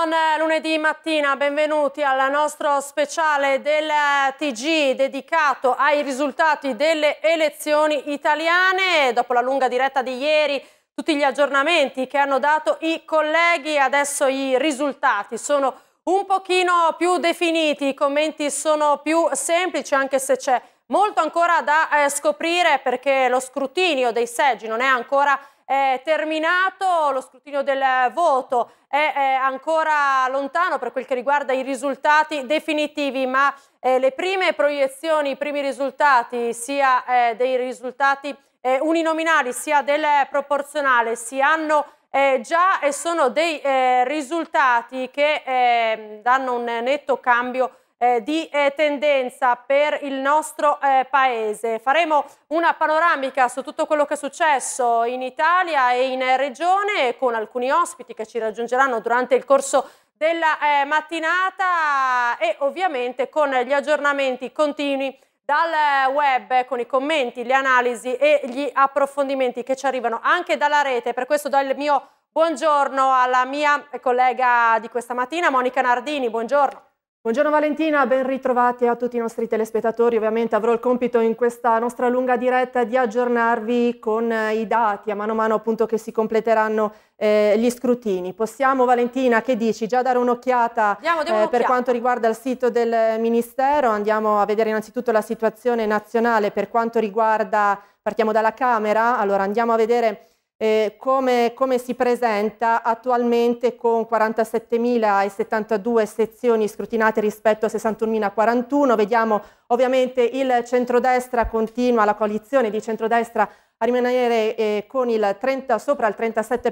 Buon eh, lunedì mattina, benvenuti al nostro speciale del eh, TG dedicato ai risultati delle elezioni italiane. Dopo la lunga diretta di ieri, tutti gli aggiornamenti che hanno dato i colleghi, adesso i risultati sono un pochino più definiti, i commenti sono più semplici anche se c'è molto ancora da eh, scoprire perché lo scrutinio dei seggi non è ancora eh, terminato, lo scrutinio del voto è, è ancora lontano per quel che riguarda i risultati definitivi, ma eh, le prime proiezioni, i primi risultati, sia eh, dei risultati eh, uninominali sia del proporzionale, si hanno eh, già e sono dei eh, risultati che ehm, danno un netto cambio eh, di eh, tendenza per il nostro eh, paese. Faremo una panoramica su tutto quello che è successo in Italia e in regione con alcuni ospiti che ci raggiungeranno durante il corso della eh, mattinata e ovviamente con gli aggiornamenti continui dal eh, web con i commenti, le analisi e gli approfondimenti che ci arrivano anche dalla rete. Per questo do il mio buongiorno alla mia collega di questa mattina, Monica Nardini. Buongiorno. Buongiorno Valentina, ben ritrovati a tutti i nostri telespettatori. Ovviamente avrò il compito in questa nostra lunga diretta di aggiornarvi con eh, i dati a mano a mano appunto che si completeranno eh, gli scrutini. Possiamo Valentina, che dici, già dare un'occhiata eh, per quanto riguarda il sito del Ministero? Andiamo a vedere innanzitutto la situazione nazionale per quanto riguarda, partiamo dalla Camera, allora andiamo a vedere eh, come, come, si presenta attualmente con 47.072 sezioni scrutinate rispetto a 61.041. Vediamo ovviamente il centrodestra continua, la coalizione di centrodestra a rimanere eh, con il 30, sopra il 37%,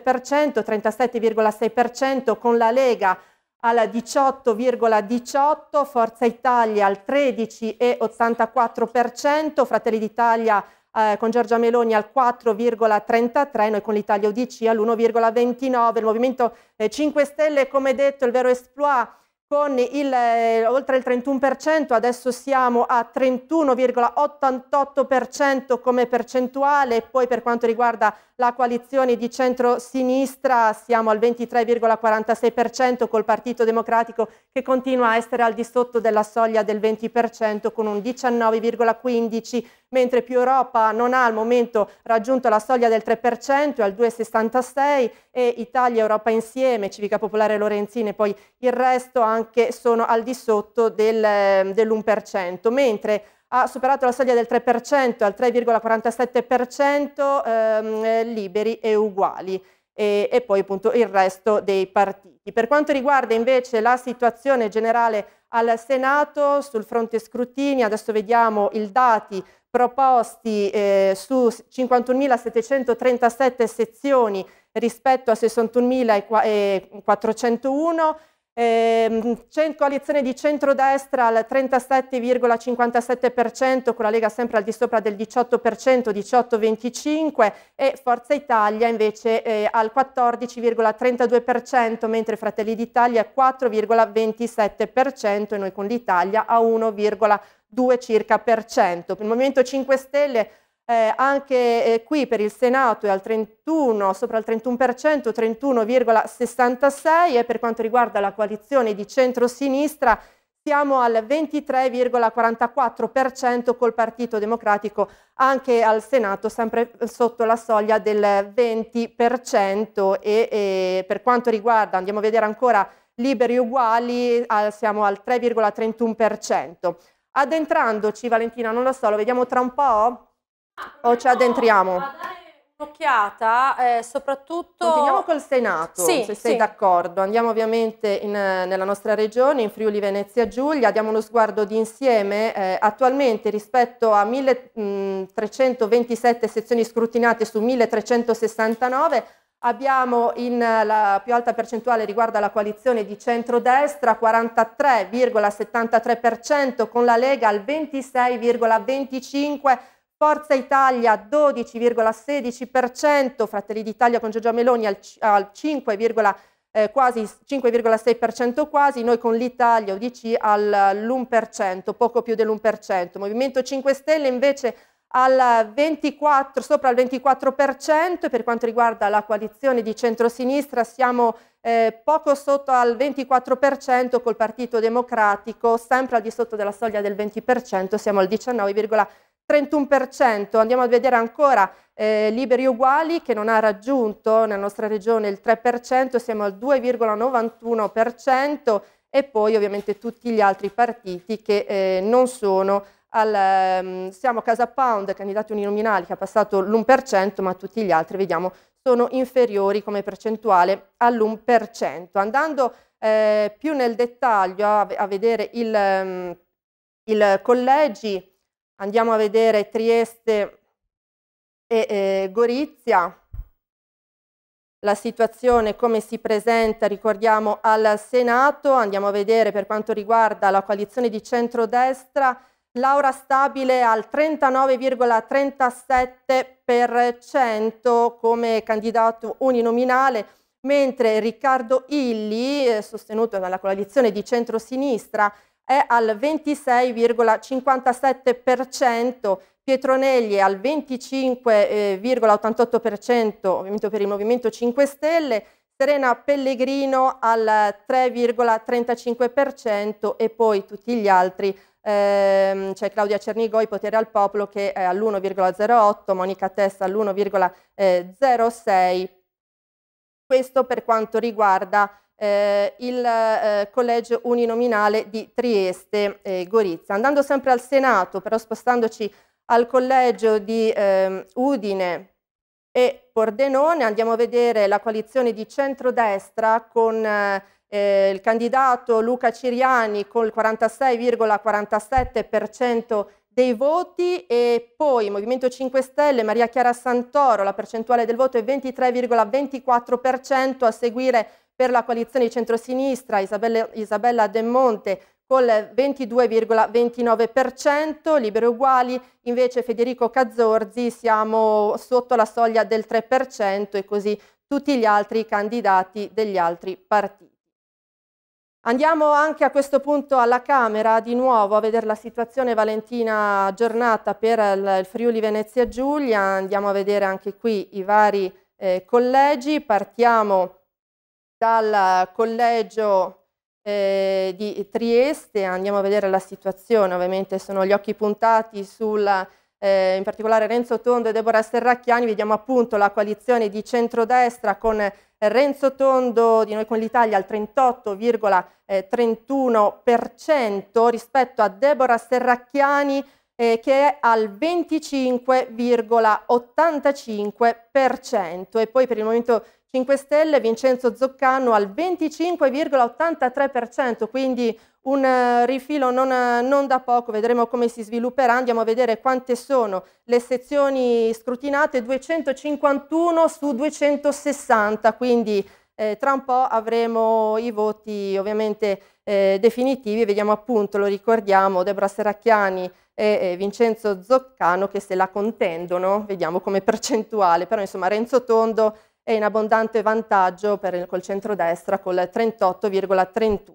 37,6%, con la Lega al 18,18%, Forza Italia al 13,84%, Fratelli d'Italia eh, con Giorgia Meloni al 4,33, noi con l'Italia Udc all'1,29, il Movimento 5 eh, Stelle, come detto, il vero esploit con il, eh, oltre il 31%, adesso siamo a 31,88% come percentuale, poi per quanto riguarda la coalizione di centro-sinistra siamo al 23,46% col Partito Democratico che continua a essere al di sotto della soglia del 20% con un 19,15%, mentre più Europa non ha al momento raggiunto la soglia del 3%, è al 2,66% e Italia e Europa insieme, Civica Popolare Lorenzini e poi il resto anche sono al di sotto del, ehm, dell'1%, mentre ha superato la soglia del 3% al 3,47% ehm, liberi e uguali e, e, poi appunto il resto dei partiti. Per quanto riguarda invece la situazione generale al Senato sul fronte scrutini, adesso vediamo i dati proposti eh, su 51.737 sezioni rispetto a 61.401, eh, coalizione di centrodestra al 37,57%, con la Lega sempre al di sopra del 18%, 18,25% e Forza Italia invece eh, al 14,32%, mentre Fratelli d'Italia 4,27% e noi con l'Italia a 1,8%. 2 circa per cento. il Movimento 5 Stelle eh, anche eh, qui per il Senato è al 31, sopra il 31%, 31,66 e per quanto riguarda la coalizione di centrosinistra siamo al 23,44% col Partito Democratico anche al Senato, sempre sotto la soglia del 20% e, e per quanto riguarda, andiamo a vedere ancora, liberi uguali, eh, siamo al 3,31%. Addentrandoci, Valentina, non lo so, lo vediamo tra un po'? O ci addentriamo? un'occhiata, eh, soprattutto... Continuiamo col Senato, sì, se sei sì. d'accordo. Andiamo ovviamente in, eh, nella nostra regione, in Friuli Venezia Giulia, diamo uno sguardo di insieme. Eh, attualmente rispetto a 1327 sezioni scrutinate su 1369 Abbiamo in eh, la più alta percentuale riguardo alla coalizione di centrodestra 43,73% con la Lega al 26,25%, Forza Italia 12,16%, Fratelli d'Italia con Giorgia Meloni al, al 5,5%. Eh, quasi 5,6% quasi, noi con l'Italia UDC all'1%, eh, poco più dell'1%. Movimento 5 Stelle invece al 24, sopra il 24% per quanto riguarda la coalizione di centrosinistra siamo eh, poco sotto al 24% col Partito Democratico, sempre al di sotto della soglia del 20%, siamo al 19,31%. Andiamo a vedere ancora eh, Liberi Uguali che non ha raggiunto nella nostra regione il 3%, siamo al 2,91% e poi ovviamente tutti gli altri partiti che eh, non sono al, um, siamo Casa Pound, candidati uninominali, che ha passato l'1%, ma tutti gli altri, vediamo, sono inferiori come percentuale all'1%. Andando eh, più nel dettaglio a, a vedere il, um, il collegi, andiamo a vedere Trieste e eh, Gorizia. La situazione come si presenta, ricordiamo, al Senato, andiamo a vedere per quanto riguarda la coalizione di centrodestra, Laura Stabile al 39,37% come candidato uninominale, mentre Riccardo Illi, eh, sostenuto dalla coalizione di centrosinistra, è al 26,57%, Pietro Negli è al 25,88% eh, ovviamente per il Movimento 5 Stelle, Serena Pellegrino al 3,35% e poi tutti gli altri ehm, c'è Claudia Cernigoi, Potere al Popolo, che è all'1,08, Monica Tessa all'1,06. Questo per quanto riguarda eh, il eh, collegio uninominale di Trieste e Gorizia. Andando sempre al Senato, però spostandoci al collegio di ehm, Udine e Pordenone, andiamo a vedere la coalizione di centrodestra con eh, eh, il candidato Luca Ciriani con il 46,47% dei voti e poi Movimento 5 Stelle, Maria Chiara Santoro, la percentuale del voto è 23,24%, a seguire per la coalizione di centrosinistra Isabella, Isabella De Monte col 22,29%, Libero Uguali invece Federico Cazzorzi siamo sotto la soglia del 3% e così tutti gli altri candidati degli altri partiti. Andiamo anche a questo punto alla Camera di nuovo a vedere la situazione Valentina aggiornata per il Friuli Venezia Giulia, andiamo a vedere anche qui i vari eh, collegi, partiamo dal collegio eh, di Trieste, andiamo a vedere la situazione, ovviamente sono gli occhi puntati sulla eh, in particolare Renzo Tondo e Deborah Serracchiani, vediamo appunto la coalizione di centrodestra con eh, Renzo Tondo di Noi con l'Italia al 38,31% rispetto a Deborah Serracchiani eh, che è al 25,85% e poi per il Movimento 5 Stelle Vincenzo Zoccano al 25,83%, quindi un eh, rifilo non, eh, non, da poco, vedremo come si svilupperà, andiamo a vedere quante sono le sezioni scrutinate, 251 su 260, quindi eh, tra un po' avremo i voti ovviamente eh, definitivi, vediamo appunto, lo ricordiamo, Debra Seracchiani e eh, Vincenzo Zoccano che se la contendono, vediamo come percentuale, però insomma Renzo Tondo è in abbondante vantaggio per, col centrodestra col 38,31.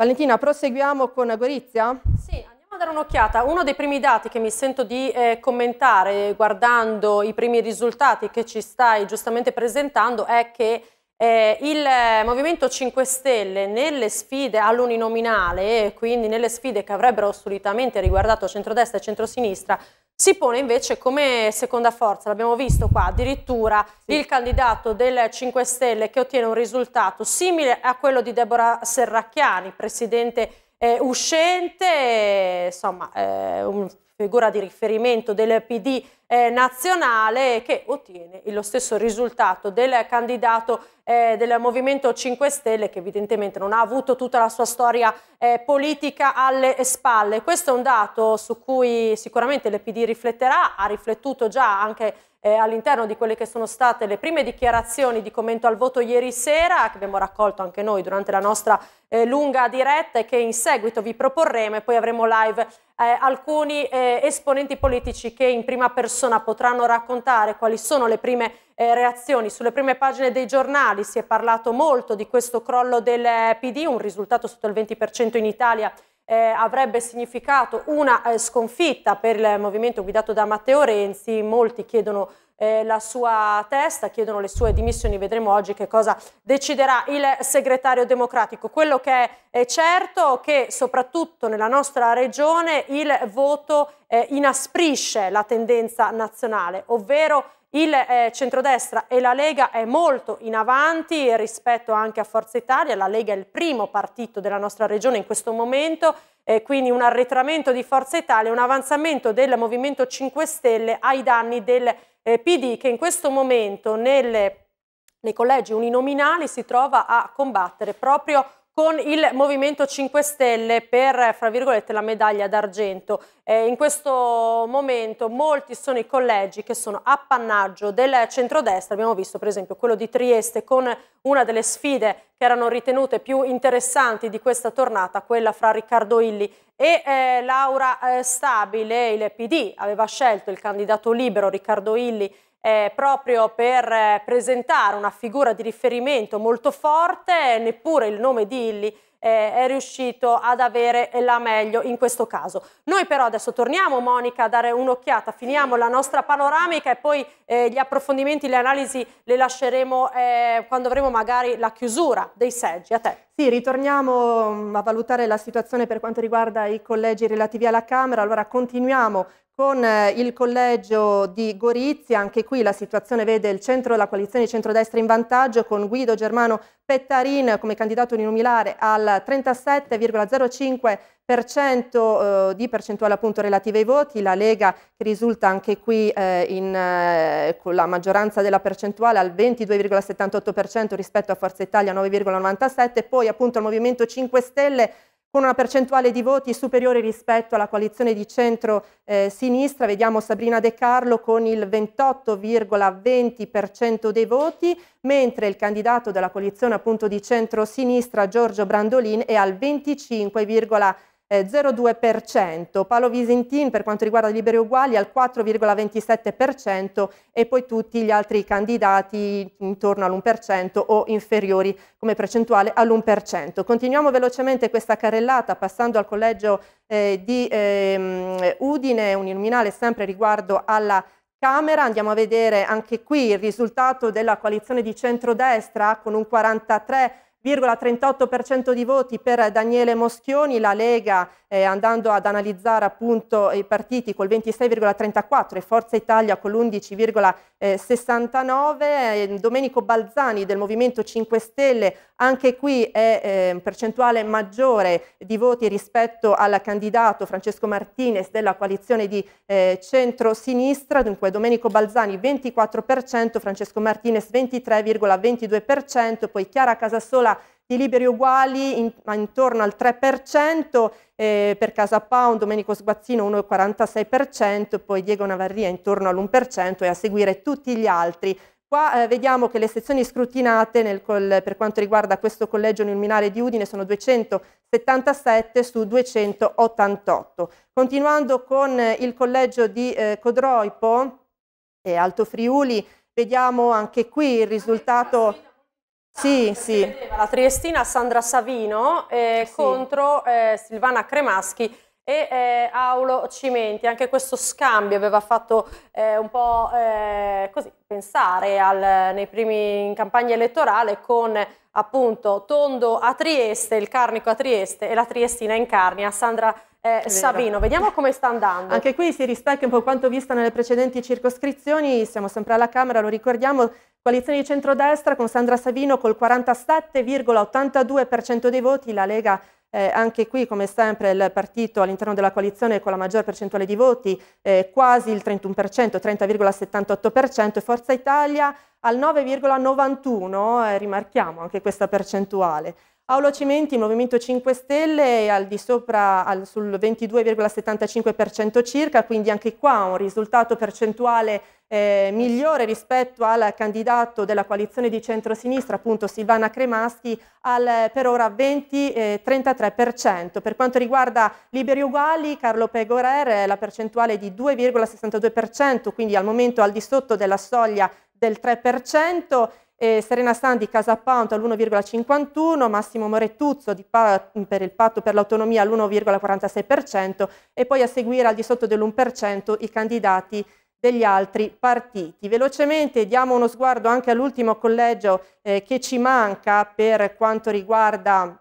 Valentina, proseguiamo con Gorizia? Sì, andiamo a dare un'occhiata. Uno dei primi dati che mi sento di eh, commentare guardando i primi risultati che ci stai giustamente presentando è che eh, il eh, Movimento 5 Stelle nelle sfide all'uninominale, quindi nelle sfide che avrebbero solitamente riguardato centrodestra e centrosinistra, si pone invece come seconda forza, l'abbiamo visto qua, addirittura sì. il candidato del 5 Stelle che ottiene un risultato simile a quello di Deborah Serracchiani, presidente eh, uscente, insomma eh, un figura di riferimento del PD eh, nazionale che ottiene lo stesso risultato del candidato eh, del Movimento 5 Stelle che evidentemente non ha avuto tutta la sua storia eh, politica alle spalle. Questo è un dato su cui sicuramente l'EPD rifletterà, ha riflettuto già anche eh, all'interno di quelle che sono state le prime dichiarazioni di commento al voto ieri sera, che abbiamo raccolto anche noi durante la nostra eh, lunga diretta e che in seguito vi proporremo e poi avremo live eh, alcuni eh, esponenti politici che in prima persona potranno raccontare quali sono le prime eh, reazioni. Sulle prime pagine dei giornali si è parlato molto di questo crollo del eh, PD, un risultato sotto il 20% in Italia eh, avrebbe significato una eh, sconfitta per il movimento guidato da Matteo Renzi, molti chiedono eh, la sua testa, chiedono le sue dimissioni, vedremo oggi che cosa deciderà il segretario democratico. Quello che è, è certo è che soprattutto nella nostra regione il voto eh, inasprisce la tendenza nazionale, ovvero il eh, centrodestra e la Lega è molto in avanti rispetto anche a Forza Italia, la Lega è il primo partito della nostra regione in questo momento, eh, quindi un arretramento di Forza Italia, un avanzamento del Movimento 5 Stelle ai danni del eh, PD che in questo momento nelle, nei collegi uninominali si trova a combattere proprio con il Movimento 5 Stelle per, fra virgolette, la medaglia d'argento. Eh, in questo momento molti sono i collegi che sono appannaggio del centrodestra, abbiamo visto per esempio quello di Trieste con una delle sfide che erano ritenute più interessanti di questa tornata, quella fra Riccardo Illi e eh, Laura eh, Stabile, il PD aveva scelto il candidato libero Riccardo Illi eh, proprio per eh, presentare una figura di riferimento molto forte, neppure il nome di Illy eh, è riuscito ad avere la meglio in questo caso. Noi però adesso torniamo Monica a dare un'occhiata, finiamo la nostra panoramica e poi eh, gli approfondimenti, le analisi le lasceremo eh, quando avremo magari la chiusura dei seggi. A te. Sì, ritorniamo mm, a valutare la situazione per quanto riguarda i collegi relativi alla Camera. Allora continuiamo con eh, il collegio di Gorizia, anche qui la situazione vede il centro, la coalizione di centrodestra in vantaggio con Guido Germano Pettarin come candidato uninominale al 37,05% eh, di percentuale appunto relativa ai voti, la Lega che risulta anche qui eh, in, eh, con la maggioranza della percentuale al 22,78% rispetto a Forza Italia 9,97%, poi appunto il Movimento 5 Stelle con una percentuale di voti superiore rispetto alla coalizione di centro-sinistra. Eh, Vediamo Sabrina De Carlo con il 28,20% dei voti, mentre il candidato della coalizione appunto di centro-sinistra Giorgio Brandolin è al 25,20%. 0,2%, Palo Visintin per quanto riguarda Liberi Uguali al 4,27% e poi tutti gli altri candidati intorno all'1% o inferiori come percentuale all'1%. Continuiamo velocemente questa carrellata passando al collegio eh, di eh, Udine, illuminale sempre riguardo alla Camera, andiamo a vedere anche qui il risultato della coalizione di centrodestra con un 43 0,38% di voti per Daniele Moschioni, la Lega eh, andando ad analizzare appunto i partiti col 26,34 e Forza Italia con l'11,5% eh, 69, eh, Domenico Balzani del Movimento 5 Stelle, anche qui è eh, percentuale maggiore di voti rispetto al candidato Francesco Martinez della coalizione di eh, centro-sinistra, dunque Domenico Balzani 24%, Francesco Martinez 23,22%, poi Chiara Casasola liberi uguali in, intorno al 3%, eh, per Casa Pound Domenico Sguazzino 1,46%, poi Diego Navarria intorno all'1% e a seguire tutti gli altri. Qua eh, vediamo che le sezioni scrutinate nel, col, per quanto riguarda questo collegio nominale di Udine sono 277 su 288. Continuando con eh, il collegio di eh, Codroipo e Alto Friuli, vediamo anche qui il risultato sì, sì. La Triestina Sandra Savino eh, sì. contro eh, Silvana Cremaschi e eh, Aulo Cimenti. Anche questo scambio aveva fatto eh, un po' eh, così, pensare al, nei primi in campagna elettorale con appunto Tondo a Trieste, il Carnico a Trieste e la Triestina in Carnia, Sandra eh, Savino. Vediamo come sta andando. Anche qui si rispecchia un po' quanto visto nelle precedenti circoscrizioni, siamo sempre alla Camera, lo ricordiamo, coalizione di centrodestra con Sandra Savino col 47,82% dei voti, la Lega eh, anche qui, come sempre, il partito all'interno della coalizione con la maggior percentuale di voti, eh, quasi il 31%, 30,78%, e Forza Italia al 9,91%, eh, rimarchiamo anche questa percentuale. Paolo Cimenti, Movimento 5 Stelle, al di sopra al, sul 22,75% circa, quindi anche qua un risultato percentuale eh, migliore rispetto al candidato della coalizione di centrosinistra, appunto Silvana Cremaschi, al per ora 20-33%. Eh, per quanto riguarda Liberi Uguali, Carlo Pegorer, la percentuale è di 2,62%, quindi al momento al di sotto della soglia del 3% eh, Serena Sandi, Casa Pound all'1,51, Massimo Morettuzzo per il patto per l'autonomia all'1,46% e poi a seguire al di sotto dell'1% i candidati degli altri partiti. Velocemente diamo uno sguardo anche all'ultimo collegio eh, che ci manca per quanto riguarda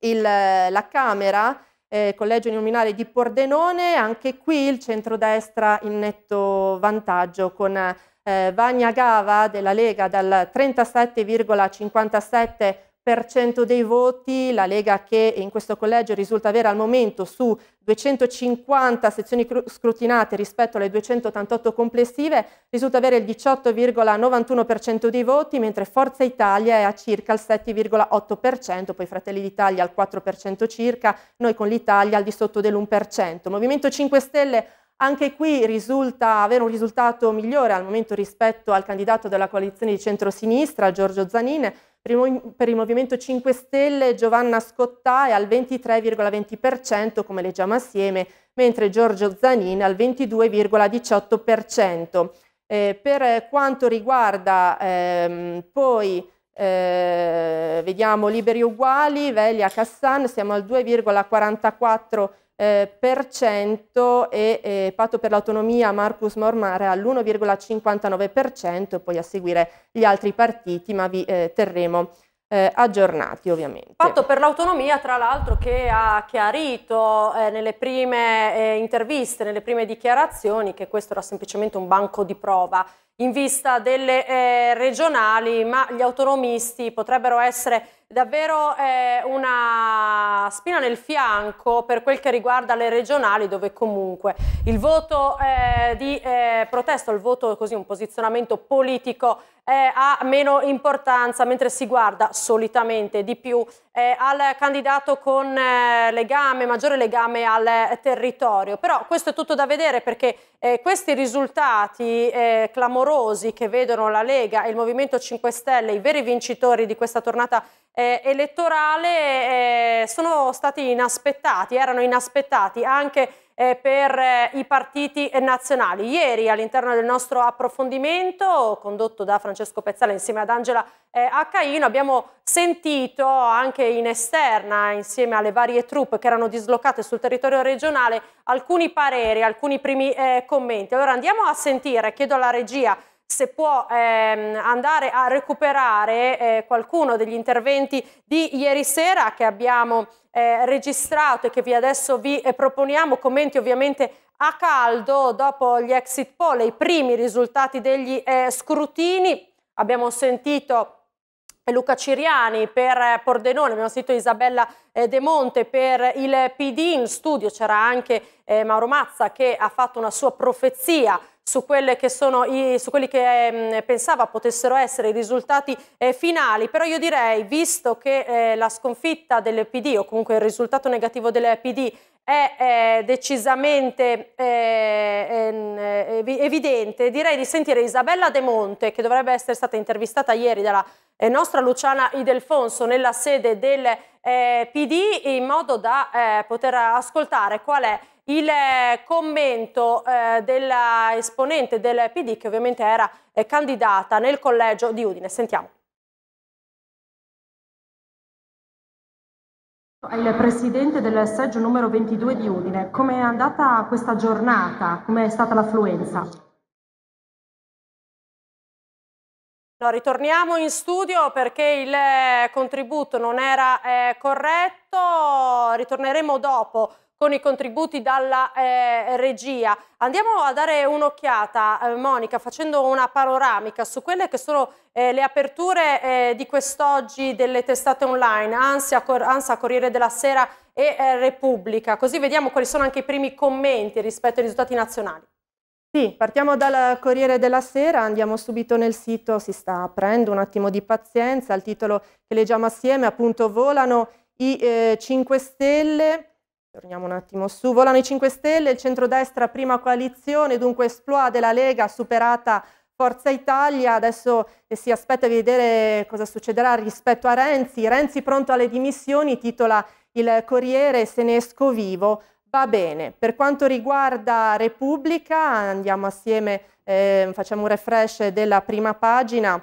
il, la Camera, eh, collegio nominale di Pordenone, anche qui il centrodestra in netto vantaggio con eh, Vagna Gava della Lega dal 37,57% dei voti, la Lega che in questo collegio risulta avere al momento su 250 sezioni scrutinate rispetto alle 288 complessive, risulta avere il 18,91% dei voti, mentre Forza Italia è a circa il 7,8%, poi Fratelli d'Italia al 4% circa, noi con l'Italia al di sotto dell'1%. Movimento 5 Stelle anche qui risulta avere un risultato migliore al momento rispetto al candidato della coalizione di centrosinistra, Giorgio Zanin, per il Movimento 5 Stelle Giovanna Scottà è al 23,20% come leggiamo assieme, mentre Giorgio Zanin è al 22,18%. Eh, per quanto riguarda ehm, poi, eh, vediamo Liberi Uguali, Velia Cassan, siamo al 2,44% eh, per cento e eh, patto per l'autonomia Marcus Mormare all'1,59%, poi a seguire gli altri partiti, ma vi eh, terremo eh, aggiornati ovviamente. Patto per l'autonomia tra l'altro che ha chiarito eh, nelle prime eh, interviste, nelle prime dichiarazioni che questo era semplicemente un banco di prova in vista delle eh, regionali, ma gli autonomisti potrebbero essere davvero eh, una spina nel fianco per quel che riguarda le regionali dove comunque il voto eh, di eh, protesta, il voto così un posizionamento politico eh, ha meno importanza mentre si guarda solitamente di più eh, al candidato con eh, legame, maggiore legame al territorio. Però questo è tutto da vedere perché eh, questi risultati eh, clamorosi che vedono la Lega e il Movimento 5 Stelle, i veri vincitori di questa tornata eh, elettorale, sono stati inaspettati, erano inaspettati anche eh, per eh, i partiti nazionali. Ieri all'interno del nostro approfondimento condotto da Francesco Pezzale insieme ad Angela eh, Accaino abbiamo sentito anche in esterna insieme alle varie truppe che erano dislocate sul territorio regionale alcuni pareri, alcuni primi eh, commenti. Allora andiamo a sentire, chiedo alla regia se può ehm, andare a recuperare eh, qualcuno degli interventi di ieri sera che abbiamo eh, registrato e che vi adesso vi eh, proponiamo, commenti ovviamente a caldo dopo gli exit poll i primi risultati degli eh, scrutini. Abbiamo sentito Luca Ciriani per Pordenone, abbiamo sentito Isabella eh, De Monte per il PD, in studio c'era anche eh, Mauro Mazza che ha fatto una sua profezia su, che sono i, su quelli che eh, pensava potessero essere i risultati eh, finali, però io direi, visto che eh, la sconfitta del PD o comunque il risultato negativo del PD è eh, decisamente eh, ehm, eh, evidente, direi di sentire Isabella De Monte, che dovrebbe essere stata intervistata ieri dalla nostra Luciana Idelfonso nella sede del PD, in modo da poter ascoltare qual è il commento eh, dell'esponente del PD che ovviamente era eh, candidata nel collegio di Udine. Sentiamo. Il presidente del seggio numero 22 di Udine, come è andata questa giornata? Come è stata l'affluenza? No, ritorniamo in studio perché il eh, contributo non era eh, corretto, ritorneremo dopo con i contributi dalla eh, regia. Andiamo a dare un'occhiata, eh, Monica, facendo una panoramica su quelle che sono eh, le aperture eh, di quest'oggi delle testate online, Ansia, Cor Ansa, Corriere della Sera e eh, Repubblica, così vediamo quali sono anche i primi commenti rispetto ai risultati nazionali. Sì, partiamo dal Corriere della Sera, andiamo subito nel sito, si sta aprendo un attimo di pazienza, il titolo che leggiamo assieme appunto volano i 5 eh, Stelle, Torniamo un attimo su. Volano i 5 Stelle, il centrodestra prima coalizione, dunque esploa della Lega superata Forza Italia, adesso eh, si aspetta di vedere cosa succederà rispetto a Renzi. Renzi pronto alle dimissioni, titola il Corriere, se ne esco vivo, va bene. Per quanto riguarda Repubblica, andiamo assieme, eh, facciamo un refresh della prima pagina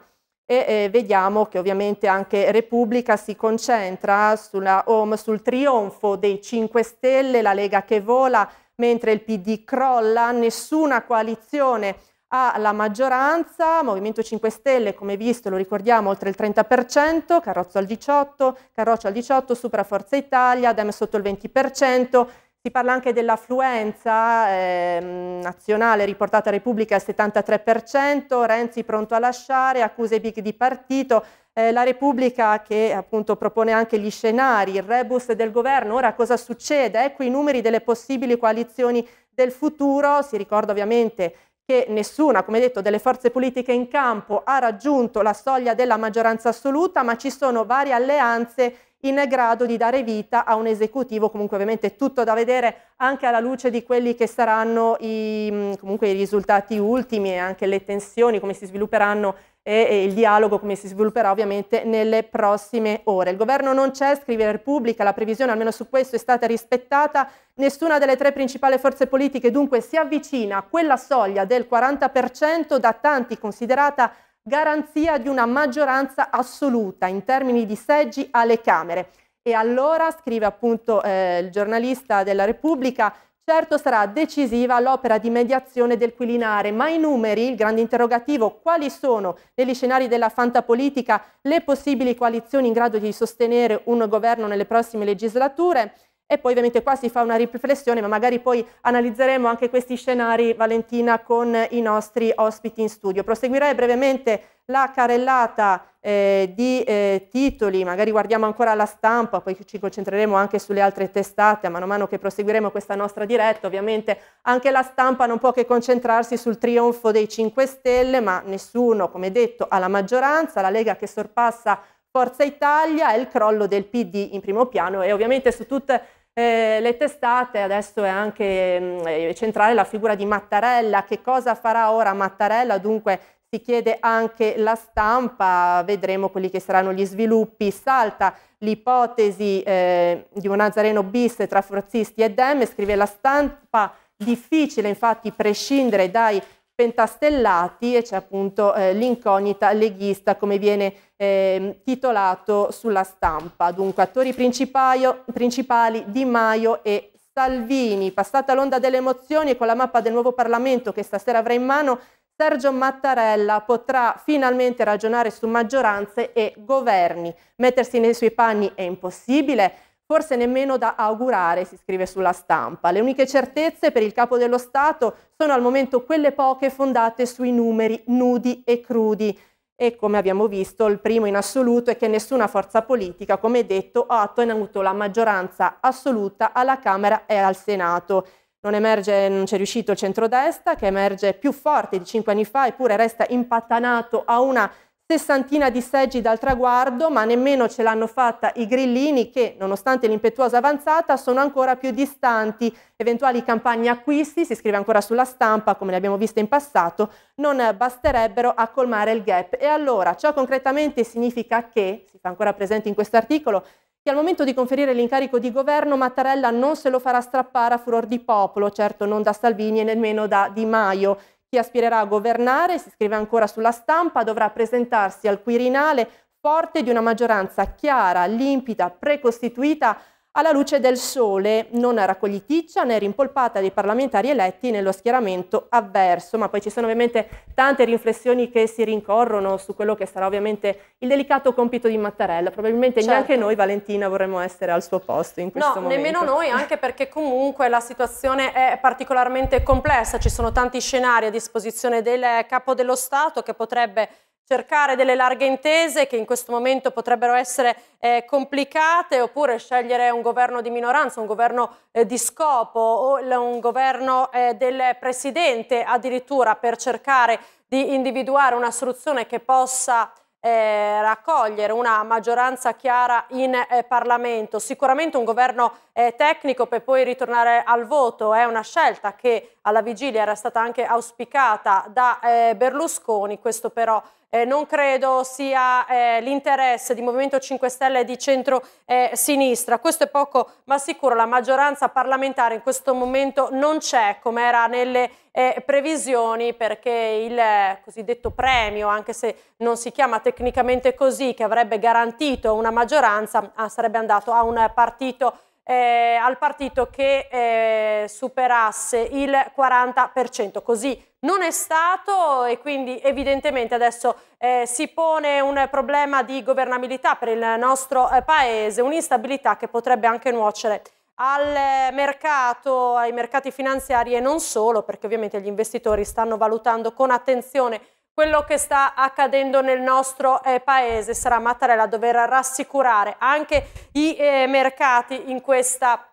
e eh, vediamo che ovviamente anche Repubblica si concentra sulla, home, sul trionfo dei 5 Stelle, la Lega che vola, mentre il PD crolla, nessuna coalizione ha la maggioranza, Movimento 5 Stelle, come visto, lo ricordiamo, oltre il 30%, Carrozzo al 18%, Carroccio al 18%, Supra Forza Italia, Dem sotto il 20%, si parla anche dell'affluenza eh, nazionale riportata a Repubblica al 73%, Renzi pronto a lasciare, accuse big di partito, eh, la Repubblica che appunto propone anche gli scenari, il rebus del governo. Ora cosa succede? Ecco i numeri delle possibili coalizioni del futuro, si ricorda ovviamente che nessuna, come detto, delle forze politiche in campo ha raggiunto la soglia della maggioranza assoluta, ma ci sono varie alleanze in grado di dare vita a un esecutivo, comunque ovviamente tutto da vedere anche alla luce di quelli che saranno i, mm, comunque, i risultati ultimi e anche le tensioni, come si svilupperanno e, e, il dialogo, come si svilupperà ovviamente nelle prossime ore. Il governo non c'è, scrive Repubblica, la previsione almeno su questo è stata rispettata, nessuna delle tre principali forze politiche dunque si avvicina a quella soglia del 40% da tanti considerata garanzia di una maggioranza assoluta in termini di seggi alle Camere. E allora, scrive appunto eh, il giornalista della Repubblica, certo sarà decisiva l'opera di mediazione del Quilinare, ma i numeri, il grande interrogativo, quali sono negli scenari della fantapolitica le possibili coalizioni in grado di sostenere un governo nelle prossime legislature? E poi ovviamente qua si fa una riflessione, ma magari poi analizzeremo anche questi scenari, Valentina, con i nostri ospiti in studio. Proseguirei brevemente la carellata eh, di eh, titoli, magari guardiamo ancora la stampa, poi ci concentreremo anche sulle altre testate, a mano che proseguiremo questa nostra diretta, ovviamente anche la stampa non può che concentrarsi sul trionfo dei 5 Stelle, ma nessuno, come detto, ha la maggioranza, la Lega che sorpassa Forza Italia e il crollo del PD in primo piano e ovviamente su tutte eh, le testate, adesso è anche mh, mm, centrale la figura di Mattarella, che cosa farà ora Mattarella? Dunque si chiede anche la stampa, vedremo quelli che saranno gli sviluppi, salta l'ipotesi eh, di un Nazareno bis tra forzisti e Dem, scrive la stampa, difficile infatti prescindere dai pentastellati e c'è appunto eh, l'incognita leghista come viene eh, titolato sulla stampa. Dunque attori principali Di Maio e Salvini. Passata l'onda delle emozioni e con la mappa del nuovo Parlamento che stasera avrà in mano, Sergio Mattarella potrà finalmente ragionare su maggioranze e governi. Mettersi nei suoi panni è impossibile, forse nemmeno da augurare, si scrive sulla stampa. Le uniche certezze per il capo dello Stato sono al momento quelle poche fondate sui numeri nudi e crudi. E come abbiamo visto, il primo in assoluto è che nessuna forza politica, come detto, ha ottenuto la maggioranza assoluta alla Camera e al Senato. Non, emerge, non c'è riuscito il centrodestra, che emerge più forte di cinque anni fa, eppure resta impattanato a una sessantina di seggi dal traguardo, ma nemmeno ce l'hanno fatta i grillini che, nonostante l'impetuosa avanzata, sono ancora più distanti. Eventuali campagne acquisti, si scrive ancora sulla stampa, come le abbiamo viste in passato, non basterebbero a colmare il gap. E allora, ciò concretamente significa che, si fa ancora presente in questo articolo, che al momento di conferire l'incarico di governo Mattarella non se lo farà strappare a furor di popolo, certo non da Salvini e nemmeno da Di Maio. Chi aspirerà a governare, si scrive ancora sulla stampa, dovrà presentarsi al Quirinale forte di una maggioranza chiara, limpida, precostituita alla luce del sole, non raccogliticcia né rimpolpata dei parlamentari eletti nello schieramento avverso, ma poi ci sono ovviamente tante riflessioni che si rincorrono su quello che sarà ovviamente il delicato compito di Mattarella, probabilmente certo. neanche noi Valentina vorremmo essere al suo posto in questo no, momento. No, nemmeno noi, anche perché comunque la situazione è particolarmente complessa, ci sono tanti scenari a disposizione del capo dello Stato che potrebbe cercare delle larghe intese che in questo momento potrebbero essere eh, complicate oppure scegliere un governo di minoranza, un governo eh, di scopo o un governo eh, del presidente addirittura per cercare di individuare una soluzione che possa eh, raccogliere una maggioranza chiara in eh, Parlamento. Sicuramente un governo eh, tecnico per poi ritornare al voto è una scelta che alla vigilia era stata anche auspicata da eh, Berlusconi, questo però eh, non credo sia eh, l'interesse di Movimento 5 Stelle e di centro-sinistra. Eh, questo è poco ma sicuro, la maggioranza parlamentare in questo momento non c'è come era nelle eh, previsioni perché il eh, cosiddetto premio, anche se non si chiama tecnicamente così, che avrebbe garantito una maggioranza, ah, sarebbe andato a un partito eh, al partito che eh, superasse il 40%. Così non è stato e quindi evidentemente adesso eh, si pone un problema di governabilità per il nostro eh, paese, un'instabilità che potrebbe anche nuocere al mercato, ai mercati finanziari e non solo, perché ovviamente gli investitori stanno valutando con attenzione quello che sta accadendo nel nostro eh, paese. Sarà Mattarella a dover rassicurare anche i eh, mercati in questa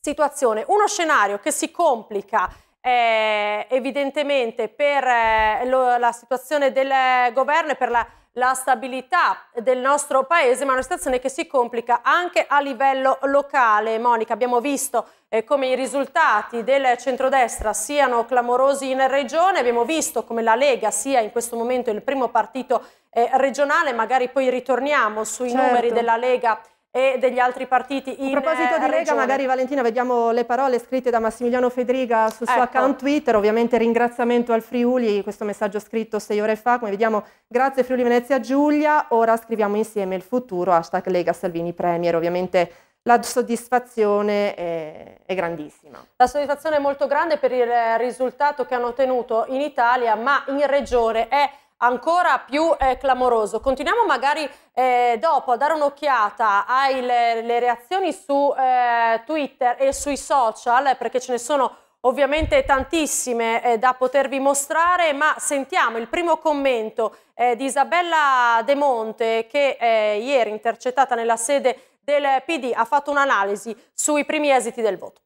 situazione. Uno scenario che si complica eh, evidentemente per eh, lo, la situazione del eh, governo e per la la stabilità del nostro paese, ma una situazione che si complica anche a livello locale. Monica, abbiamo visto eh, come i risultati del centrodestra siano clamorosi in regione, abbiamo visto come la Lega sia in questo momento il primo partito eh, regionale, magari poi ritorniamo sui certo. numeri della Lega e degli altri partiti in A proposito eh, di Regione. Lega, magari Valentina, vediamo le parole scritte da Massimiliano Fedriga sul ecco. suo account Twitter, ovviamente ringraziamento al Friuli, questo messaggio scritto sei ore fa, come vediamo grazie Friuli Venezia Giulia, ora scriviamo insieme il futuro, hashtag Lega Salvini Premier, ovviamente la soddisfazione è, è, grandissima. La soddisfazione è molto grande per il risultato che hanno ottenuto in Italia, ma in regione è ancora più eh, clamoroso. Continuiamo magari eh, dopo a dare un'occhiata alle reazioni su eh, Twitter e sui social, perché ce ne sono ovviamente tantissime eh, da potervi mostrare, ma sentiamo il primo commento eh, di Isabella De Monte che eh, ieri intercettata nella sede del PD ha fatto un'analisi sui primi esiti del voto.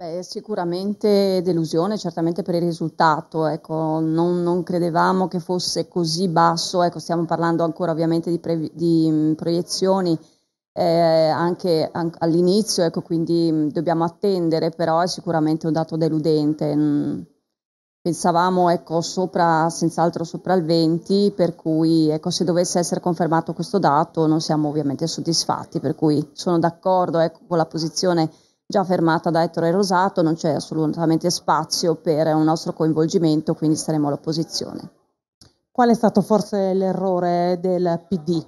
Beh, sicuramente delusione, certamente per il risultato, ecco, non, non, credevamo che fosse così basso, ecco, stiamo parlando ancora ovviamente di, pre, di mm, proiezioni eh, anche an, all'inizio, ecco, quindi mm, dobbiamo attendere, però è sicuramente un dato deludente. Mm. pensavamo ecco, sopra, senz'altro sopra il 20, per cui ecco, se dovesse essere confermato questo dato non siamo ovviamente soddisfatti, per cui sono d'accordo ecco, con la posizione già fermata da Ettore Rosato, non c'è assolutamente spazio per un nostro coinvolgimento, quindi saremo all'opposizione. Qual è stato forse l'errore del PD?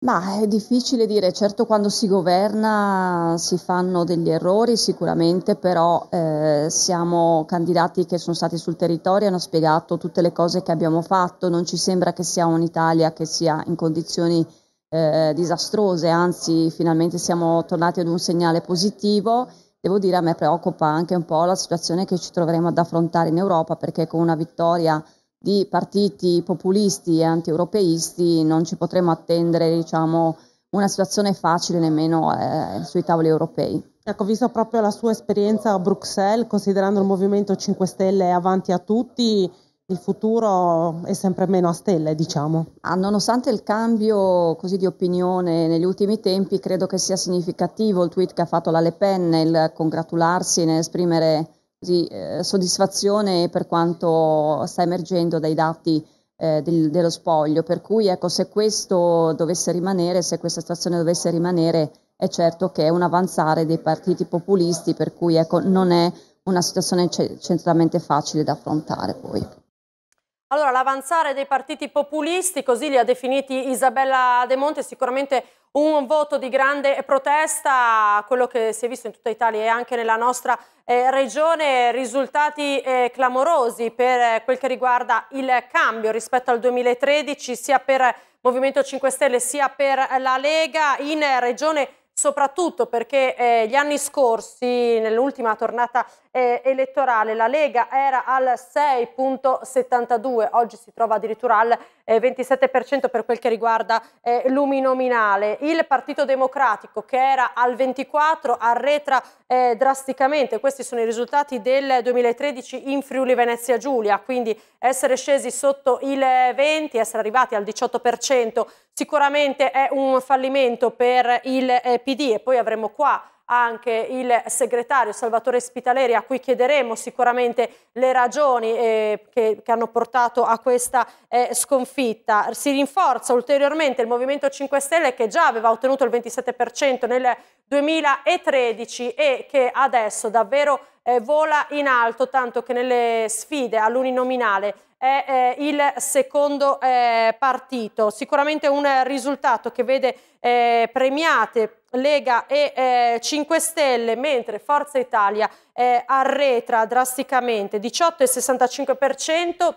Ma è difficile dire, certo quando si governa si fanno degli errori sicuramente, però eh, siamo candidati che sono stati sul territorio, hanno spiegato tutte le cose che abbiamo fatto, non ci sembra che sia un'Italia che sia in condizioni di eh, disastrose, anzi finalmente siamo tornati ad un segnale positivo. Devo dire a me preoccupa anche un po' la situazione che ci troveremo ad affrontare in Europa perché con una vittoria di partiti populisti e antieuropeisti non ci potremo attendere diciamo, una situazione facile nemmeno eh, sui tavoli europei. Ecco, visto proprio la sua esperienza a Bruxelles, considerando il Movimento 5 Stelle avanti a tutti, il futuro è sempre meno a stelle, diciamo. Ah, nonostante il cambio così, di opinione negli ultimi tempi, credo che sia significativo il tweet che ha fatto la Le Pen nel congratularsi, nell'esprimere eh, soddisfazione per quanto sta emergendo dai dati eh, del, dello spoglio. Per cui, ecco, se questo dovesse rimanere, se questa situazione dovesse rimanere, è certo che è un avanzare dei partiti populisti, per cui ecco, non è una situazione centralmente facile da affrontare poi. Allora, l'avanzare dei partiti populisti, così li ha definiti Isabella De Monte, sicuramente un voto di grande protesta, quello che si è visto in tutta Italia e anche nella nostra eh, regione, risultati eh, clamorosi per eh, quel che riguarda il cambio rispetto al 2013, sia per Movimento 5 Stelle sia per la Lega in regione soprattutto perché eh, gli anni scorsi, nell'ultima tornata eh, elettorale. La Lega era al 6.72, oggi si trova addirittura al eh, 27% per quel che riguarda eh, l'uminominale. Il Partito Democratico che era al 24 arretra eh, drasticamente, questi sono i risultati del 2013 in Friuli Venezia Giulia, quindi essere scesi sotto il 20, essere arrivati al 18% sicuramente è un fallimento per il eh, PD e poi avremo qua anche il segretario Salvatore Spitaleri a cui chiederemo sicuramente le ragioni eh, che, che, hanno portato a questa eh, sconfitta. Si rinforza ulteriormente il Movimento 5 Stelle che già aveva ottenuto il 27% nel 2013 e che adesso davvero eh, vola in alto, tanto che nelle sfide all'uninominale è eh, il secondo eh, partito. Sicuramente un risultato che vede eh, premiate Lega e eh, 5 Stelle, mentre Forza Italia eh, arretra drasticamente 18,65%,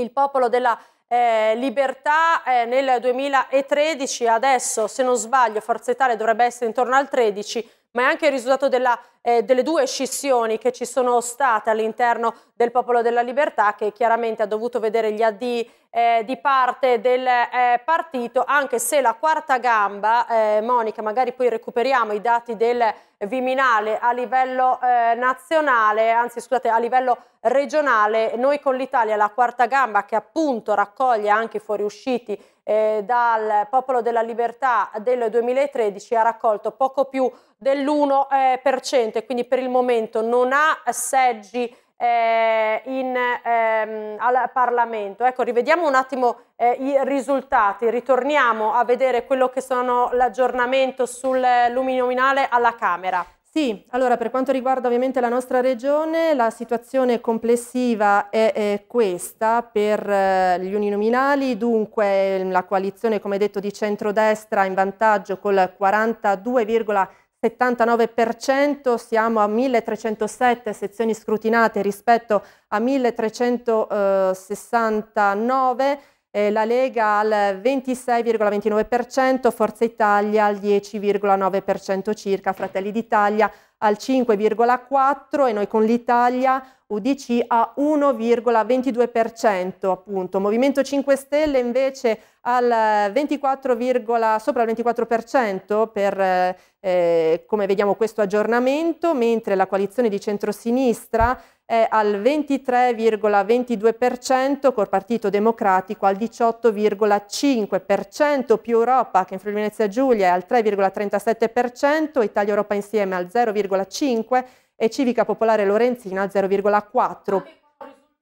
il popolo della eh, libertà eh, nel 2013, adesso se non sbaglio Forza Italia dovrebbe essere intorno al 13%, ma è anche il risultato della, eh, delle due scissioni che ci sono state all'interno del Popolo della Libertà, che chiaramente ha dovuto vedere gli addii eh, di parte del eh, partito, anche se la quarta gamba, eh, Monica, magari poi recuperiamo i dati del Viminale a livello eh, nazionale, anzi scusate, a livello regionale, noi con l'Italia la quarta gamba che appunto raccoglie anche i fuoriusciti eh, dal Popolo della Libertà del 2013 ha raccolto poco più dell'1% eh, quindi per il momento non ha seggi eh, in, ehm, al Parlamento. Ecco, rivediamo un attimo eh, i risultati, ritorniamo a vedere quello che sono l'aggiornamento sul eh, luminominale alla Camera. Sì, allora per quanto riguarda ovviamente la nostra regione, la situazione complessiva è, è questa per eh, gli uninominali, dunque ehm, la coalizione come detto di centrodestra in vantaggio col 42,79%, siamo a 1307 sezioni scrutinate rispetto a 1369 eh, la Lega al 26,29%, Forza Italia al 10,9% circa, Fratelli d'Italia al 5,4% e noi con l'Italia UDC a 1,22% appunto. Movimento 5 Stelle invece al 24, eh, sopra il 24% per eh, eh, come vediamo questo aggiornamento, mentre la coalizione di centrosinistra è al 23,22% col Partito Democratico al 18,5%, più Europa che in Friuli Venezia Giulia è al 3,37%, Italia Europa insieme al 0,5% e Civica Popolare Lorenzina al 0,4%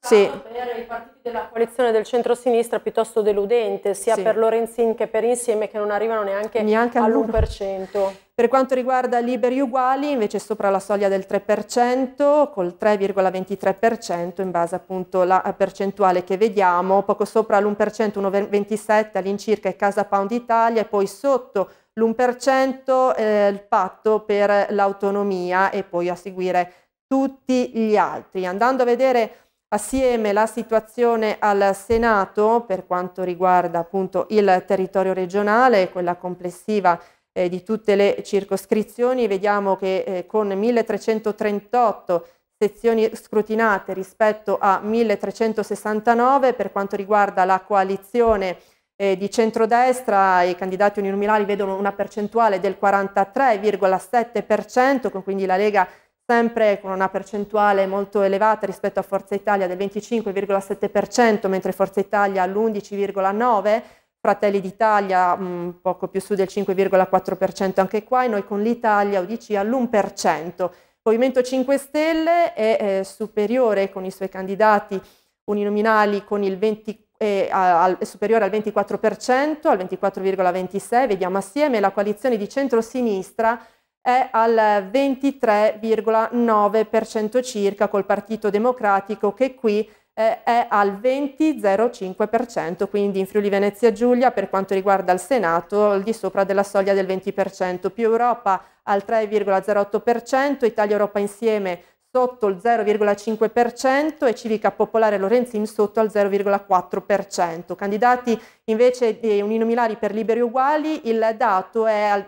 sì. per i partiti della coalizione del centro-sinistra piuttosto deludente, sia sì. per Lorenzin che per Insieme, che non arrivano neanche, neanche all'1%. Per quanto riguarda liberi uguali, invece sopra la soglia del 3%, col 3,23% in base appunto alla eh, percentuale che vediamo, poco sopra l'1%, 1,27% all'incirca è Casa Pound Italia e poi sotto l'1% eh, il patto per l'autonomia e poi a seguire tutti gli altri. Andando a vedere Assieme la situazione al Senato per quanto riguarda appunto il territorio regionale, quella complessiva eh, di tutte le circoscrizioni, vediamo che eh, con 1338 sezioni scrutinate rispetto a 1369 per quanto riguarda la coalizione eh, di centrodestra i candidati uninominali vedono una percentuale del 43,7%, con quindi la Lega sempre con una percentuale molto elevata rispetto a Forza Italia del 25,7%, mentre Forza Italia all'11,9%, Fratelli d'Italia mh, mm, poco più su del 5,4% anche qua e noi con l'Italia UDC all'1%. Movimento 5 Stelle è eh, superiore con i suoi candidati uninominali con il 20, eh, al, superiore al 24%, al 24,26%, vediamo assieme la coalizione di centrosinistra sinistra è al 23,9% circa col Partito Democratico che qui eh, è al 20,05%, quindi in Friuli Venezia Giulia per quanto riguarda il Senato al di sopra della soglia del 20%, più Europa al 3,08%, Italia Europa insieme sotto il 0,5% e Civica Popolare Lorenzin sotto al 0,4%. Candidati invece di uninominali per liberi uguali, il dato è al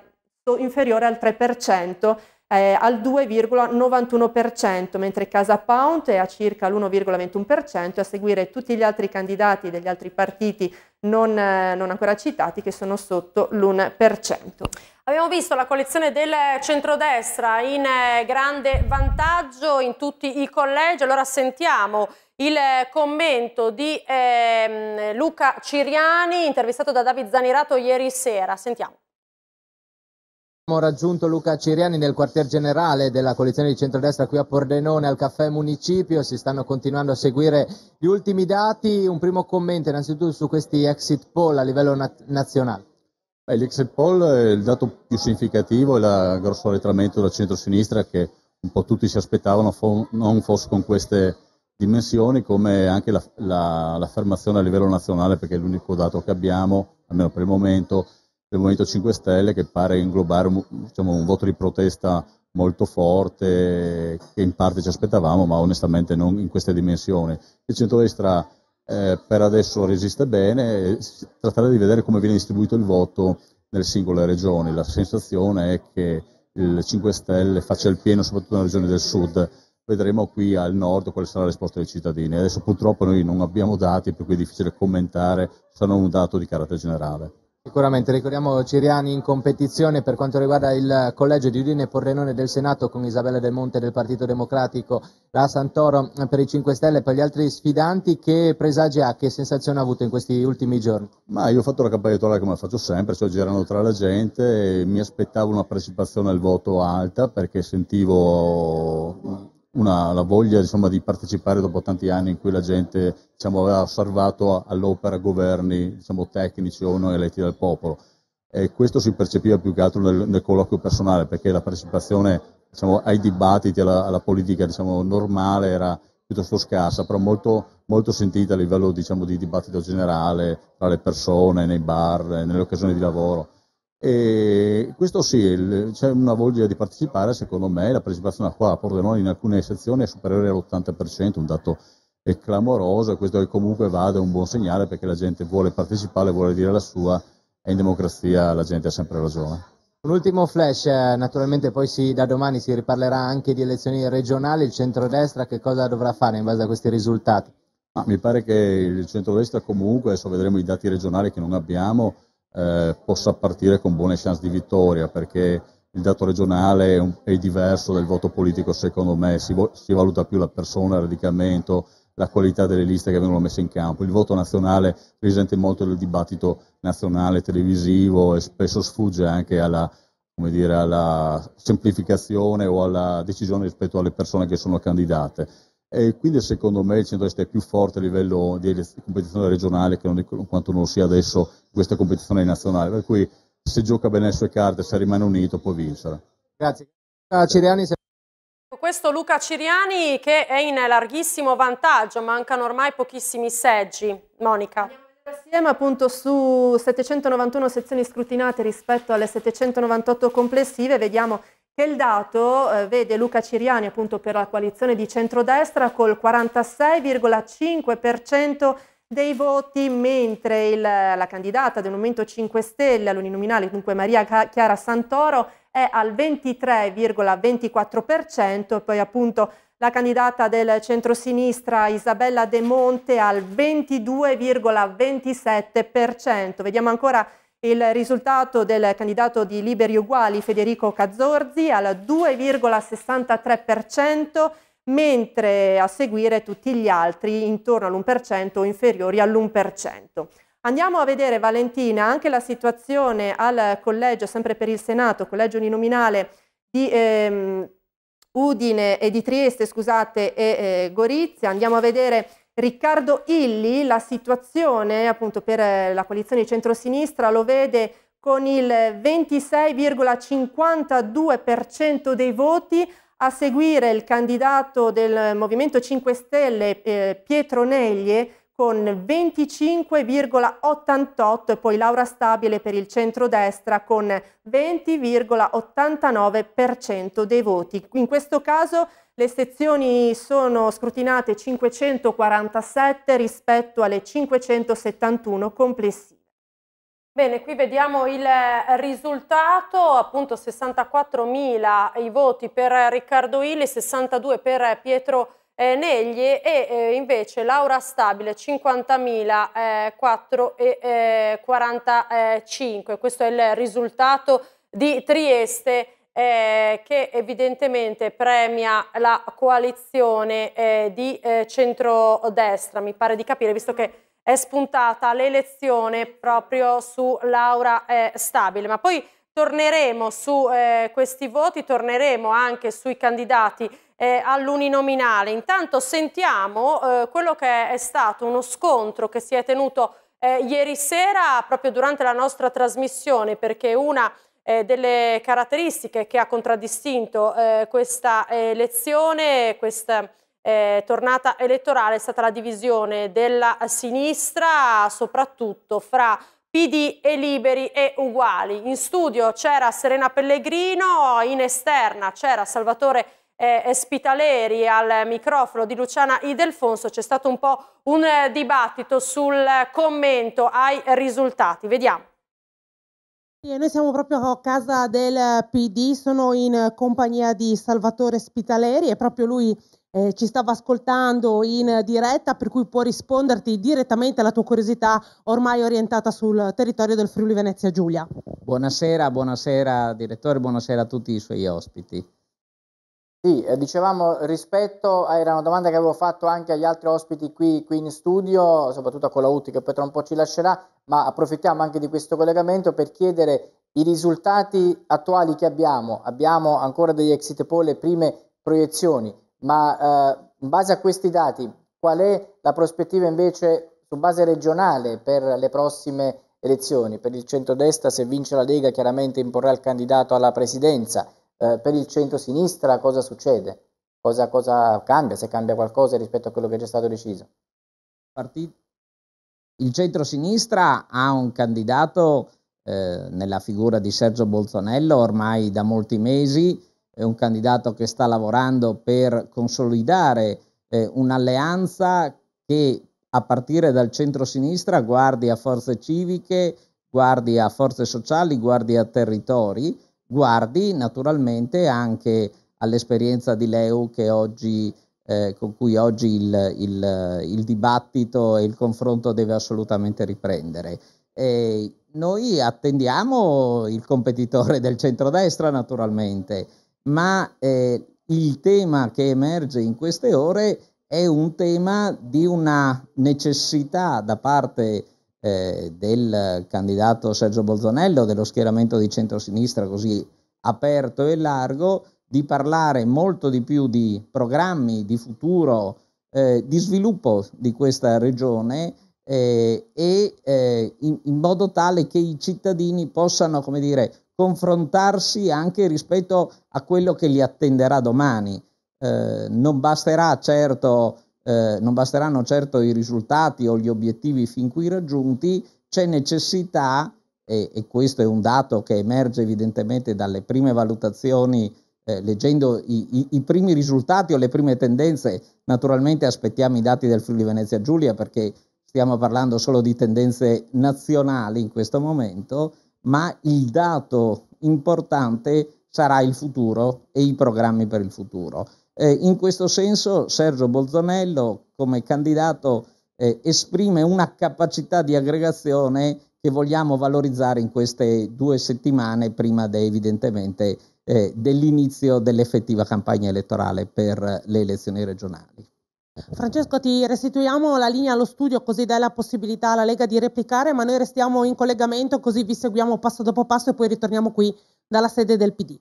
inferiore al 3%, eh, al 2,91%, mentre Casa Pound è a circa l'1,21%, a seguire tutti gli altri candidati degli altri partiti non, eh, non ancora citati che sono sotto l'1%. Abbiamo visto la coalizione del centrodestra in eh, grande vantaggio in tutti i collegi, allora sentiamo il commento di eh, Luca Ciriani intervistato da David Zanirato ieri sera, sentiamo. Abbiamo raggiunto Luca Ciriani nel quartier generale della coalizione di centrodestra qui a Pordenone al caffè Municipio, si stanno continuando a seguire gli ultimi dati, un primo commento innanzitutto su questi exit poll a livello na nazionale. L'exit poll, eh, il dato più significativo è il grosso arretramento della centrosinistra che un po' tutti si aspettavano fo non fosse con queste dimensioni come anche l'affermazione la, la, a livello nazionale perché è l'unico dato che abbiamo, almeno per il momento, del Movimento 5 Stelle che pare inglobare diciamo, un voto di protesta molto forte che in parte ci aspettavamo ma onestamente non in queste dimensioni. Il centrodestra eh, per adesso resiste bene, si trattare di vedere come viene distribuito il voto nelle singole regioni. La sensazione è che il 5 Stelle faccia il pieno soprattutto nelle regioni del sud. Vedremo qui al nord quale sarà la risposta dei cittadini. Adesso purtroppo noi non abbiamo dati, per cui è difficile commentare, se non un dato di carattere generale. Sicuramente, ricordiamo Ciriani in competizione per quanto riguarda il collegio di Udine e Pordenone del Senato con Isabella Del Monte del Partito Democratico, la Santoro per i 5 Stelle e per gli altri sfidanti. Che presagi ha, che sensazione ha avuto in questi ultimi giorni? Ma io ho fatto la campagna elettorale come faccio sempre, sto girando tra la gente, mi aspettavo una partecipazione al voto alta perché sentivo una, la voglia insomma, di partecipare dopo tanti anni in cui la gente diciamo, aveva osservato all'opera governi diciamo, tecnici o non eletti dal popolo. E questo si percepiva più che altro nel, nel colloquio personale, perché la partecipazione diciamo, ai dibattiti, alla, alla politica diciamo, normale era piuttosto scarsa, però molto, molto sentita a livello diciamo, di dibattito generale tra le persone, nei bar, nelle occasioni di lavoro. E questo sì, c'è una voglia di partecipare, secondo me, la partecipazione qua a Pordenone in alcune sezioni è superiore all'80%, un dato è clamoroso e questo che comunque vada è un buon segnale perché la gente vuole partecipare, vuole dire la sua e in democrazia la gente ha sempre ragione. Un ultimo flash, eh, naturalmente poi si, da domani si riparlerà anche di elezioni regionali, il centrodestra che cosa dovrà fare in base a questi risultati? Ah, mi pare che il centrodestra comunque, adesso vedremo i dati regionali che non abbiamo, eh, possa partire con buone chance di vittoria, perché il dato regionale è, un, è diverso dal voto politico secondo me, si, vo, si valuta più la persona, il radicamento, la qualità delle liste che vengono messe in campo. Il voto nazionale risente molto del dibattito nazionale televisivo e spesso sfugge anche alla, dire, alla semplificazione o alla decisione rispetto alle persone che sono candidate. E quindi secondo me il centro-est è più forte a livello di competizione regionale che non di quanto non sia adesso questa competizione nazionale, per cui se gioca bene le sue carte, se rimane unito può vincere. Grazie. Ciriani, se... Questo Luca Ciriani che è in larghissimo vantaggio, mancano ormai pochissimi seggi. Monica. Assieme appunto su 791 sezioni scrutinate rispetto alle 798 complessive vediamo che il dato eh, vede Luca Ciriani appunto per la coalizione di centrodestra col 46,5% dei voti, mentre il, la candidata del Movimento 5 Stelle all'uninominale, dunque Maria Chiara Santoro, è al 23,24%, poi appunto la candidata del centrosinistra Isabella De Monte al 22,27%. Vediamo ancora il risultato del candidato di Liberi Uguali Federico Cazzorzi al 2,63%, mentre a seguire tutti gli altri intorno all'1% o inferiori all'1%. Andiamo a vedere Valentina anche la situazione al collegio, sempre per il Senato, collegio uninominale di ehm, Udine e di Trieste, scusate, e eh, Gorizia. Andiamo a vedere Riccardo Illi la situazione appunto per eh, la coalizione di centrosinistra lo vede con il 26,52% dei voti a seguire il candidato del Movimento 5 Stelle eh, Pietro Neglie con 25,88 e poi Laura Stabile per il centrodestra con 20,89% dei voti. In questo caso le sezioni sono scrutinate 547 rispetto alle 571 complessive. Bene, qui vediamo il risultato, appunto 64.000 i voti per Riccardo Ili, 62 per Pietro eh, negli e eh, invece Laura Stabile 50.445. Eh, eh, Questo è il risultato di Trieste eh, che evidentemente premia la coalizione di centrodestra, mi pare di capire, visto che è spuntata l'elezione proprio su Laura eh, Stabile. Ma poi torneremo su eh, questi voti, torneremo anche sui candidati eh, all'uninominale. Intanto sentiamo eh, quello che è stato uno scontro che si è tenuto eh, ieri sera proprio durante la nostra trasmissione perché una eh, delle caratteristiche che ha contraddistinto eh, questa elezione, questa eh, tornata elettorale è stata la divisione della sinistra soprattutto fra PD e Liberi e Uguali. In studio c'era Serena Pellegrino, in esterna c'era Salvatore eh, Spitaleri al microfono di Luciana Idelfonso c'è stato un po' un eh, dibattito sul commento ai risultati. Vediamo. noi siamo proprio a casa del eh, PD, sono in compagnia di Salvatore Spitaleri e proprio lui eh, ci stava ascoltando in diretta, per cui può risponderti direttamente alla tua curiosità ormai orientata sul territorio del Friuli Venezia Giulia. Buonasera, buonasera direttore, buonasera a tutti i suoi ospiti. Sì, eh, dicevamo rispetto, era una domanda che avevo fatto anche agli altri ospiti qui, qui in studio, soprattutto a quella Uti che poi tra un po' ci lascerà, ma approfittiamo anche di questo collegamento per chiedere i risultati attuali che abbiamo. Abbiamo ancora degli exit poll, le prime proiezioni, ma eh, in base a questi dati qual è la prospettiva invece su base regionale per le prossime elezioni? Per il centrodestra se vince la Lega chiaramente imporrà il candidato alla presidenza, eh, per il centro-sinistra cosa succede? Cosa, cosa, cambia? Se cambia qualcosa rispetto a quello che è già stato deciso? il centro-sinistra ha un candidato eh, nella figura di Sergio Bolzonello ormai da molti mesi, è un candidato che sta lavorando per consolidare eh, un'alleanza che a partire dal centro-sinistra guardi a forze civiche, guardi a forze sociali, guardi a territori guardi naturalmente anche all'esperienza di Leu oggi, eh, con cui oggi il, il, il, dibattito e il confronto deve assolutamente riprendere. E noi attendiamo il competitore del centrodestra naturalmente, ma eh, il tema che emerge in queste ore è un tema di una necessità da parte eh, del candidato Sergio Bolzonello, dello schieramento di centrosinistra così aperto e largo, di parlare molto di più di programmi di futuro, eh, di sviluppo di questa regione eh, e eh, in, in, modo tale che i cittadini possano, come dire, confrontarsi anche rispetto a quello che li attenderà domani. Eh, non basterà certo eh, non basteranno certo i risultati o gli obiettivi fin qui raggiunti, c'è necessità, e, e questo è un dato che emerge evidentemente dalle prime valutazioni eh, leggendo i, i, i, primi risultati o le prime tendenze, naturalmente aspettiamo i dati del Friuli Venezia Giulia perché stiamo parlando solo di tendenze nazionali in questo momento, ma il dato importante sarà il futuro e i programmi per il futuro. Eh, in questo senso Sergio Bolzonello come candidato eh, esprime una capacità di aggregazione che vogliamo valorizzare in queste due settimane prima de, evidentemente eh, dell'inizio dell'effettiva campagna elettorale per le elezioni regionali. Francesco, ti restituiamo la linea allo studio così dai la possibilità alla Lega di replicare, ma noi restiamo in collegamento così vi seguiamo passo dopo passo e poi ritorniamo qui dalla sede del PD.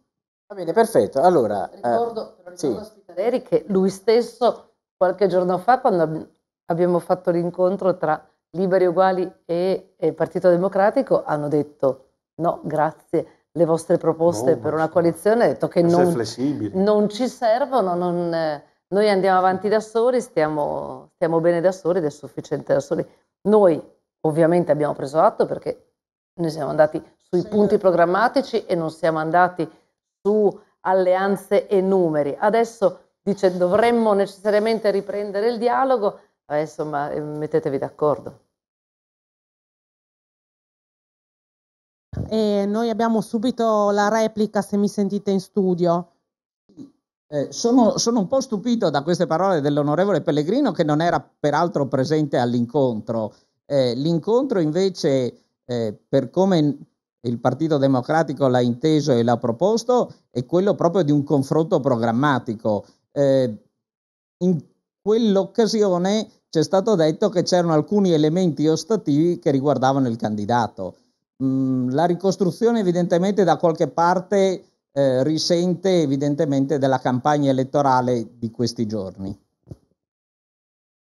Va bene, perfetto. Allora, ricordo, eh, ricordo sì. Valeri che lui stesso qualche giorno fa, quando abbiamo fatto l'incontro tra Liberi Uguali e, e Partito Democratico, hanno detto no, grazie, le vostre proposte no, per una coalizione, ha detto che non, non, ci servono, non, noi andiamo avanti da soli, stiamo, stiamo bene da soli ed è sufficiente da soli. Noi ovviamente abbiamo preso atto perché noi siamo andati sui sì. punti programmatici e non siamo andati su alleanze e numeri. Adesso dice dovremmo necessariamente riprendere il dialogo, eh, insomma eh, mettetevi d'accordo. E noi abbiamo subito la replica se mi sentite in studio. Eh, sono, sono, un po' stupito da queste parole dell'onorevole Pellegrino che non era peraltro presente all'incontro. Eh, l'incontro invece, eh, per come il Partito Democratico l'ha inteso e l'ha proposto, è quello proprio di un confronto programmatico eh, in quell'occasione c'è stato detto che c'erano alcuni elementi ostativi che riguardavano il candidato. Mm, la ricostruzione evidentemente da qualche parte eh, risente evidentemente della campagna elettorale di questi giorni.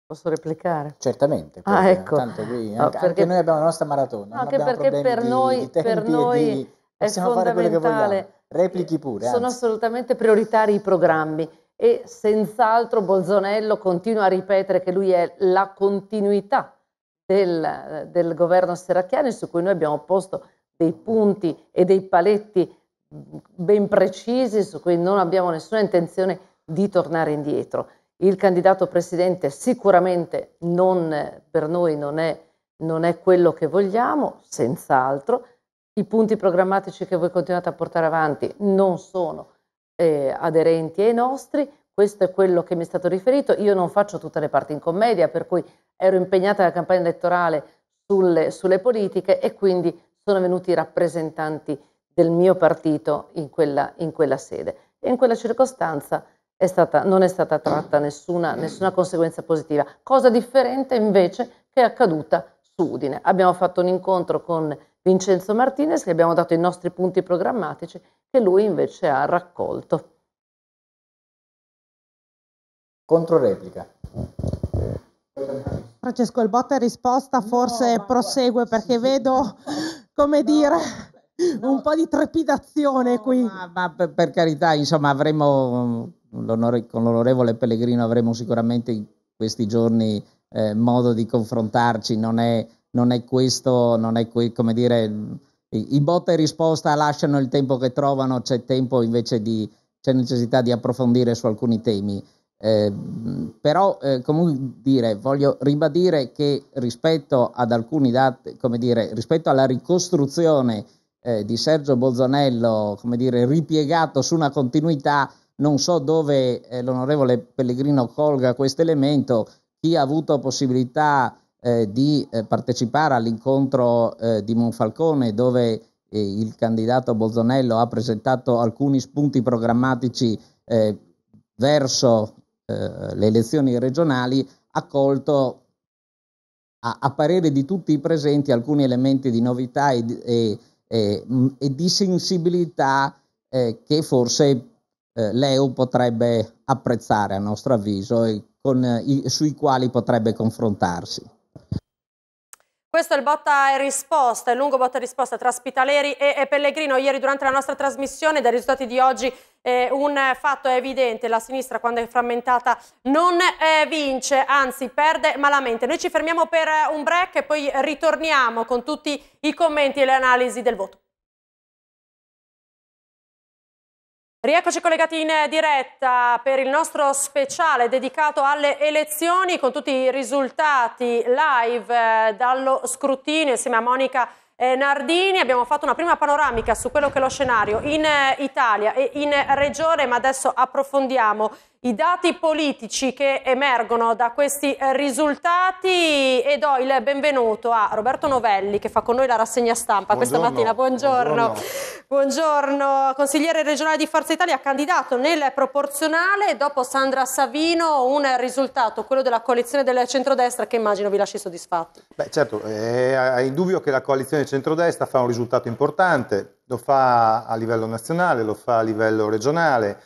Posso replicare? Certamente. Ah, ecco. Tanto qui, no, perché, anche noi abbiamo la nostra maratona. Anche perché per noi, di, di per noi di, è fondamentale. Replichi pure. Sono anzi. assolutamente prioritari i programmi e senz'altro Bolzonello continua a ripetere che lui è la continuità del, del governo serracchiani su cui noi abbiamo posto dei punti e dei paletti ben precisi su cui non abbiamo nessuna intenzione di tornare indietro. Il candidato presidente sicuramente non, per noi non è, non è quello che vogliamo, senz'altro. I punti programmatici che voi continuate a portare avanti non sono eh, aderenti ai nostri, questo è quello che mi è stato riferito, io non faccio tutte le parti in commedia, per cui ero impegnata nella campagna elettorale sulle, sulle politiche e quindi sono venuti i rappresentanti del mio partito in quella, in quella sede. E in quella circostanza è stata, non è stata tratta nessuna, nessuna, conseguenza positiva. Cosa differente invece che è accaduta su Udine. Abbiamo fatto un incontro con Vincenzo Martinez, che abbiamo dato i nostri punti programmatici che lui invece ha raccolto. Controreplica. Francesco, il botta e risposta forse no, prosegue perché sì, vedo, come no, dire, no, un po' di trepidazione qui. Ma, ma per, per, carità, insomma, avremo, mm, con l'onorevole Pellegrino avremo sicuramente in questi giorni eh, modo di confrontarci, non è, non è questo, non è, que, come dire mm, i, botta e risposta lasciano il tempo che trovano, c'è tempo invece di, c'è necessità di approfondire su alcuni temi. Eh, però eh, comunque dire, voglio ribadire che rispetto ad alcuni dati, come dire, rispetto alla ricostruzione eh, di Sergio Bolzonello, come dire, ripiegato su una continuità, non so dove eh, l'onorevole Pellegrino colga questo elemento, chi ha avuto possibilità eh, di eh, partecipare all'incontro eh, di Monfalcone dove eh, il candidato Bolzonello ha presentato alcuni spunti programmatici verso le elezioni regionali, ha colto a, a, parere di tutti i presenti alcuni elementi di novità e, e, e, mm, e di sensibilità che forse eh, Leo potrebbe apprezzare a nostro avviso e con, eh, sui quali potrebbe confrontarsi. Questo è il botta e risposta, il lungo botta e risposta tra Spitaleri e, e Pellegrino. Ieri durante la nostra trasmissione dai risultati di oggi eh, un fatto è evidente, la sinistra quando è frammentata non eh, vince, anzi perde malamente. Noi ci fermiamo per eh, un break e poi ritorniamo con tutti i commenti e le analisi del voto. Rieccoci collegati in diretta per il nostro speciale dedicato alle elezioni con tutti i risultati live eh, dallo scrutinio insieme a Monica eh, Nardini. Abbiamo fatto una prima panoramica su quello che è lo scenario in eh, Italia e in Regione ma adesso approfondiamo i dati politici che emergono da questi eh, risultati e do il benvenuto a Roberto Novelli che fa con noi la rassegna stampa buongiorno, questa mattina. Buongiorno. buongiorno. buongiorno. consigliere regionale di Forza Italia, candidato nel proporzionale dopo Sandra Savino, un risultato, quello della coalizione del centrodestra che immagino vi lasci soddisfatto. Beh certo, è indubbio che la coalizione centrodestra fa un risultato importante, lo fa a livello nazionale, lo fa a livello regionale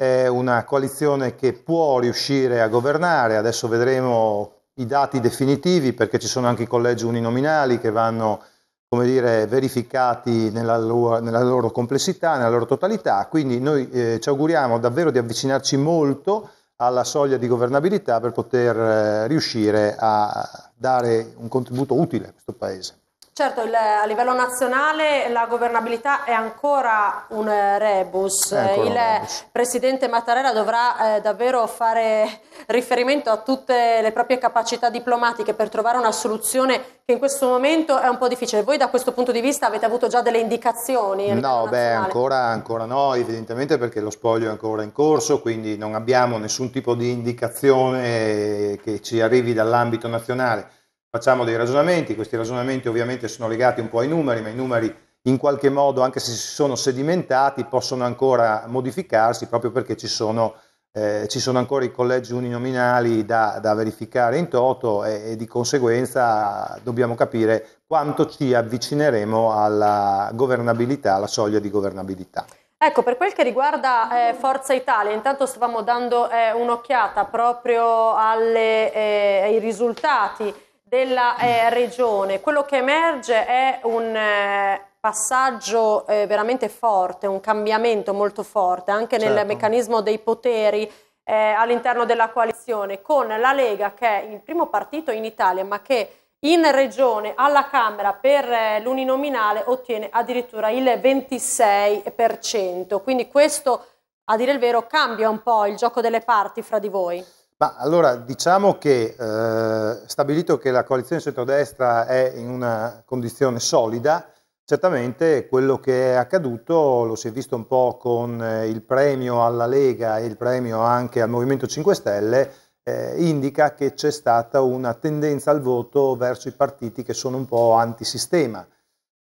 è una coalizione che può riuscire a governare, adesso vedremo i dati definitivi perché ci sono anche i collegi uninominali che vanno come dire, verificati nella loro, nella loro complessità, nella loro totalità, quindi noi eh, ci auguriamo davvero di avvicinarci molto alla soglia di governabilità per poter eh, riuscire a dare un contributo utile a questo Paese. Certo, il, a livello nazionale la governabilità è ancora un eh, rebus. Ancora il rebus. presidente Mattarella dovrà eh, davvero fare riferimento a tutte le proprie capacità diplomatiche per trovare una soluzione che in questo momento è un po' difficile. Voi da questo punto di vista avete avuto già delle indicazioni? No, beh, ancora, ancora, no, evidentemente perché lo spoglio è ancora in corso, quindi non abbiamo nessun tipo di indicazione che ci arrivi dall'ambito nazionale facciamo dei ragionamenti, questi ragionamenti ovviamente sono legati un po' ai numeri, ma i numeri in qualche modo, anche se si sono sedimentati, possono ancora modificarsi proprio perché ci sono, eh, ci sono ancora i collegi uninominali da, da verificare in toto e, e, di conseguenza dobbiamo capire quanto ci avvicineremo alla governabilità, alla soglia di governabilità. Ecco, per quel che riguarda eh, Forza Italia, intanto stavamo dando eh, un'occhiata proprio alle, eh, ai risultati della eh, regione. Quello che emerge è un eh, passaggio eh, veramente forte, un cambiamento molto forte anche certo. nel meccanismo dei poteri eh, all'interno della coalizione, con la Lega che è il primo partito in Italia, ma che in regione alla Camera per eh, l'uninominale ottiene addirittura il 26%. Quindi questo, a dire il vero, cambia un po' il gioco delle parti fra di voi. Ma allora diciamo che eh, stabilito che la coalizione centrodestra è in una condizione solida, certamente quello che è accaduto lo si è visto un po' con eh, il premio alla Lega e il premio anche al Movimento 5 Stelle, eh, indica che c'è stata una tendenza al voto verso i partiti che sono un po' antisistema.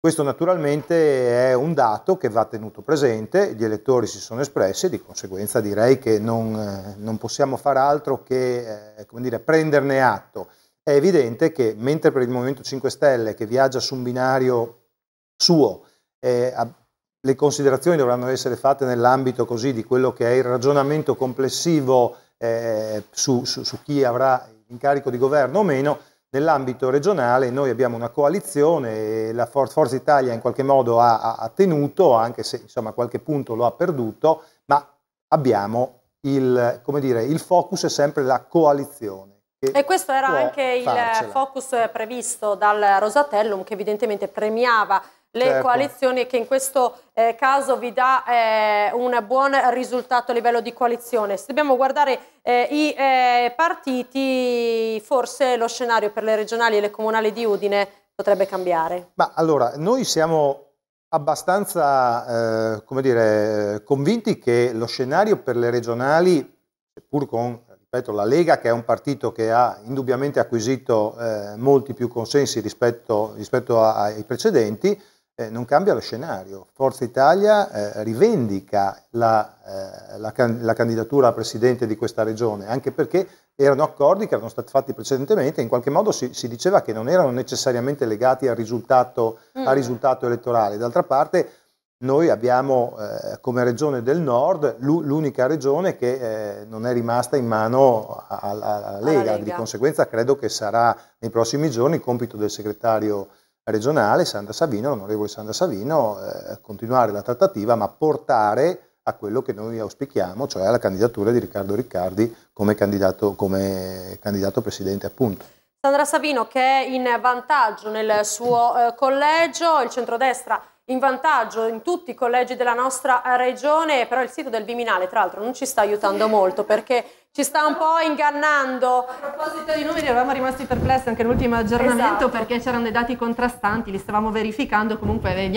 Questo naturalmente è un dato che va tenuto presente, gli elettori si sono espressi, di conseguenza direi che non, eh, non possiamo fare altro che eh, dire, prenderne atto. È evidente che mentre per il Movimento 5 Stelle che viaggia su un binario suo, eh, le considerazioni dovranno essere fatte nell'ambito così di quello che è il ragionamento complessivo eh, su, su, su chi avrà incarico di governo o meno, Nell'ambito regionale noi abbiamo una coalizione, la Forza Italia in qualche modo ha, ha tenuto, anche se insomma qualche punto lo ha perduto, ma abbiamo il, dire, il focus è sempre la coalizione. E questo era anche farcela. il focus previsto dal Rosatellum che evidentemente premiava le certo. coalizioni che in questo eh, caso vi dà eh, un buon risultato a livello di coalizione. Se dobbiamo guardare eh, i eh, partiti, forse lo scenario per le regionali e le comunali di Udine potrebbe cambiare. Ma allora, noi siamo abbastanza eh, dire, convinti che lo scenario per le regionali, pur con ripeto, la Lega, che è un partito che ha indubbiamente acquisito eh, molti più consensi rispetto, rispetto a, ai precedenti, eh, non cambia lo scenario. Forza Italia eh, rivendica la, eh, la, can la, candidatura a presidente di questa regione, anche perché erano accordi che erano stati fatti precedentemente, e in qualche modo si, si diceva che non erano necessariamente legati al risultato, mm. al risultato elettorale. D'altra parte noi abbiamo eh, come regione del nord l'unica regione che eh, non è rimasta in mano alla, alla Lega. Lega, di conseguenza credo che sarà nei prossimi giorni compito del segretario regionale, Sandra Savino, l'onorevole Sandra Savino, eh, continuare la trattativa ma portare a quello che noi auspichiamo, cioè alla candidatura di Riccardo Riccardi come candidato, come candidato presidente appunto. Sandra Savino che è in vantaggio nel suo eh, collegio, il centrodestra in vantaggio in tutti i collegi della nostra eh, regione, però il sito del Viminale tra l'altro non ci sta aiutando molto perché ci sta un po' ingannando. A proposito dei numeri eravamo rimasti perplessi anche nell'ultimo aggiornamento esatto. perché c'erano dei dati contrastanti, li stavamo verificando, comunque ve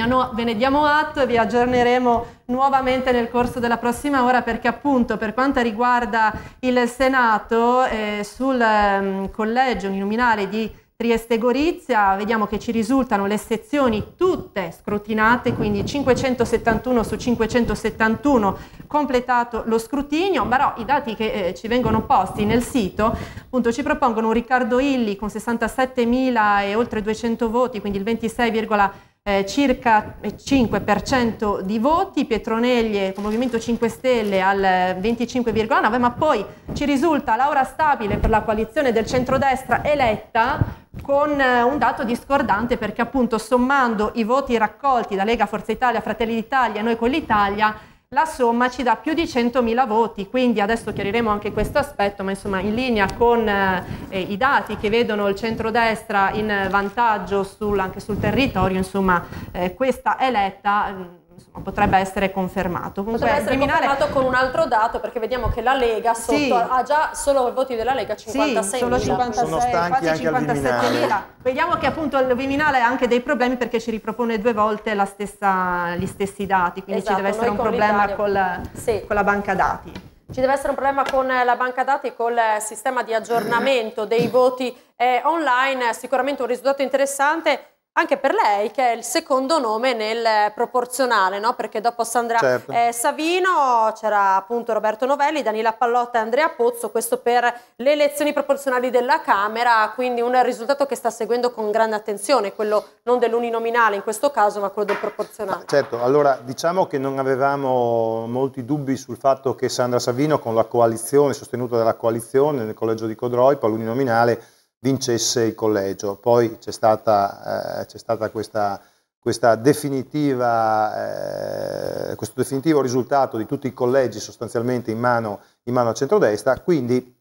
ne diamo atto e vi aggiorneremo nuovamente nel corso della prossima ora perché appunto per quanto riguarda il Senato eh, sul eh, collegio uninominale di Trieste Gorizia, vediamo che ci risultano le sezioni tutte scrutinate, quindi 571 su 571 completato lo scrutinio, però i dati che eh, ci vengono posti nel sito appunto, ci propongono un Riccardo Illi con 67.000 e oltre 200 voti, quindi il 26,5% eh, circa 5% eh, di voti, Pietronelli con Movimento 5 Stelle al 25,9, ma poi ci risulta Laura Stabile per la coalizione del centrodestra eletta con eh, un dato discordante perché appunto sommando i voti raccolti da Lega, Forza Italia, Fratelli d'Italia e noi con l'Italia la somma ci dà più di 100.000 voti, quindi adesso chiariremo anche questo aspetto, ma insomma in linea con eh, i dati che vedono il centrodestra in eh, vantaggio sul, anche sul territorio, insomma eh, questa eletta insomma, potrebbe essere confermato. Comunque, potrebbe essere criminale... confermato con un altro dato perché vediamo che la Lega sotto sì. ha già solo i voti della Lega 56.000. Sì, solo 56, Sono 57.000. Vediamo che appunto il Viminale ha anche dei problemi perché ci ripropone due volte stessa, gli stessi dati, quindi esatto, ci deve essere un problema col, sì. con la banca dati. Ci deve essere un problema con la banca dati, col sistema di aggiornamento dei voti eh, online, sicuramente un risultato interessante anche per lei che è il secondo nome nel proporzionale, no? perché dopo Sandra certo. eh, Savino c'era appunto Roberto Novelli, Danila Pallotta e Andrea Pozzo, questo per le elezioni proporzionali della Camera, quindi un risultato che sta seguendo con grande attenzione, quello non dell'uninominale in questo caso, ma quello del proporzionale. Certo, allora diciamo che non avevamo molti dubbi sul fatto che Sandra Savino con la coalizione, sostenuta dalla coalizione nel collegio di Codroi, poi l'uninominale, vincesse il collegio. Poi c'è stata, eh, stata questa, questa definitiva, eh, questo definitivo risultato di tutti i collegi sostanzialmente in mano, in mano a centrodestra, quindi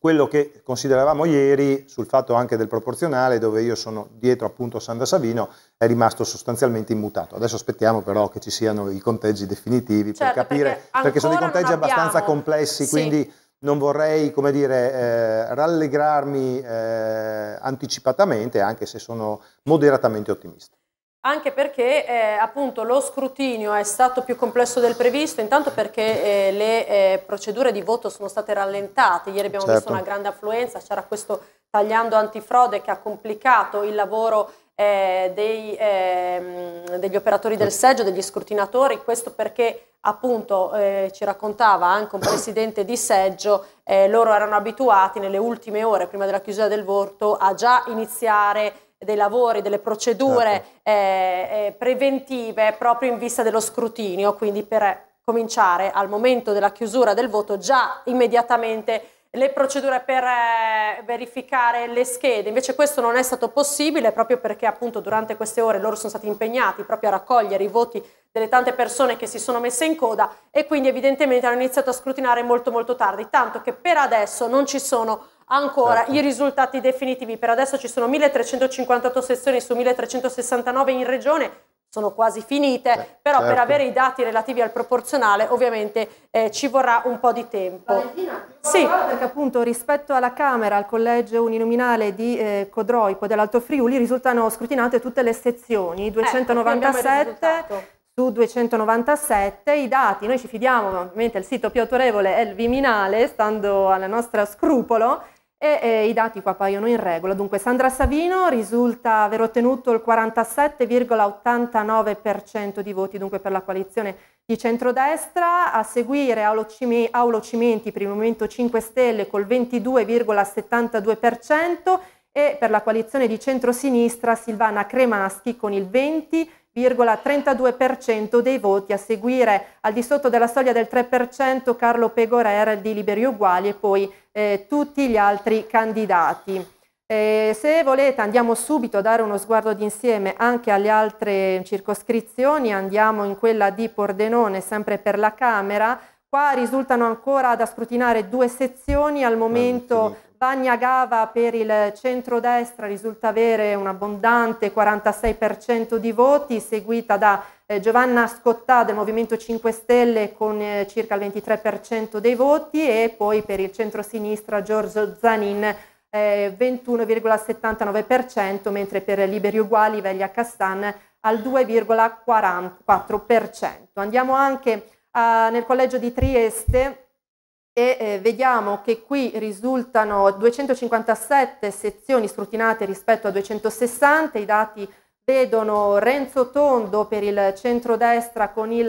quello che consideravamo ieri sul fatto anche del proporzionale, dove io sono dietro appunto a Sandra Savino, è rimasto sostanzialmente immutato. Adesso aspettiamo però che ci siano i conteggi definitivi certo, per capire, perché, perché sono dei conteggi abbastanza complessi, sì. quindi non vorrei come dire, eh, rallegrarmi eh, anticipatamente, anche se sono moderatamente ottimista. Anche perché eh, appunto lo scrutinio è stato più complesso del previsto, intanto perché eh, le eh, procedure di voto sono state rallentate, ieri abbiamo certo. visto una grande affluenza, c'era questo tagliando antifrode che ha complicato il lavoro eh, dei, ehm, degli operatori del seggio, degli scrutinatori, questo perché appunto eh, ci raccontava anche un presidente di seggio, eh, loro erano abituati nelle ultime ore prima della chiusura del voto a già iniziare dei lavori, delle procedure certo. Eh, eh, preventive proprio in vista dello scrutinio, quindi per cominciare al momento della chiusura del voto già immediatamente le procedure per eh, verificare le schede. Invece questo non è stato possibile proprio perché appunto durante queste ore loro sono stati impegnati proprio a raccogliere i voti delle tante persone che si sono messe in coda e quindi evidentemente hanno iniziato a scrutinare molto molto tardi, tanto che per adesso non ci sono ancora certo. i risultati definitivi. Per adesso ci sono 1358 sezioni su 1369 in regione, sono quasi finite, eh, però certo. per avere i dati relativi al proporzionale ovviamente eh, ci vorrà un po' di tempo. sì, perché appunto rispetto alla Camera, al collegio uninominale di eh, Codroipo dell'Alto Friuli risultano scrutinate tutte le sezioni, 297 eh, su 297 i dati, noi ci fidiamo, ovviamente il sito più autorevole è il Viminale, stando al nostro scrupolo, e eh, i dati qua paiono in regola. Dunque Sandra Savino risulta aver ottenuto il 47,89% di voti dunque, per la coalizione di centrodestra, a seguire Aulo, Cime, Aulo Cimenti per il Movimento 5 Stelle col 22,72% e per la coalizione di centrosinistra Silvana Cremaschi con il 20%. 0,32% dei voti a seguire al di sotto della soglia del 3% Carlo Pegorer di Liberi Uguali e poi eh, tutti gli altri candidati. Eh, se volete andiamo subito a dare uno sguardo d'insieme anche alle altre circoscrizioni, andiamo in quella di Pordenone sempre per la Camera, Qua risultano ancora da scrutinare due sezioni, al momento Bagnagava per il centrodestra risulta avere un abbondante 46% di voti, seguita da eh, Giovanna Scottà del Movimento 5 Stelle con eh, circa il 23% dei voti e poi per il centrosinistra Giorgio Zanin eh, 21,79%, mentre per Liberi Uguali Veglia Castan al 2,44%. Andiamo anche ah, nel collegio di Trieste e eh, vediamo che qui risultano 257 sezioni scrutinate rispetto a 260, i dati vedono Renzo Tondo per il centrodestra con il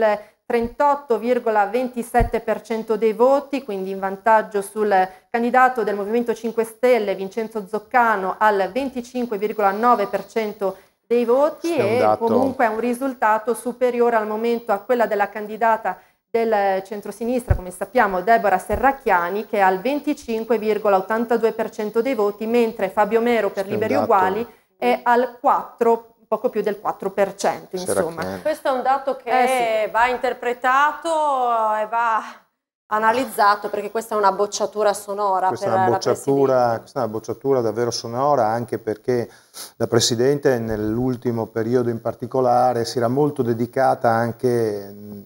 38,27% dei voti, quindi in vantaggio sul candidato del Movimento 5 Stelle Vincenzo Zoccano al 25,9% dei voti e comunque è un risultato superiore al momento a quella della candidata del centrosinistra, come sappiamo, Deborah Serracchiani, che ha il 25,82% dei voti, mentre Fabio Mero per Liberi Uguali è al 4, poco più del 4%. insomma. Questo è un dato che eh, sì. va interpretato e va analizzato perché questa è una bocciatura sonora. Questa, è una bocciatura, questa è una bocciatura davvero sonora anche perché la Presidente nell'ultimo periodo in particolare si era molto dedicata anche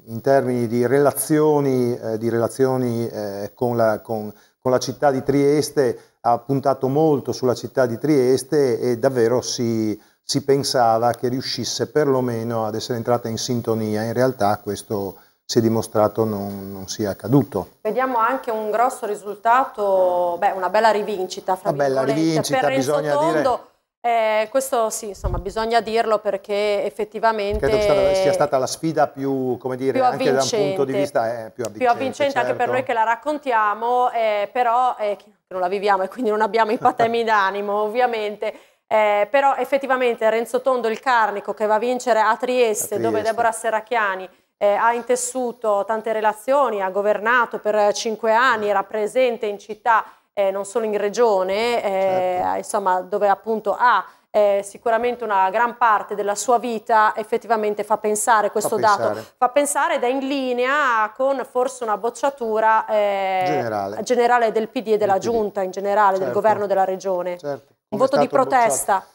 in termini di relazioni, eh, di relazioni eh, con, la, con, con la città di Trieste, ha puntato molto sulla città di Trieste e davvero si si pensava che riuscisse perlomeno ad essere entrata in sintonia, in realtà questo si è dimostrato non, non, sia accaduto. Vediamo anche un grosso risultato, beh, una bella rivincita, fra una bella rivincita, per bisogna Tondo, dire... eh, questo sì, insomma, bisogna dirlo perché effettivamente... Credo stata, sia stata la sfida più, come dire, più anche da un punto di vista eh, più avvincente. Più avvincente certo. anche per certo. noi che la raccontiamo, eh, però eh, che non la viviamo e quindi non abbiamo i patemi d'animo, ovviamente. Eh, però effettivamente Renzo Tondo, il carnico, che va a vincere a Trieste, a Trieste. dove Deborah Serracchiani eh, ha intessuto tante relazioni, ha governato per cinque anni, era presente in città, eh, non solo in regione, eh, certo. insomma, dove appunto ha eh, sicuramente una gran parte della sua vita, effettivamente fa pensare questo fa dato, fa pensare ed è in linea con forse una bocciatura eh, generale. generale. del PD e della del Giunta in generale, certo. del governo della regione. Certo. Un voto di protesta. Bocciato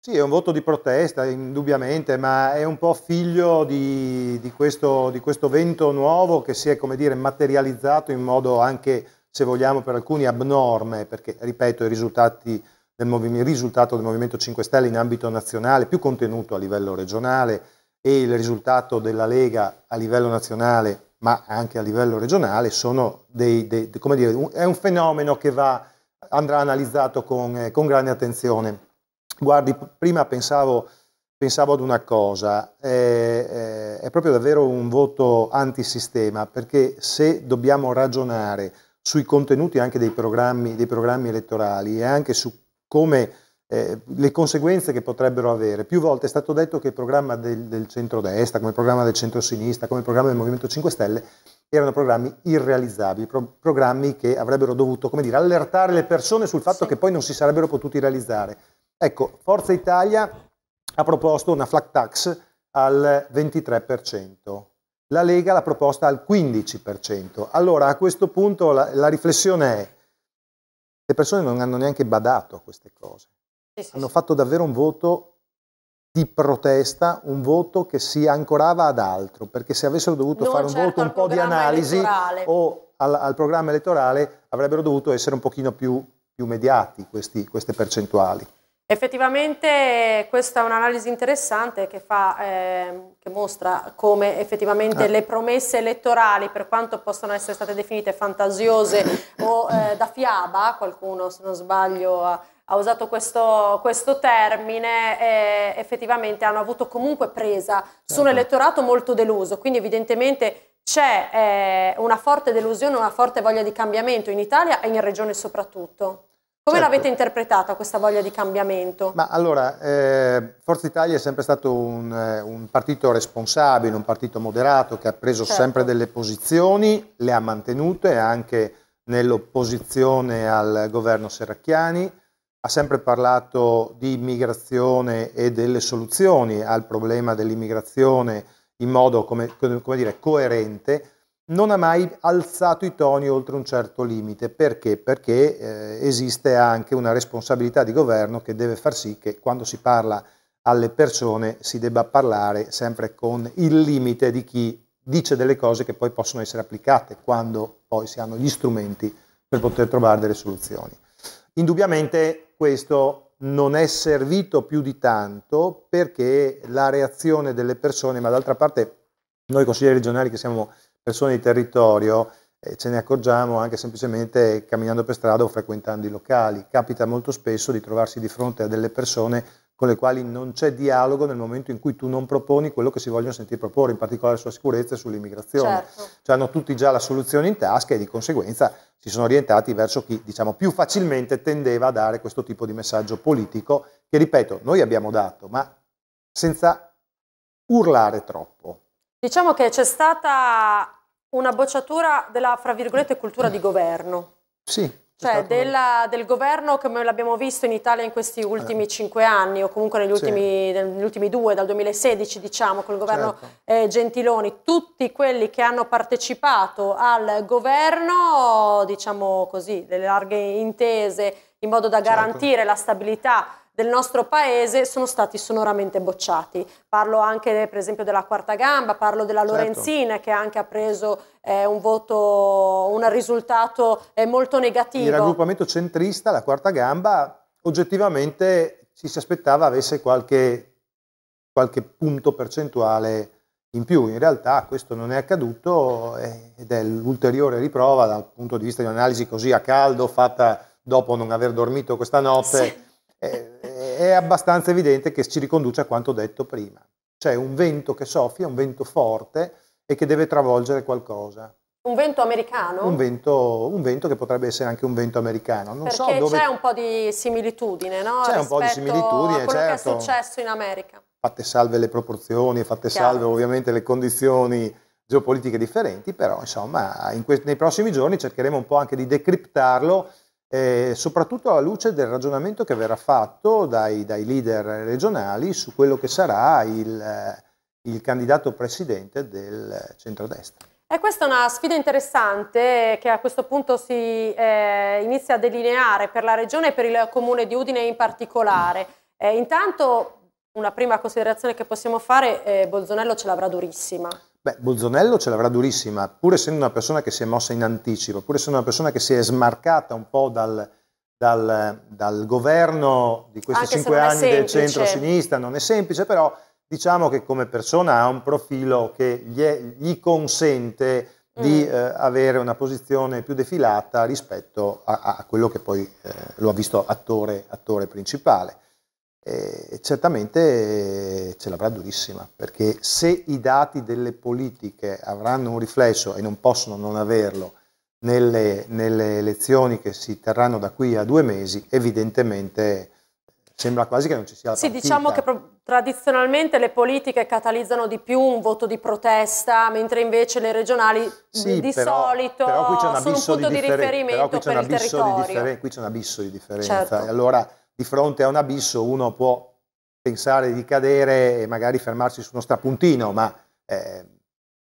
sì, è un voto di protesta, indubbiamente, ma è un po' figlio di, di, questo, di questo, vento nuovo che si è, come dire, materializzato in modo anche, se vogliamo, per alcuni abnorme, perché, ripeto, il risultato del Movimento 5 Stelle in ambito nazionale, più contenuto a livello regionale, e il risultato della Lega a livello nazionale, ma anche a livello regionale, sono dei, dei, come dire, un, è un fenomeno che va, andrà analizzato con, eh, con grande attenzione. Guardi, prima pensavo, pensavo ad una cosa, è, è proprio davvero un voto antisistema, perché se dobbiamo ragionare sui contenuti anche dei programmi, dei programmi elettorali e anche su come eh, le conseguenze che potrebbero avere. Più volte è stato detto che il programma del, del centrodestra, come il programma del centrosinistra, come il programma del Movimento 5 Stelle erano programmi irrealizzabili, pro- programmi che avrebbero dovuto dire, allertare le persone sul fatto sì. che poi non si sarebbero potuti realizzare. Ecco, Forza Italia ha proposto una flat tax al 23%, la Lega l'ha proposta al 15%. Allora a questo punto la, la riflessione è, le persone non hanno neanche badato a queste cose, sì, sì, hanno sì. fatto davvero un voto di protesta, un voto che si ancorava ad altro, perché se avessero dovuto non fare un certo voto un po' di analisi elettorale. o al, al, programma elettorale avrebbero dovuto essere un pochino più, più mediati questi, queste percentuali. Effettivamente questa è un'analisi interessante che, fa, eh, che, mostra come effettivamente ah. le promesse elettorali, per quanto possano essere state definite fantasiose o eh, da fiaba, qualcuno se non sbaglio ha, ha usato questo, questo termine, eh, effettivamente hanno avuto comunque presa su un certo. elettorato molto deluso, quindi evidentemente c'è eh, una forte delusione, una forte voglia di cambiamento in Italia e in regione soprattutto. Come certo. l'avete interpretata questa voglia di cambiamento? Ma allora, eh, Forza Italia è sempre stato un, eh, un, partito responsabile, un partito moderato che ha preso certo. sempre delle posizioni, le ha mantenute anche nell'opposizione al governo Serracchiani, ha sempre parlato di immigrazione e delle soluzioni al problema dell'immigrazione in modo, come, come dire, coerente non ha mai alzato i toni oltre un certo limite. Perché? Perché eh, esiste anche una responsabilità di governo che deve far sì che quando si parla alle persone si debba parlare sempre con il limite di chi dice delle cose che poi possono essere applicate quando poi si hanno gli strumenti per poter trovare delle soluzioni. Indubbiamente questo non è servito più di tanto perché la reazione delle persone, ma d'altra parte noi consiglieri regionali che siamo persone di territorio eh, ce ne accorgiamo anche semplicemente camminando per strada o frequentando i locali. Capita molto spesso di trovarsi di fronte a delle persone con le quali non c'è dialogo nel momento in cui tu non proponi quello che si vogliono sentire proporre, in particolare sulla sicurezza e sull'immigrazione. Certo. Cioè hanno tutti già la soluzione in tasca e di conseguenza si sono orientati verso chi diciamo, più facilmente tendeva a dare questo tipo di messaggio politico che, ripeto, noi abbiamo dato, ma senza urlare troppo. Diciamo che c'è stata una bocciatura della, fra virgolette, cultura di governo. Sì. Cioè esatto. della, del governo come l'abbiamo visto in Italia in questi eh. ultimi eh. cinque anni o comunque negli, sì. ultimi, negli ultimi, due, dal 2016 diciamo, col governo certo. eh, Gentiloni, tutti quelli che hanno partecipato al governo, diciamo così, delle larghe intese in modo da certo. garantire la stabilità del nostro paese sono stati sonoramente bocciati. Parlo anche per esempio della Quarta Gamba, parlo della Lorenzina certo. che anche ha preso eh, un voto, un risultato eh, molto negativo. Il raggruppamento centrista, la Quarta Gamba, oggettivamente ci si aspettava avesse qualche, qualche punto percentuale in più. In realtà questo non è accaduto eh, ed è l'ulteriore riprova dal punto di vista di un'analisi così a caldo fatta dopo non aver dormito questa notte. Sì è abbastanza evidente che ci riconduce a quanto detto prima. C'è un vento che soffia, un vento forte e che deve travolgere qualcosa. Un vento americano? Un vento, un vento che potrebbe essere anche un vento americano. Non Perché so dove... c'è un po' di similitudine, no? C'è un po' di similitudine, quello certo. che è certo. successo in America. Fatte salve le proporzioni, fatte Chiaro. salve ovviamente le condizioni geopolitiche differenti, però insomma in nei prossimi giorni cercheremo un po' anche di decriptarlo eh, soprattutto alla luce del ragionamento che verrà fatto dai, dai leader regionali su quello che sarà il, eh, il candidato presidente del centrodestra. E questa è una sfida interessante che a questo punto si eh, inizia a delineare per la regione e per il comune di Udine in particolare. Eh, intanto una prima considerazione che possiamo fare, eh, Bolzonello ce l'avrà durissima. Beh, Bolzonello ce l'avrà durissima, pur essendo una persona che si è mossa in anticipo, pur essendo una persona che si è smarcata un po' dal, dal, dal governo di questi Anche cinque anni del centro-sinistra, non è semplice, però diciamo che come persona ha un profilo che gli, è, gli consente mm. di eh, avere una posizione più defilata rispetto a, a quello che poi eh, lo ha visto attore, attore principale eh, certamente ce l'avrà durissima, perché se i dati delle politiche avranno un riflesso, e non possono non averlo, nelle, nelle elezioni che si terranno da qui a due mesi, evidentemente sembra quasi che non ci sia la Sì, diciamo che tradizionalmente le politiche catalizzano di più un voto di protesta, mentre invece le regionali sì, di però, solito però sono un punto di, differen- di riferimento per il territorio. Di differen- qui c'è un abisso di differenza. Certo. allora di fronte a un abisso uno può pensare di cadere e magari fermarsi su uno strapuntino, ma eh,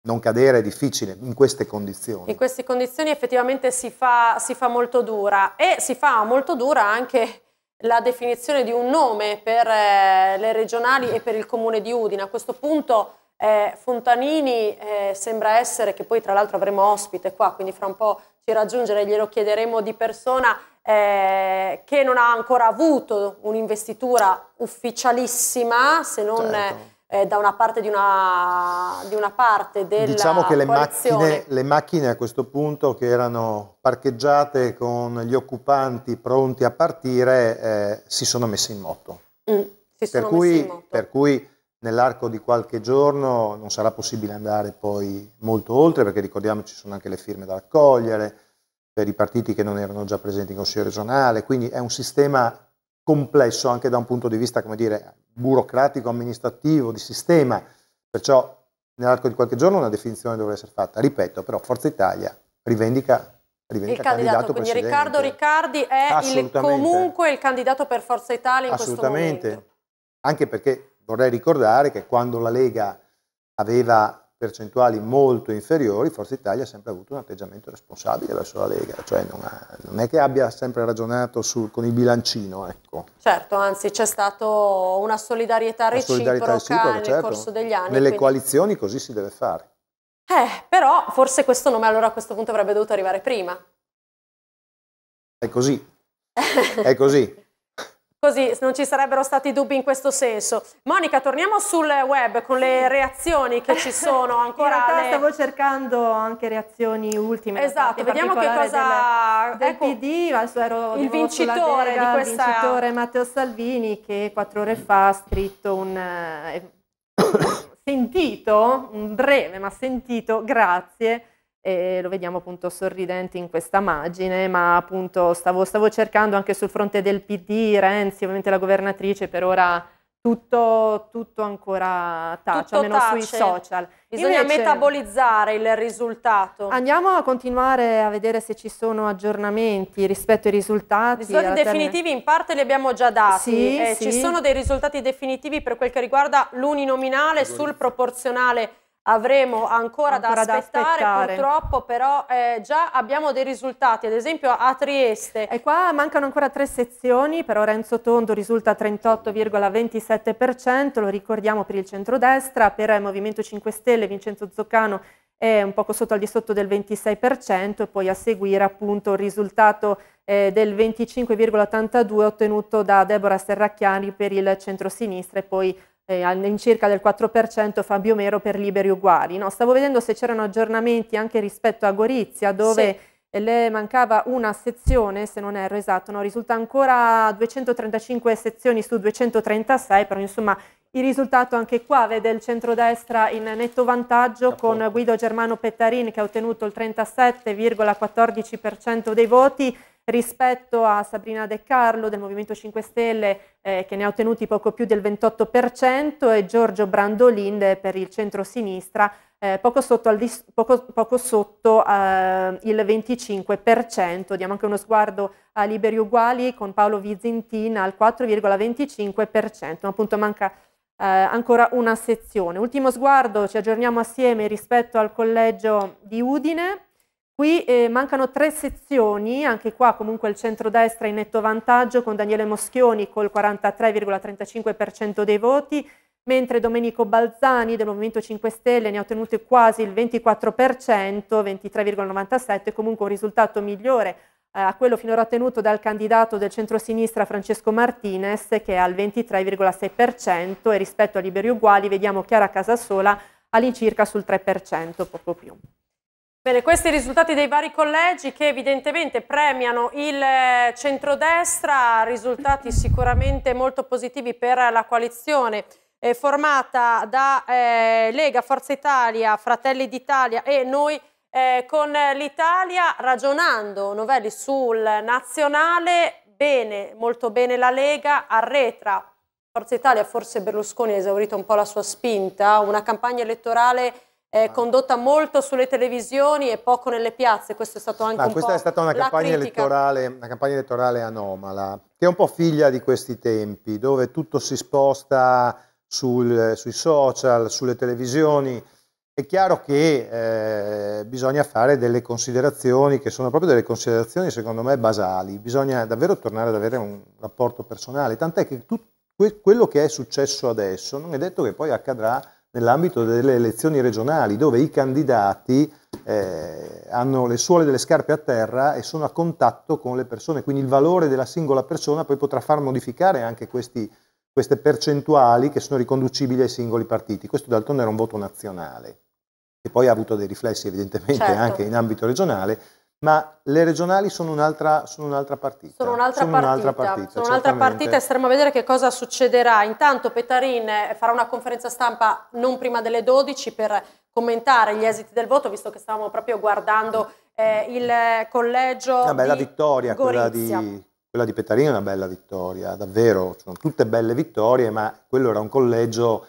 non cadere è difficile in queste condizioni. In queste condizioni effettivamente si fa, si fa molto dura e si fa molto dura anche la definizione di un nome per eh, le regionali e per il comune di Udine. A questo punto eh, Fontanini eh, sembra essere, che poi tra l'altro avremo ospite qua, quindi fra un po' ci raggiungerà e glielo chiederemo di persona, eh, che non ha ancora avuto un'investitura ufficialissima, se non... Certo. Eh, da una parte di una, di una, parte della Diciamo che le macchine, le macchine, a questo punto che erano parcheggiate con gli occupanti pronti a partire eh, si sono messe in moto. Mm, per, cui, moto. per cui nell'arco di qualche giorno non sarà possibile andare poi molto oltre perché ricordiamoci ci sono anche le firme da raccogliere, per i partiti che non erano già presenti in Consiglio regionale, quindi è un sistema complesso anche da un punto di vista, come dire, burocratico, amministrativo, di sistema, perciò nell'arco di qualche giorno una definizione dovrà essere fatta. Ripeto, però Forza Italia rivendica il candidato, quindi presidente. Riccardo Riccardi è il, comunque il candidato per Forza Italia in questo momento. Assolutamente, anche perché vorrei ricordare che quando la Lega aveva percentuali molto inferiori, Forza Italia ha sempre avuto un atteggiamento responsabile verso la Lega, cioè non, ha, non è che abbia sempre ragionato sul, con il bilancino. Ecco. Certo, anzi c'è stata una solidarietà reciproca, solidarietà reciproca nel certo. corso degli anni. Nelle quindi... coalizioni così si deve fare. Eh, però forse questo nome allora a questo punto avrebbe dovuto arrivare prima. È così, è così. Così non ci sarebbero stati dubbi in questo senso. Monica, torniamo sul web con le reazioni che ci sono ancora. in realtà le... stavo cercando anche reazioni ultime. Esatto, vediamo che cosa... Del, ecco, del PD, ero il vincitore Lega, di questa... Il vincitore Matteo Salvini che quattro ore fa ha scritto un... Eh, sentito, un breve ma sentito, grazie e lo vediamo appunto sorridente in questa immagine, ma appunto stavo, stavo, cercando anche sul fronte del PD, Renzi, ovviamente la governatrice, per ora tutto, tutto ancora taccia, almeno tace. sui social. Bisogna Invece, metabolizzare il risultato. Andiamo a continuare a vedere se ci sono aggiornamenti rispetto ai risultati. I Risultati definitivi in parte li abbiamo già dati. Sì, eh, sì. Ci sono dei risultati definitivi per quel che riguarda l'uninominale sul proporzionale avremo ancora, ancora da, aspettare, da, aspettare, purtroppo però eh, già abbiamo dei risultati ad esempio a Trieste e qua mancano ancora tre sezioni però Renzo Tondo risulta 38,27% lo ricordiamo per il centrodestra per Movimento 5 Stelle Vincenzo Zoccano è un poco sotto al di sotto del 26% e poi a seguire appunto il risultato eh, del 25,82 ottenuto da Deborah Serracchiani per il centrosinistra e poi eh, all'incirca del 4% Fabio Mero per liberi uguali. No? Stavo vedendo se c'erano aggiornamenti anche rispetto a Gorizia dove sì. le mancava una sezione, se non erro esatto, no? risulta ancora 235 sezioni su 236, però insomma il risultato anche qua vede il centrodestra in netto vantaggio Appunto. con Guido Germano Pettarin che ha ottenuto il 37,14% dei voti rispetto a Sabrina De Carlo del Movimento 5 Stelle eh, che ne ha ottenuti poco più del 28% e Giorgio Brandolin per il centro-sinistra eh, poco sotto, al, poco, poco sotto eh, il 25%. Diamo anche uno sguardo a Liberi Uguali con Paolo Vizintina al 4,25%, ma appunto manca eh, ancora una sezione. Ultimo sguardo, ci aggiorniamo assieme rispetto al collegio di Udine Qui eh, mancano tre sezioni, anche qua comunque il centrodestra in netto vantaggio con Daniele Moschioni col 43,35% dei voti, mentre Domenico Balzani del Movimento 5 Stelle ne ha ottenuto quasi il 24%, 23,97, comunque un risultato migliore eh, a quello finora ottenuto dal candidato del centrosinistra Francesco Martinez che è al 23,6% e rispetto a Liberi Uguali vediamo Chiara Casasola all'incirca sul 3%, poco più. Bene, questi i risultati dei vari collegi che evidentemente premiano il eh, centrodestra, risultati sicuramente molto positivi per la coalizione eh, formata da eh, Lega, Forza Italia, Fratelli d'Italia e noi eh, con l'Italia, ragionando Novelli sul nazionale, bene, molto bene la Lega, arretra Forza Italia, forse Berlusconi ha esaurito un po' la sua spinta, una campagna elettorale eh, condotta molto sulle televisioni e poco nelle piazze, questo è stato anche Ma ah, un questa è stata una campagna, una campagna, elettorale, anomala, che è un po' figlia di questi tempi, dove tutto si sposta sul, sui social, sulle televisioni. È chiaro che eh, bisogna fare delle considerazioni che sono proprio delle considerazioni secondo me basali, bisogna davvero tornare ad avere un rapporto personale, tant'è che tutto quello che è successo adesso non è detto che poi accadrà nell'ambito delle elezioni regionali, dove i candidati eh, hanno le suole delle scarpe a terra e sono a contatto con le persone, quindi il valore della singola persona poi potrà far modificare anche questi, queste percentuali che sono riconducibili ai singoli partiti. Questo d'altronde era un voto nazionale, che poi ha avuto dei riflessi evidentemente certo. anche in ambito regionale, ma le regionali sono un'altra, sono un'altra partita. Sono un'altra sono partita, un'altra partita, sono un'altra partita e staremo a vedere che cosa succederà. Intanto Petarin eh, farà una conferenza stampa non prima delle 12 per commentare gli esiti del voto, visto che stavamo proprio guardando eh, il collegio. Una bella vittoria quella di, quella di Petarin, è una bella vittoria, davvero, sono tutte belle vittorie, ma quello era un collegio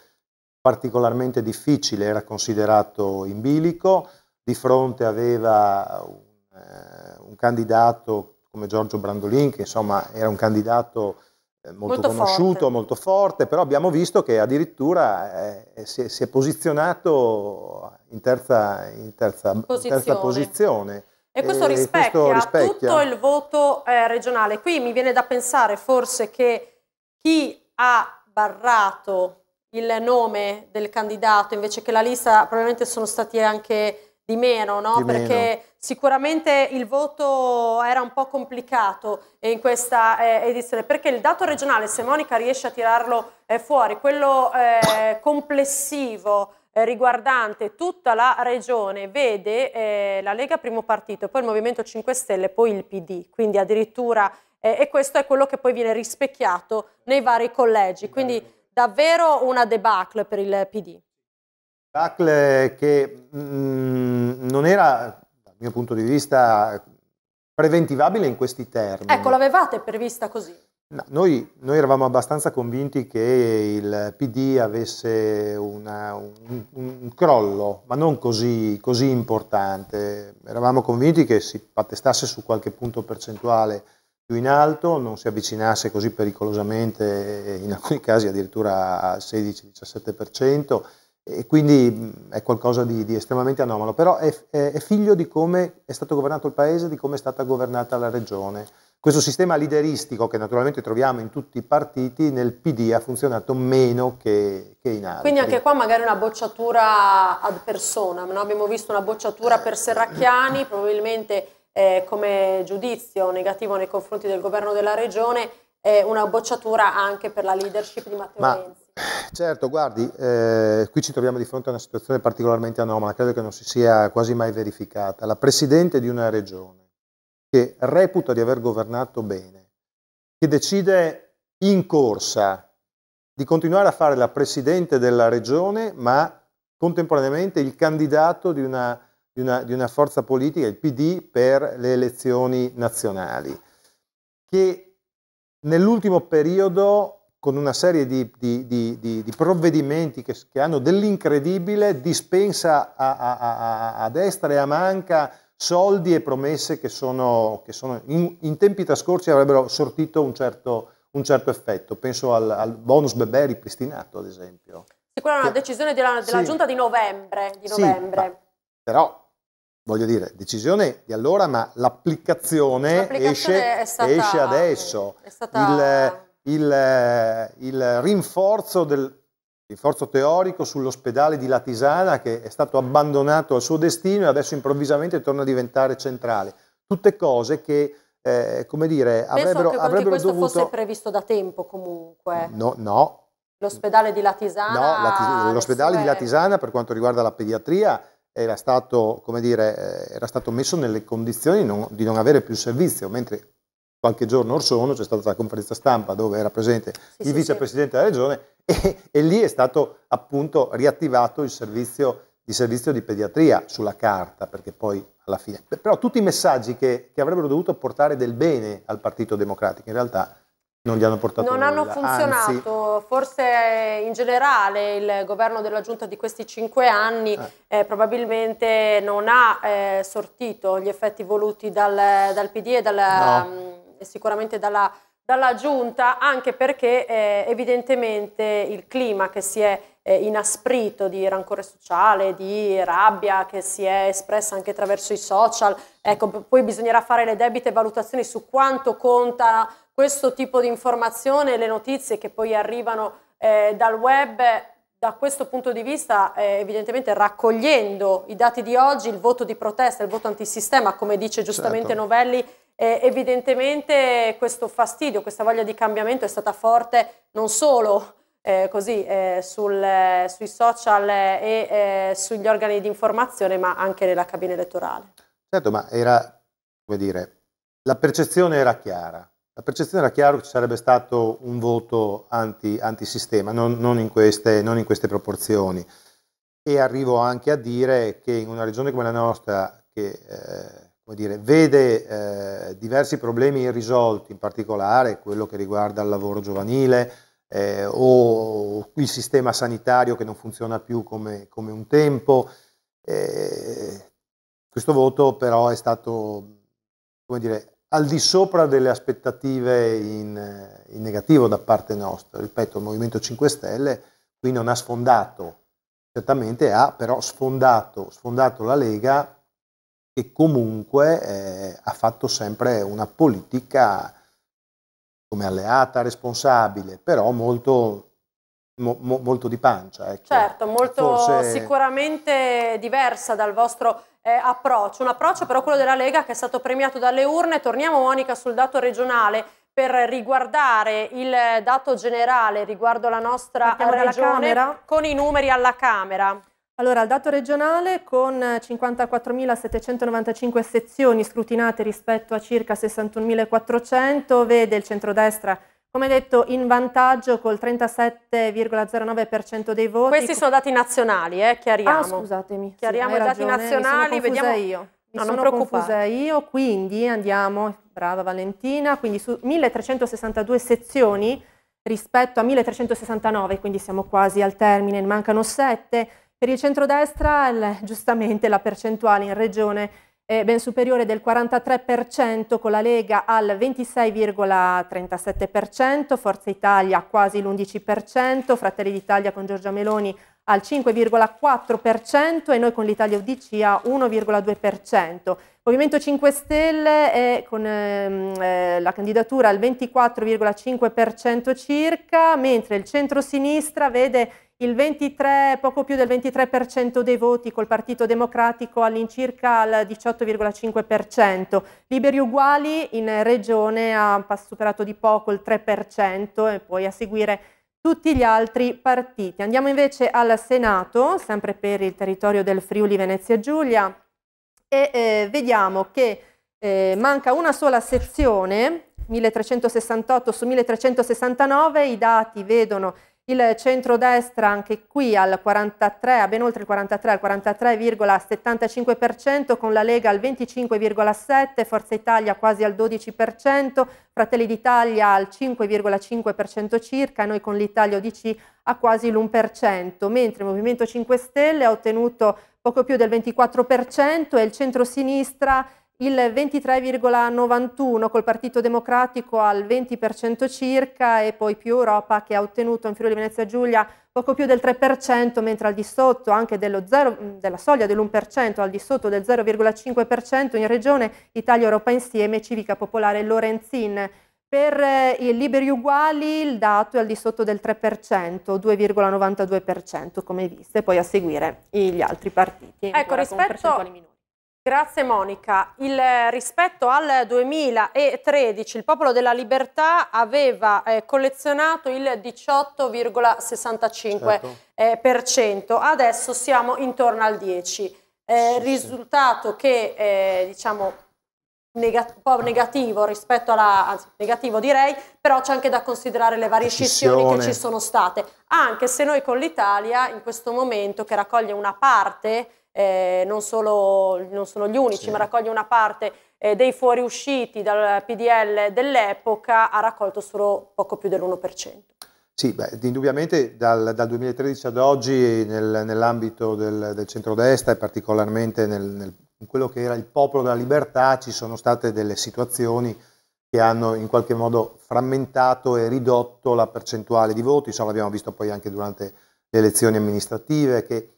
particolarmente difficile, era considerato in bilico, di fronte aveva un eh, un candidato come Giorgio Brandolin, che insomma era un candidato eh, molto, molto conosciuto, forte. molto forte, però abbiamo visto che addirittura eh, si, è, si, è, posizionato in terza, in terza, posizione. In terza posizione. E, e questo, eh, rispecchia questo rispecchia, tutto il voto eh, regionale. Qui mi viene da pensare forse che chi ha barrato il nome del candidato invece che la lista, probabilmente sono stati anche di meno, no? di perché meno. sicuramente il voto era un po' complicato in questa eh, edizione, perché il dato regionale, se Monica riesce a tirarlo eh, fuori, quello eh, complessivo eh, riguardante tutta la regione, vede eh, la Lega primo partito, poi il Movimento 5 Stelle, poi il PD, quindi addirittura, eh, e questo è quello che poi viene rispecchiato nei vari collegi, quindi davvero una debacle per il PD tackle che mh, mm, non era, dal mio punto di vista, preventivabile in questi termini. Ecco, l'avevate prevista così? No, noi, noi, eravamo abbastanza convinti che il PD avesse una, un, un, crollo, ma non così, così, importante. Eravamo convinti che si attestasse su qualche punto percentuale più in alto, non si avvicinasse così pericolosamente, in alcuni casi addirittura al 16-17% e quindi è qualcosa di, di estremamente anomalo, però è, è, figlio di come è stato governato il paese, di come è stata governata la regione. Questo sistema lideristico che naturalmente troviamo in tutti i partiti, nel PD ha funzionato meno che, che in altri. Quindi anche qua magari una bocciatura ad persona, no? abbiamo visto una bocciatura per Serracchiani, probabilmente eh, come giudizio negativo nei confronti del governo della regione, eh, una bocciatura anche per la leadership di Matteo Ma, Renzi. Certo, guardi, eh, qui ci troviamo di fronte a una situazione particolarmente anomala, credo che non si sia quasi mai verificata. La Presidente di una regione che reputa di aver governato bene, che decide in corsa di continuare a fare la Presidente della regione, ma contemporaneamente il candidato di una, di una, di una forza politica, il PD, per le elezioni nazionali, che nell'ultimo periodo con una serie di, di, di, di provvedimenti che, che hanno dell'incredibile, dispensa a, a, a, a, destra e a manca soldi e promesse che, sono, che sono in, in, tempi trascorsi avrebbero sortito un certo, un certo effetto. Penso al, al bonus bebè ripristinato, ad esempio. Sì, quella è una decisione della, della sì, giunta di novembre. Di novembre. Sì, ma, però voglio dire, decisione di allora, ma l'applicazione, esce, stata, esce, adesso. Stata il, eh, il rinforzo, del, rinforzo teorico sull'ospedale di Latisana che è stato abbandonato al suo destino e adesso improvvisamente torna a diventare centrale. Tutte cose che eh, come dire, Penso avrebbero, che avrebbero questo dovuto... fosse previsto da tempo comunque. No, no. L'ospedale di Latisana... No, l'ospedale di Latisana per quanto riguarda la pediatria era stato, dire, eh, era stato messo nelle condizioni non, di non avere più servizio, mentre qualche giorno or sono c'è stata la conferenza stampa dove era presente sì, il vicepresidente della regione e, e, lì è stato appunto riattivato il servizio, il servizio, di pediatria sulla carta, perché poi alla fine... Però tutti i messaggi che, che avrebbero dovuto portare del bene al Partito Democratico in realtà non gli hanno portato Non nulla. hanno funzionato, Anzi, forse in generale il governo della giunta di questi cinque anni eh. Eh, probabilmente non ha eh, sortito gli effetti voluti dal, dal PD e dal, no. Ehm, sicuramente dalla, dalla giunta, anche perché eh, evidentemente il clima che si è eh, inasprito di rancore sociale, di rabbia che si è espressa anche attraverso i social, ecco, poi bisognerà fare le debite valutazioni su quanto conta questo tipo di informazione, le notizie che poi arrivano eh, dal web, da questo punto di vista eh, evidentemente raccogliendo i dati di oggi, il voto di protesta, il voto antisistema, come dice giustamente certo. Novelli, eh, evidentemente questo fastidio, questa voglia di cambiamento è stata forte non solo eh, così, eh, sul, eh, sui social e eh, sugli organi di informazione, ma anche nella cabina elettorale. Certo, ma era, come dire, la percezione era chiara. La percezione era chiara che ci sarebbe stato un voto anti, antisistema, non, non, in queste, non in queste proporzioni. E arrivo anche a dire che in una regione come la nostra, che eh, come dire, vede eh, diversi problemi irrisolti, in particolare quello che riguarda il lavoro giovanile eh, o il sistema sanitario che non funziona più come, come un tempo. Eh, questo voto però è stato come dire, al di sopra delle aspettative in, in negativo da parte nostra. Ripeto, il Movimento 5 Stelle qui non ha sfondato, certamente ha però sfondato, sfondato la Lega che comunque eh, ha fatto sempre una politica come alleata responsabile, però molto, mo, mo, molto di pancia. Ecco. Certo, molto Forse... sicuramente diversa dal vostro eh, approccio, un approccio però quello della Lega che è stato premiato dalle urne. Torniamo Monica sul dato regionale per riguardare il dato generale riguardo la nostra Partiamo regione con i numeri alla Camera. Allora, il dato regionale con 54.795 sezioni scrutinate rispetto a circa 61.400 vede il centrodestra come detto in vantaggio col 37,09% dei voti. Questi sono dati nazionali, eh? chiariamo. Ah, scusatemi. Chiariamo sì, i dati nazionali, vediamo io. Mi no, sono non confusa io, quindi andiamo, brava Valentina, quindi su 1362 sezioni rispetto a 1369, quindi siamo quasi al termine, ne mancano 7 per il centrodestra giustamente la percentuale in regione è ben superiore del 43%, con la Lega al 26,37%, Forza Italia quasi l'11%, Fratelli d'Italia con Giorgia Meloni al 5,4% e noi con l'Italia UDC a 1,2%. Movimento 5 Stelle è con ehm, eh, la candidatura al 24,5% circa, mentre il centro-sinistra vede il 23, poco più del 23% dei voti col Partito Democratico all'incirca al 18,5%. Liberi Uguali in regione ha superato di poco il 3% e poi a seguire tutti gli altri partiti. Andiamo invece al Senato, sempre per il territorio del Friuli Venezia Giulia e eh, vediamo che eh, manca una sola sezione, 1368 su 1369, i dati vedono il centrodestra anche qui al 43, a ben oltre il 43, al 43,75%, con la Lega al 25,7%, Forza Italia quasi al 12%, Fratelli d'Italia al 5,5% circa, noi con l'Italia ODC a quasi l'1%, mentre il Movimento 5 Stelle ha ottenuto poco più del 24% e il centro sinistra il 23,91 col Partito Democratico al 20% circa e poi più Europa che ha ottenuto in Friuli Venezia Giulia poco più del 3%, mentre al di sotto anche zero, della soglia dell'1%, al di sotto del 0,5% in regione Italia Europa Insieme, Civica Popolare Lorenzin. Per eh, i liberi uguali il dato è al di sotto del 3%, 2,92% come viste, poi a seguire gli altri partiti. Ecco, rispetto, Grazie Monica. Il, eh, rispetto al 2013 il Popolo della Libertà aveva eh, collezionato il 18,65%, certo. eh, adesso siamo intorno al 10%. Eh, sì, risultato sì. che eh, diciamo negat un po' negativo rispetto alla, anzi negativo direi, però c'è anche da considerare le varie scissioni che ci sono state, anche se noi con l'Italia in questo momento che raccoglie una parte eh, non, solo, non, sono gli unici, sì. ma raccoglie una parte eh, dei fuoriusciti dal PDL dell'epoca, ha raccolto solo poco più dell'1%. Sì, beh, indubbiamente dal, dal, 2013 ad oggi nel, nell'ambito del, del, centrodestra e particolarmente nel, nel, in quello che era il popolo della libertà ci sono state delle situazioni che hanno in qualche modo frammentato e ridotto la percentuale di voti, so, l'abbiamo visto poi anche durante le elezioni amministrative, che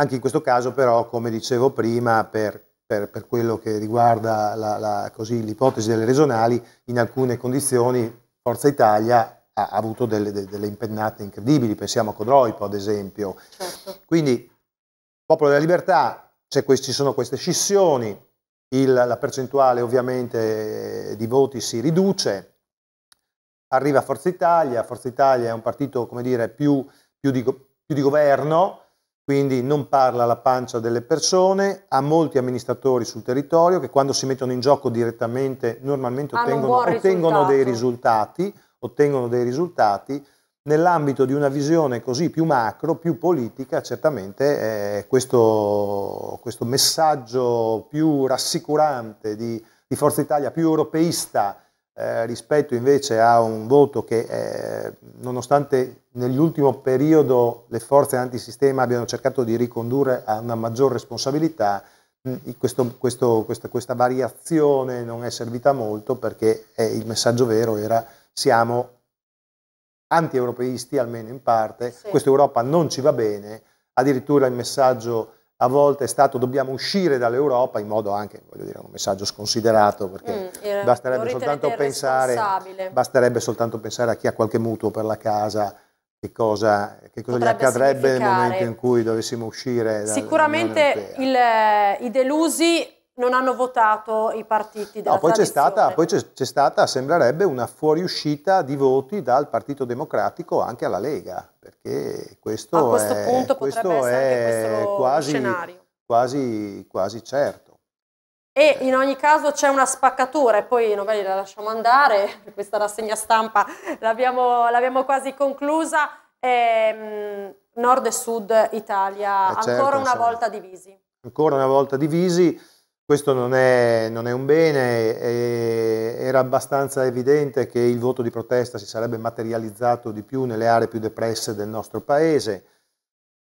anche in questo caso però, come dicevo prima, per, per, per quello che riguarda la, la, così, l'ipotesi delle regionali, in alcune condizioni Forza Italia ha, ha avuto delle, de, delle, impennate incredibili, pensiamo a Codroipo ad esempio. Certo. Quindi Popolo della Libertà, questi, ci sono queste scissioni, il, la percentuale ovviamente di voti si riduce, arriva Forza Italia, Forza Italia è un partito come dire, più, più, di, più di governo, quindi non parla la pancia delle persone, ha molti amministratori sul territorio che quando si mettono in gioco direttamente normalmente ottengono, ottengono, dei risultati, ottengono dei risultati. Nell'ambito di una visione così più macro, più politica, certamente eh, questo, questo, messaggio più rassicurante di, di Forza Italia, più europeista, eh, rispetto invece a un voto che eh, nonostante nell'ultimo periodo le forze antisistema abbiano cercato di ricondurre a una maggior responsabilità, mh, mm, questo, questo, questa, questa, variazione non è servita molto perché eh, il messaggio vero era siamo anti-europeisti almeno in parte, sì. questa Europa non ci va bene, addirittura il messaggio a volte è stato dobbiamo uscire dall'Europa in modo anche, voglio dire, un messaggio sconsiderato perché mm, eh, basterebbe, soltanto pensare, basterebbe, soltanto pensare, a chi ha qualche mutuo per la casa, che cosa, che cosa gli accadrebbe nel momento in cui dovessimo uscire Sicuramente il, eh, i delusi non hanno votato i partiti della no, poi, c'è stata, poi c'è, c'è stata, sembrerebbe, una fuoriuscita di voti dal Partito Democratico anche alla Lega, perché questo, A questo è, punto questo è questo quasi, quasi, quasi, certo. E eh. in ogni caso c'è una spaccatura, e poi magari la lasciamo andare, questa rassegna stampa l'abbiamo, l'abbiamo quasi conclusa, ehm, Nord e Sud Italia eh, certo, ancora certo, una insomma. volta divisi. Ancora una volta divisi questo non è, non è un bene, e, era abbastanza evidente che il voto di protesta si sarebbe materializzato di più nelle aree più depresse del nostro paese.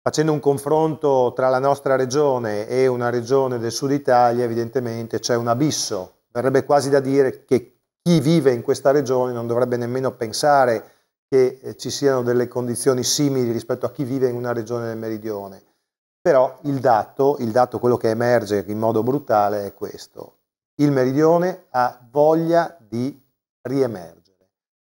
Facendo un confronto tra la nostra regione e una regione del sud Italia, evidentemente c'è un abisso. Verrebbe quasi da dire che chi vive in questa regione non dovrebbe nemmeno pensare che eh, ci siano delle condizioni simili rispetto a chi vive in una regione del meridione. Però il dato, il dato, quello che emerge in modo brutale è questo. Il meridione ha voglia di riemergere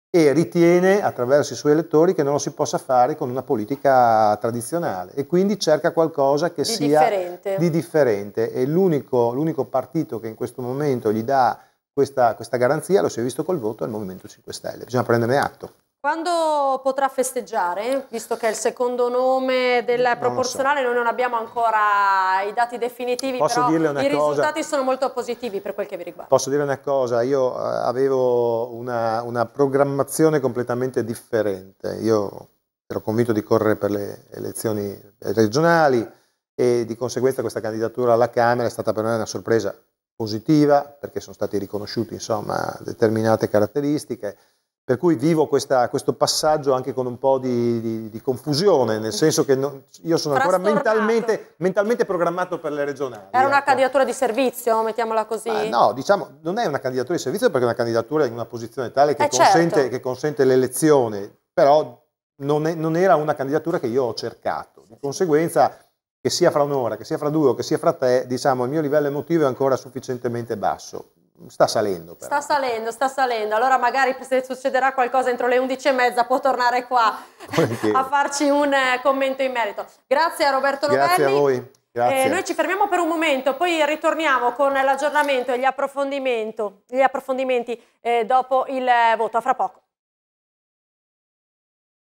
e ritiene attraverso i suoi elettori che non lo si possa fare con una politica tradizionale e quindi cerca qualcosa che di sia differente. di differente e l'unico, l'unico partito che in questo momento gli dà questa, questa, garanzia, lo si è visto col voto, è il Movimento 5 Stelle. Bisogna prenderne atto. Quando potrà festeggiare, visto che è il secondo nome del proporzionale, so. noi non abbiamo ancora i dati definitivi, Posso però dirle una i cosa... risultati sono molto positivi per quel che vi riguarda. Posso dire una cosa, io eh, avevo una, una programmazione completamente differente, io ero convinto di correre per le elezioni regionali e di conseguenza questa candidatura alla Camera è stata per me una sorpresa positiva perché sono state riconosciute insomma, determinate caratteristiche per cui vivo questa, questo passaggio anche con un po' di, di, di confusione, nel senso che non, io sono ancora mentalmente, mentalmente, programmato per le regionali. Era una ecco. candidatura di servizio, mettiamola così? Ma no, diciamo, non è una candidatura di servizio perché è una candidatura in una posizione tale che, eh, certo. consente, certo. che consente l'elezione, però non, è, non, era una candidatura che io ho cercato. Di conseguenza, che sia fra un'ora, che sia fra due o che sia fra tre, diciamo, il mio livello emotivo è ancora sufficientemente basso Sta salendo però. Sta salendo, sta salendo. Allora magari se succederà qualcosa entro le 11.30 può tornare qua a farci un eh, commento in merito. Grazie a Roberto Novelli. Grazie a voi. Eh, Grazie. Eh, noi ci fermiamo per un momento, poi ritorniamo con l'aggiornamento e gli, approfondimenti, gli approfondimenti eh, dopo il eh, voto. A fra poco.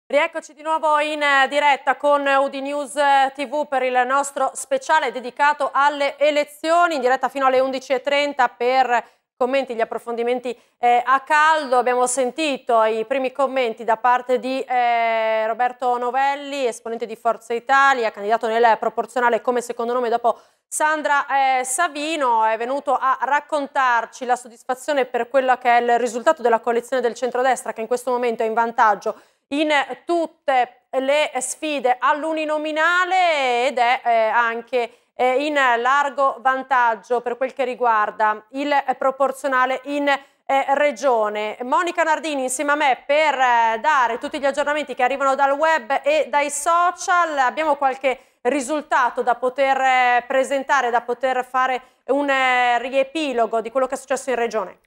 Rieccoci di nuovo in eh, diretta con UD News eh, TV per il nostro speciale dedicato alle elezioni, in diretta fino alle 11.30 per commenti, gli approfondimenti eh, a caldo. Abbiamo sentito i primi commenti da parte di eh, Roberto Novelli, esponente di Forza Italia, candidato nel proporzionale come secondo nome dopo Sandra eh, Savino è venuto a raccontarci la soddisfazione per quello che è il risultato della coalizione del centrodestra che in questo momento è in vantaggio in tutte le sfide all'uninominale ed è eh, anche eh, in largo vantaggio per quel che riguarda il eh, proporzionale in eh, regione. Monica Nardini insieme a me per eh, dare tutti gli aggiornamenti che arrivano dal web e dai social. Abbiamo qualche risultato da poter eh, presentare, da poter fare un riepilogo di quello che è successo in regione.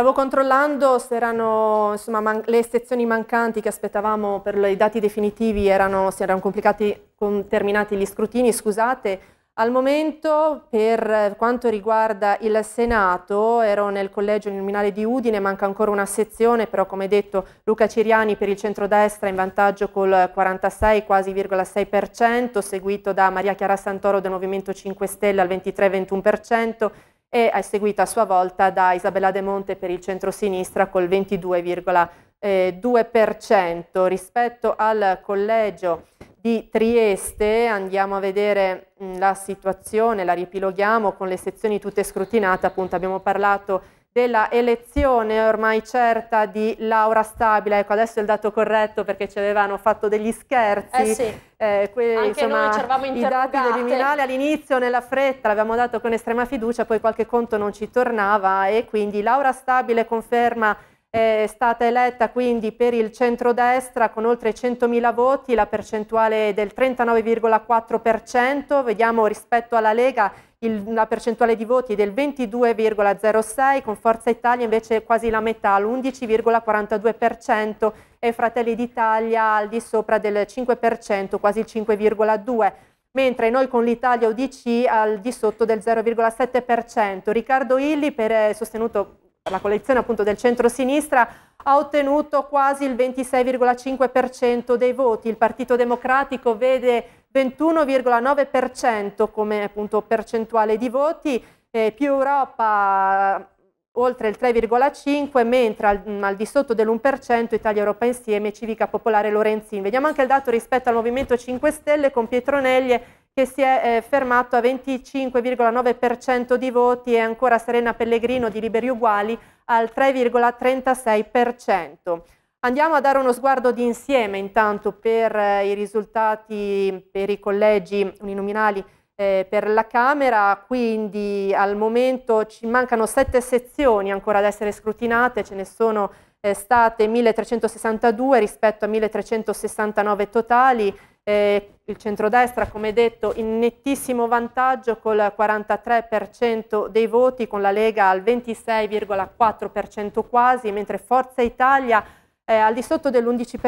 Stavo controllando se erano, insomma, le sezioni mancanti che aspettavamo per i dati definitivi, erano, si erano complicati terminati gli scrutini, scusate. Al momento, per quanto riguarda il Senato, ero nel collegio nominale di Udine, manca ancora una sezione, però come detto Luca Ciriani per il centrodestra in vantaggio col 46, quasi 6%, seguito da Maria Chiara Santoro del Movimento 5 Stelle al 23-21%, e è seguita a sua volta da Isabella De Monte per il centro centrosinistra col 22,2%. Eh, Rispetto al collegio di Trieste andiamo a vedere mm, la situazione, la riepiloghiamo con le sezioni tutte scrutinate, appunto abbiamo parlato della elezione ormai certa di Laura Stabile, ecco adesso è il dato corretto perché ci avevano fatto degli scherzi, eh sì. eh, que- Anche insomma, i dati del all'inizio nella fretta l'abbiamo dato con estrema fiducia, poi qualche conto non ci tornava e quindi Laura Stabile conferma è stata eletta quindi per il centrodestra con oltre 100.000 voti, la percentuale del 39,4%, vediamo rispetto alla Lega il, una percentuale di voti del 22,06, con Forza Italia invece quasi la metà, l'11,42% e Fratelli d'Italia al di sopra del 5%, quasi il 5,2% mentre noi con l'Italia UDC al di sotto del 0,7%. Riccardo Illi, per, eh, sostenuto la collezione appunto del centro-sinistra ha ottenuto quasi il 26,5% dei voti, il Partito Democratico vede 21,9% come appunto percentuale di voti, eh, più Europa oltre il 3,5, mentre al, mm, al, di sotto dell'1% Italia Europa Insieme, Civica Popolare Lorenzin. Vediamo anche il dato rispetto al Movimento 5 Stelle con Pietro Neglie che si è eh, fermato a 25,9% di voti e ancora Serena Pellegrino di Liberi Uguali al 3,36%. Andiamo a dare uno sguardo d'insieme intanto per eh, i risultati per i collegi uninominali eh, per la Camera, quindi al momento ci mancano sette sezioni ancora ad essere scrutinate, ce ne sono eh, state 1362 rispetto a 1369 totali, eh, il centrodestra come detto in nettissimo vantaggio col 43% dei voti, con la Lega al 26,4% quasi, mentre Forza Italia ha eh, al di sotto dell'11%,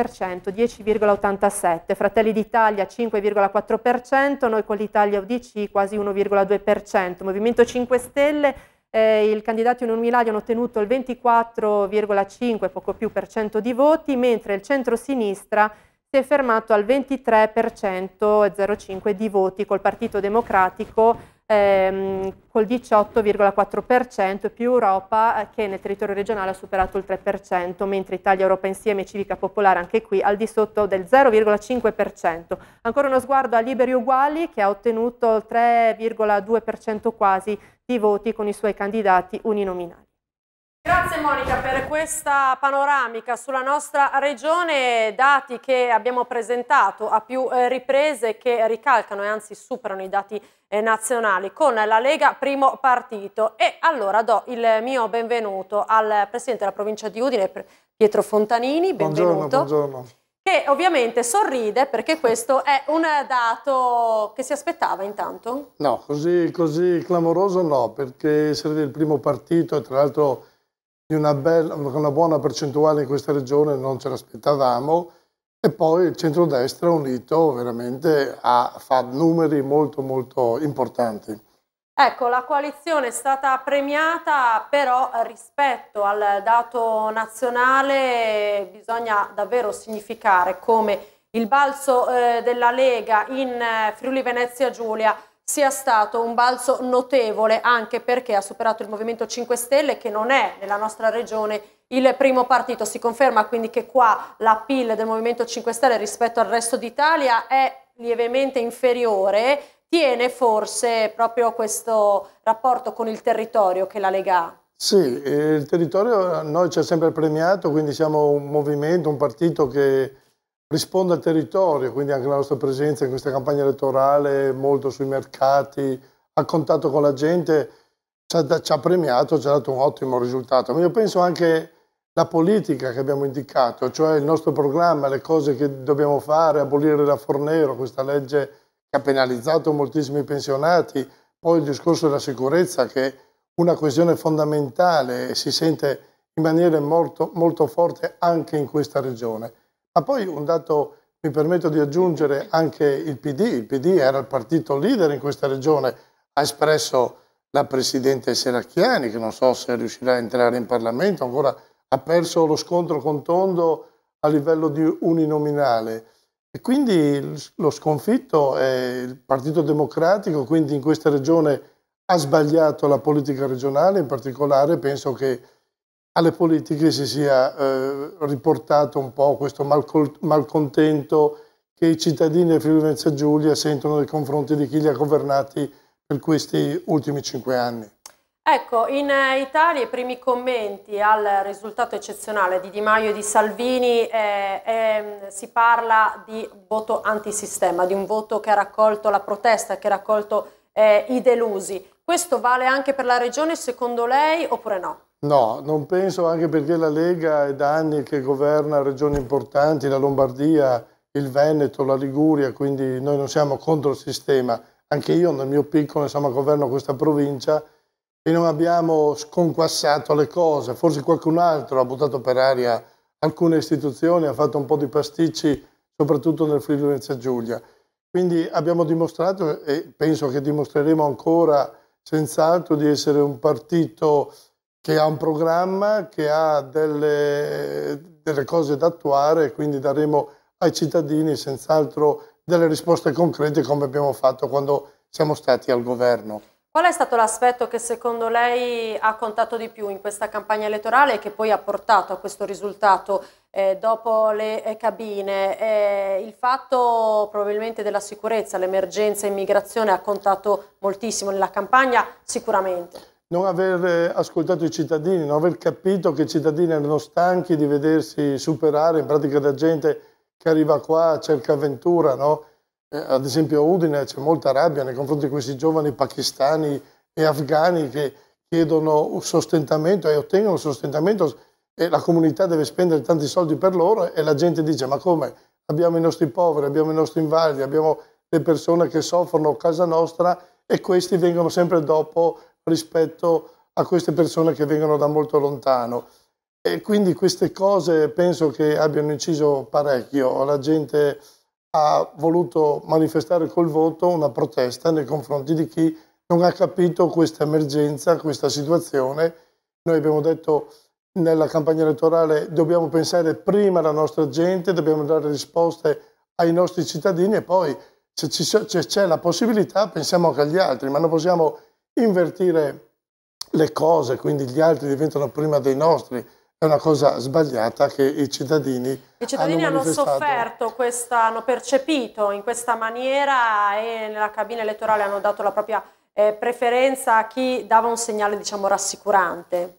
10,87%, Fratelli d'Italia 5,4%, noi con l'Italia UDC quasi 1,2%, Movimento 5 Stelle eh, il candidato in unimilari hanno ottenuto il 24,5 poco più per cento di voti, mentre il centro-sinistra si è fermato al 23,05% di voti col Partito Democratico ehm, col 18,4% più Europa eh, che nel territorio regionale ha superato il 3%, mentre Italia, Europa insieme e Civica Popolare anche qui al di sotto del 0,5%. Ancora uno sguardo a Liberi Uguali che ha ottenuto il 3,2% quasi di voti con i suoi candidati uninominali. Grazie Monica per questa panoramica sulla nostra regione, dati che abbiamo presentato a più eh, riprese che ricalcano e anzi superano i dati eh, nazionali con la Lega primo partito e allora do il mio benvenuto al Presidente della provincia di Udine, Pietro Fontanini, benvenuto. Buongiorno, buongiorno. Che ovviamente sorride perché questo è un dato che si aspettava intanto? No, così, così clamoroso no, perché essere del primo partito e tra l'altro di una, bella, una buona percentuale in questa regione non ce l'aspettavamo e poi il centrodestra unito veramente ha, fa numeri molto molto importanti. Ecco, la coalizione è stata premiata, però rispetto al dato nazionale bisogna davvero significare come il balzo eh, della Lega in eh, Friuli Venezia Giulia sia stato un balzo notevole anche perché ha superato il Movimento 5 Stelle che non è nella nostra regione il primo partito. Si conferma quindi che qua la PIL del Movimento 5 Stelle rispetto al resto d'Italia è lievemente inferiore, tiene forse proprio questo rapporto con il territorio che la Lega ha. Sì, eh, il territorio noi ci ha sempre premiato, quindi siamo un movimento, un partito che risponde al territorio, quindi anche la nostra presenza in questa campagna elettorale, molto sui mercati, a contatto con la gente, ci ha, ci ha premiato, ci ha dato un ottimo risultato. Ma io penso anche la politica che abbiamo indicato, cioè il nostro programma, le cose che dobbiamo fare, abolire la Fornero, questa legge che ha penalizzato moltissimi pensionati, poi il discorso della sicurezza che è una questione fondamentale e si sente in maniera molto, molto forte anche in questa regione. Ma poi un dato, mi permetto di aggiungere, anche il PD, il PD era il partito leader in questa regione, ha espresso la Presidente Seracchiani, che non so se riuscirà a entrare in Parlamento, ancora ha perso lo scontro con Tondo a livello di uninominale. E quindi lo sconfitto è il Partito Democratico, quindi in questa regione ha sbagliato la politica regionale, in particolare penso che alle politiche si sia eh, riportato un po' questo malcol- malcontento che i cittadini del Friuli Venezia Giulia sentono nei confronti di chi li ha governati per questi ultimi cinque anni. Ecco, in eh, Italia i primi commenti al risultato eccezionale di Di Maio e di Salvini eh, eh, si parla di voto antisistema, di un voto che ha raccolto la protesta, che ha raccolto eh, i delusi. Questo vale anche per la regione secondo lei oppure no? No, non penso anche perché la Lega è da anni che governa regioni importanti, la Lombardia, il Veneto, la Liguria, quindi noi non siamo contro il sistema. Anche io nel mio piccolo insomma, governo questa provincia e non abbiamo sconquassato le cose. Forse qualcun altro ha buttato per aria alcune istituzioni, ha fatto un po' di pasticci, soprattutto nel Friuli Venezia Giulia. Quindi abbiamo dimostrato e penso che dimostreremo ancora senz'altro di essere un partito che ha un programma, che ha delle, delle cose da attuare e quindi daremo ai cittadini senz'altro delle risposte concrete come abbiamo fatto quando siamo stati al governo. Qual è stato l'aspetto che secondo lei ha contato di più in questa campagna elettorale e che poi ha portato a questo risultato eh, dopo le eh, cabine? Eh, il fatto probabilmente della sicurezza, l'emergenza immigrazione ha contato moltissimo nella campagna, sicuramente non aver eh, ascoltato i cittadini, non aver capito che i cittadini erano stanchi di vedersi superare in pratica da gente che arriva qua, cerca avventura, no? Eh, ad esempio a Udine c'è molta rabbia nei confronti di questi giovani pakistani e afghani che chiedono sostentamento e ottengono sostentamento e la comunità deve spendere tanti soldi per loro e la gente dice ma come? Abbiamo i nostri poveri, abbiamo i nostri invalidi, abbiamo le persone che soffrono a casa nostra e questi vengono sempre dopo rispetto a queste persone che vengono da molto lontano. E quindi queste cose penso che abbiano inciso parecchio. La gente ha voluto manifestare col voto una protesta nei confronti di chi non ha capito questa emergenza, questa situazione. Noi abbiamo detto nella campagna elettorale dobbiamo pensare prima alla nostra gente, dobbiamo dare risposte ai nostri cittadini e poi se c'è la possibilità pensiamo anche agli altri, ma non possiamo invertire le cose, quindi gli altri diventano prima dei nostri, è una cosa sbagliata che i cittadini I cittadini hanno, hanno sofferto, questa, hanno percepito in questa maniera e nella cabina elettorale hanno dato la propria eh, preferenza a chi dava un segnale diciamo rassicurante.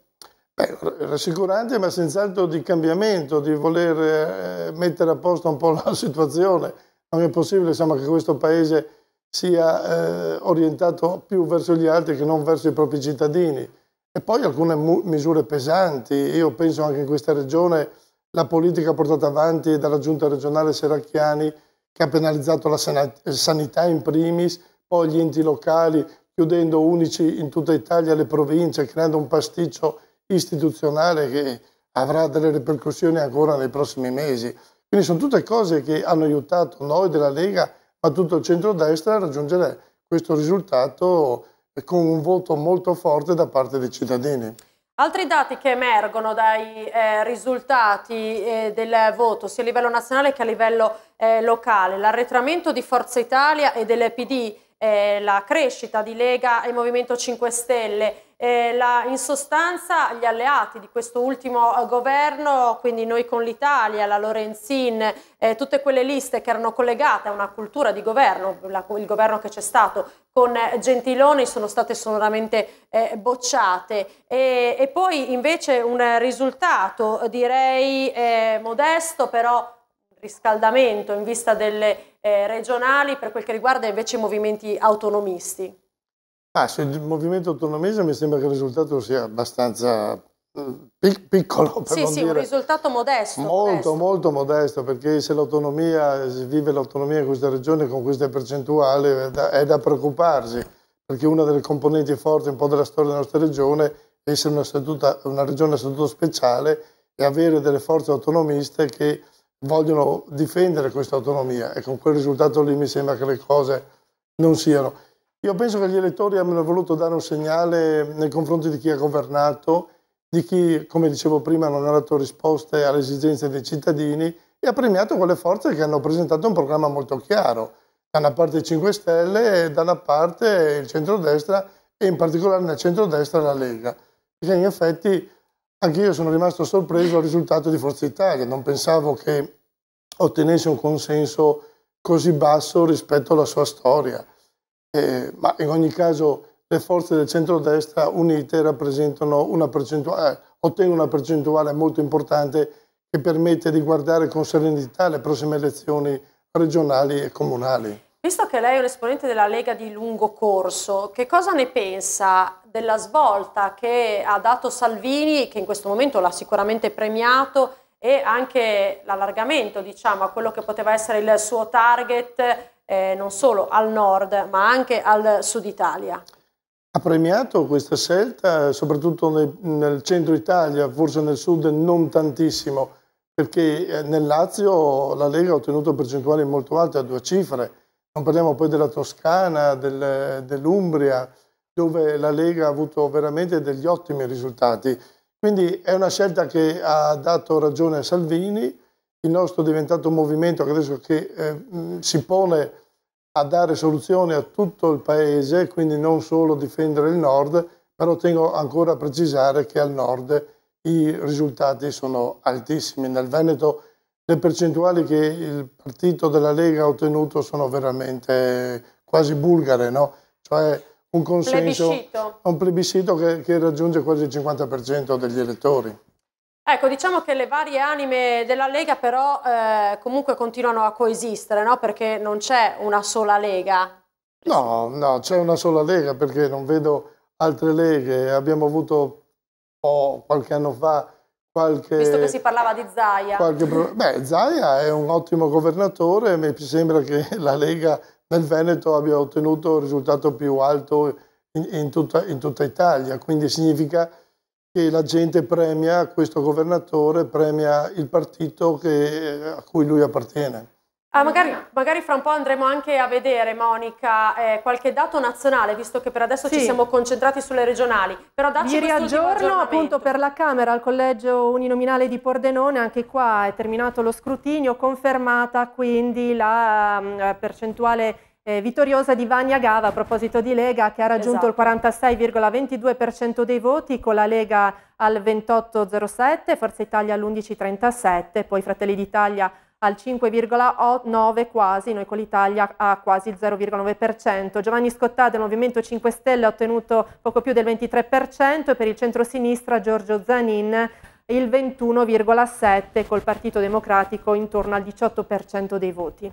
Beh, rassicurante ma senz'altro di cambiamento, di voler eh, mettere a posto un po' la situazione. Non è possibile insomma, che questo paese sia eh, orientato più verso gli altri che non verso i propri cittadini. E poi alcune misure pesanti, io penso anche in questa regione la politica portata avanti dalla giunta regionale Seracchiani che ha penalizzato la sanità in primis, poi gli enti locali chiudendo unici in tutta Italia le province, creando un pasticcio istituzionale che avrà delle ripercussioni ancora nei prossimi mesi. Quindi sono tutte cose che hanno aiutato noi della Lega ma tutto il centrodestra raggiungere questo risultato con un voto molto forte da parte dei cittadini. Altri dati che emergono dai eh, risultati eh, del voto sia a livello nazionale che a livello eh, locale, l'arretramento di Forza Italia e dell'EPD, eh, la crescita di Lega e Movimento 5 Stelle, eh, la, in sostanza gli alleati di questo ultimo eh, governo, quindi noi con l'Italia, la Lorenzin, eh, tutte quelle liste che erano collegate a una cultura di governo, la, il governo che c'è stato con eh, Gentiloni sono state sonoramente eh, bocciate e, e, poi invece un risultato direi eh, modesto però riscaldamento in vista delle regionali per quel che riguarda invece i movimenti autonomisti. Ah, sul movimento autonomista mi sembra che il risultato sia abbastanza eh, pic piccolo. Per sì, sì, dire. un risultato modesto. Molto, modesto. molto modesto, perché se l'autonomia, vive l'autonomia in questa regione con queste percentuali è da, è da, preoccuparsi, perché una delle componenti forti un po' della storia della nostra regione è essere una, seduta, una regione a statuto speciale e avere delle forze autonomiste che vogliono difendere questa autonomia e con quel risultato lì mi sembra che le cose non siano. Io penso che gli elettori abbiano voluto dare un segnale nei confronti di chi ha governato, di chi, come dicevo prima, non ha dato risposte alle esigenze dei cittadini e ha premiato quelle forze che hanno presentato un programma molto chiaro. Da una parte i 5 Stelle e da una parte il centrodestra e in particolare nel centrodestra la Lega. Perché in effetti anche io sono rimasto sorpreso al risultato di Forza Italia, non pensavo che ottenesse un consenso così basso rispetto alla sua storia eh, ma in ogni caso le forze del centrodestra unite rappresentano una percentuale, eh, ottengono una percentuale molto importante che permette di guardare con serenità le prossime elezioni regionali e comunali. Visto che lei è un esponente della Lega di lungo corso, che cosa ne pensa della svolta che ha dato Salvini, che in questo momento l'ha sicuramente premiato, e anche l'allargamento diciamo, a quello che poteva essere il suo target eh, non solo al nord ma anche al sud Italia. Ha premiato questa scelta soprattutto nel, nel centro Italia, forse nel sud non tantissimo, perché eh, nel Lazio la Lega ha ottenuto percentuali molto alte, a due cifre, non parliamo poi della Toscana, del, dell'Umbria, dove la Lega ha avuto veramente degli ottimi risultati. Quindi è una scelta che ha dato ragione a Salvini, il nostro è diventato un movimento che adesso che, eh, si pone a dare soluzioni a tutto il paese, quindi non solo difendere il nord, però tengo ancora a precisare che al nord i risultati sono altissimi. Nel Veneto le percentuali che il partito della Lega ha ottenuto sono veramente quasi bulgare, no? cioè un consenso, plebiscito. un plebiscito che, che raggiunge quasi il 50% degli elettori. Ecco, diciamo che le varie anime della Lega però eh, comunque continuano a coesistere, no? Perché non c'è una sola Lega. No, no, c'è una sola Lega perché non vedo altre leghe. Abbiamo avuto oh, qualche anno fa qualche... Visto che si parlava di Zaia. Qualche, beh, Zaia è un ottimo governatore, mi sembra che la Lega nel Veneto abbia ottenuto il risultato più alto in, in, tutta, in tutta Italia, quindi significa che la gente premia questo governatore, premia il partito che, a cui lui appartiene. Ah, magari, magari, fra un po' andremo anche a vedere, Monica, eh, qualche dato nazionale, visto che per adesso sì. ci siamo concentrati sulle regionali. Però dacci Ieri giorno, appunto, per la Camera, al Collegio Uninominale di Pordenone, anche qua è terminato lo scrutinio, confermata quindi la mh, mm, eh, percentuale eh, vittoriosa di Vania Gava a proposito di Lega che ha raggiunto esatto. il 46,22% dei voti con la Lega al 28,07, Forza Italia all'11,37, poi Fratelli d'Italia al 5,9 quasi, noi con l'Italia a quasi il 0,9%. Giovanni Scottà del Movimento 5 Stelle ha ottenuto poco più del 23% e per il centrosinistra Giorgio Zanin il 21,7 col Partito Democratico intorno al 18% dei voti.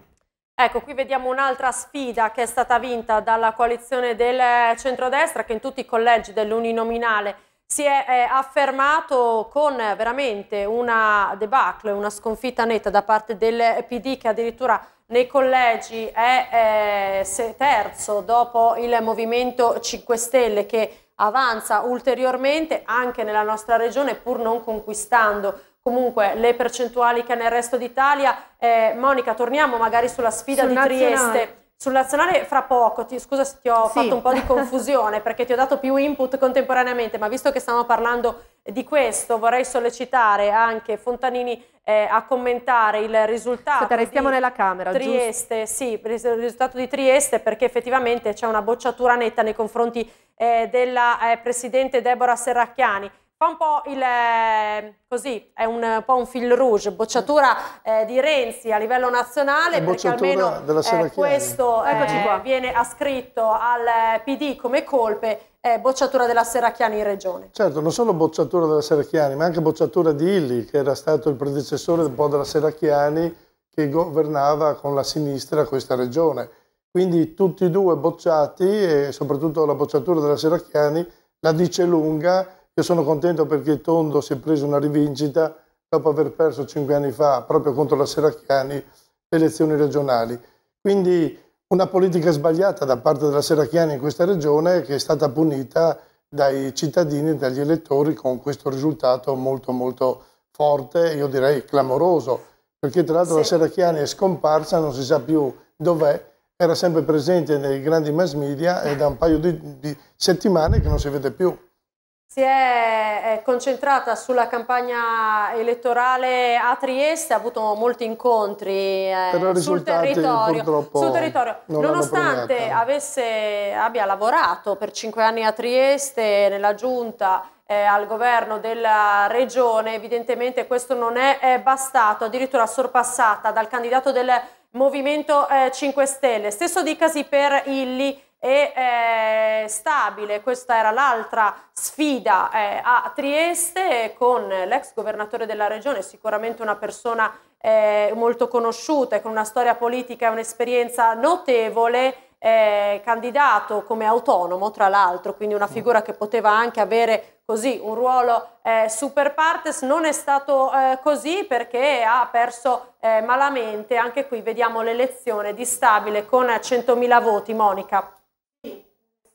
Ecco, qui vediamo un'altra sfida che è stata vinta dalla coalizione del centrodestra che in tutti i collegi dell'uninominale si è eh, affermato con veramente una debacle, una sconfitta netta da parte del PD che addirittura nei collegi è eh, terzo dopo il Movimento 5 Stelle che avanza ulteriormente anche nella nostra regione pur non conquistando comunque le percentuali che nel resto d'Italia. Eh, Monica, torniamo magari sulla sfida Sul di nazionale. Trieste. Sul nazionale fra poco, ti, scusa se ti ho sì. fatto un po' di confusione perché ti ho dato più input contemporaneamente, ma visto che stiamo parlando di questo vorrei sollecitare anche Fontanini eh, a commentare il risultato. Aspetta, restiamo nella Camera. Trieste, giusto? sì, il risultato di Trieste perché effettivamente c'è una bocciatura netta nei confronti eh, della eh, Presidente Deborah Serracchiani. Fa un po' il, ehm, così, è un, po' un fil rouge, bocciatura eh, di Renzi a livello nazionale, perché almeno eh, questo eh, viene ascritto al eh, PD come colpe, eh, bocciatura della Seracchiani in regione. Certo, non solo bocciatura della Seracchiani, ma anche bocciatura di Illi, che era stato il predecessore un po' della Seracchiani che governava con la sinistra questa regione. Quindi tutti e due bocciati, e soprattutto la bocciatura della Seracchiani, la dice lunga io sono contento perché Tondo si è preso una rivincita dopo aver perso cinque anni fa, proprio contro la Seracchiani, le elezioni regionali. Quindi una politica sbagliata da parte della Seracchiani in questa regione che è stata punita dai cittadini e dagli elettori con questo risultato molto molto forte, io direi clamoroso, perché tra l'altro sì. la Seracchiani è scomparsa, non si sa più dov'è, era sempre presente nei grandi mass media e da un paio di, di settimane che non si vede più si è concentrata sulla campagna elettorale a Trieste, ha avuto molti incontri eh, sul, territorio, sul territorio. Non nonostante avesse, abbia lavorato per cinque anni a Trieste nella giunta eh, al governo della regione, evidentemente questo non è, è bastato, addirittura sorpassata dal candidato del Movimento eh, 5 Stelle. Stesso dicasi per Illi e eh, stabile. Questa era l'altra sfida eh, a Trieste con l'ex governatore della regione, sicuramente una persona eh, molto conosciuta e con una storia politica e un'esperienza notevole. Eh, candidato come autonomo, tra l'altro, quindi una figura che poteva anche avere così un ruolo eh, super partes, non è stato eh, così perché ha perso malamente. Anche qui vediamo l'elezione di stabile con 100.000 voti. Monica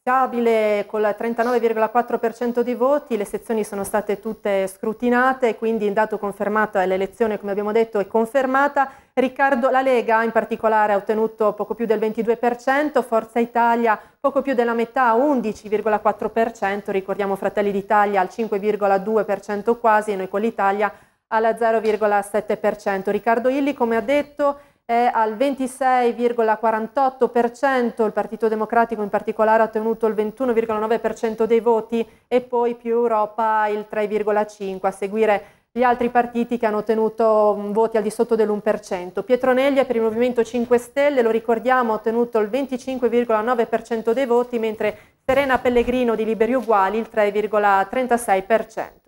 stabile con il 39,4% dei voti, le sezioni sono state tutte scrutinate, quindi in dato confermato è l'elezione, come abbiamo detto, è confermata. Riccardo, la Lega in particolare ha ottenuto poco più del 22%, Forza Italia poco più della metà, 11,4%, ricordiamo Fratelli d'Italia al 5,2% quasi e noi con l'Italia al 0,7%. Riccardo Illi, come ha detto, è al 26,48%, il Partito Democratico in particolare ha ottenuto il 21,9% dei voti e poi più Europa il 3,5%, a seguire gli altri partiti che hanno ottenuto mm, voti al di sotto dell'1%. Pietro Neglia per il Movimento 5 Stelle, lo ricordiamo, ha ottenuto il 25,9% dei voti, mentre Serena Pellegrino di Liberi Uguali il 3,36%.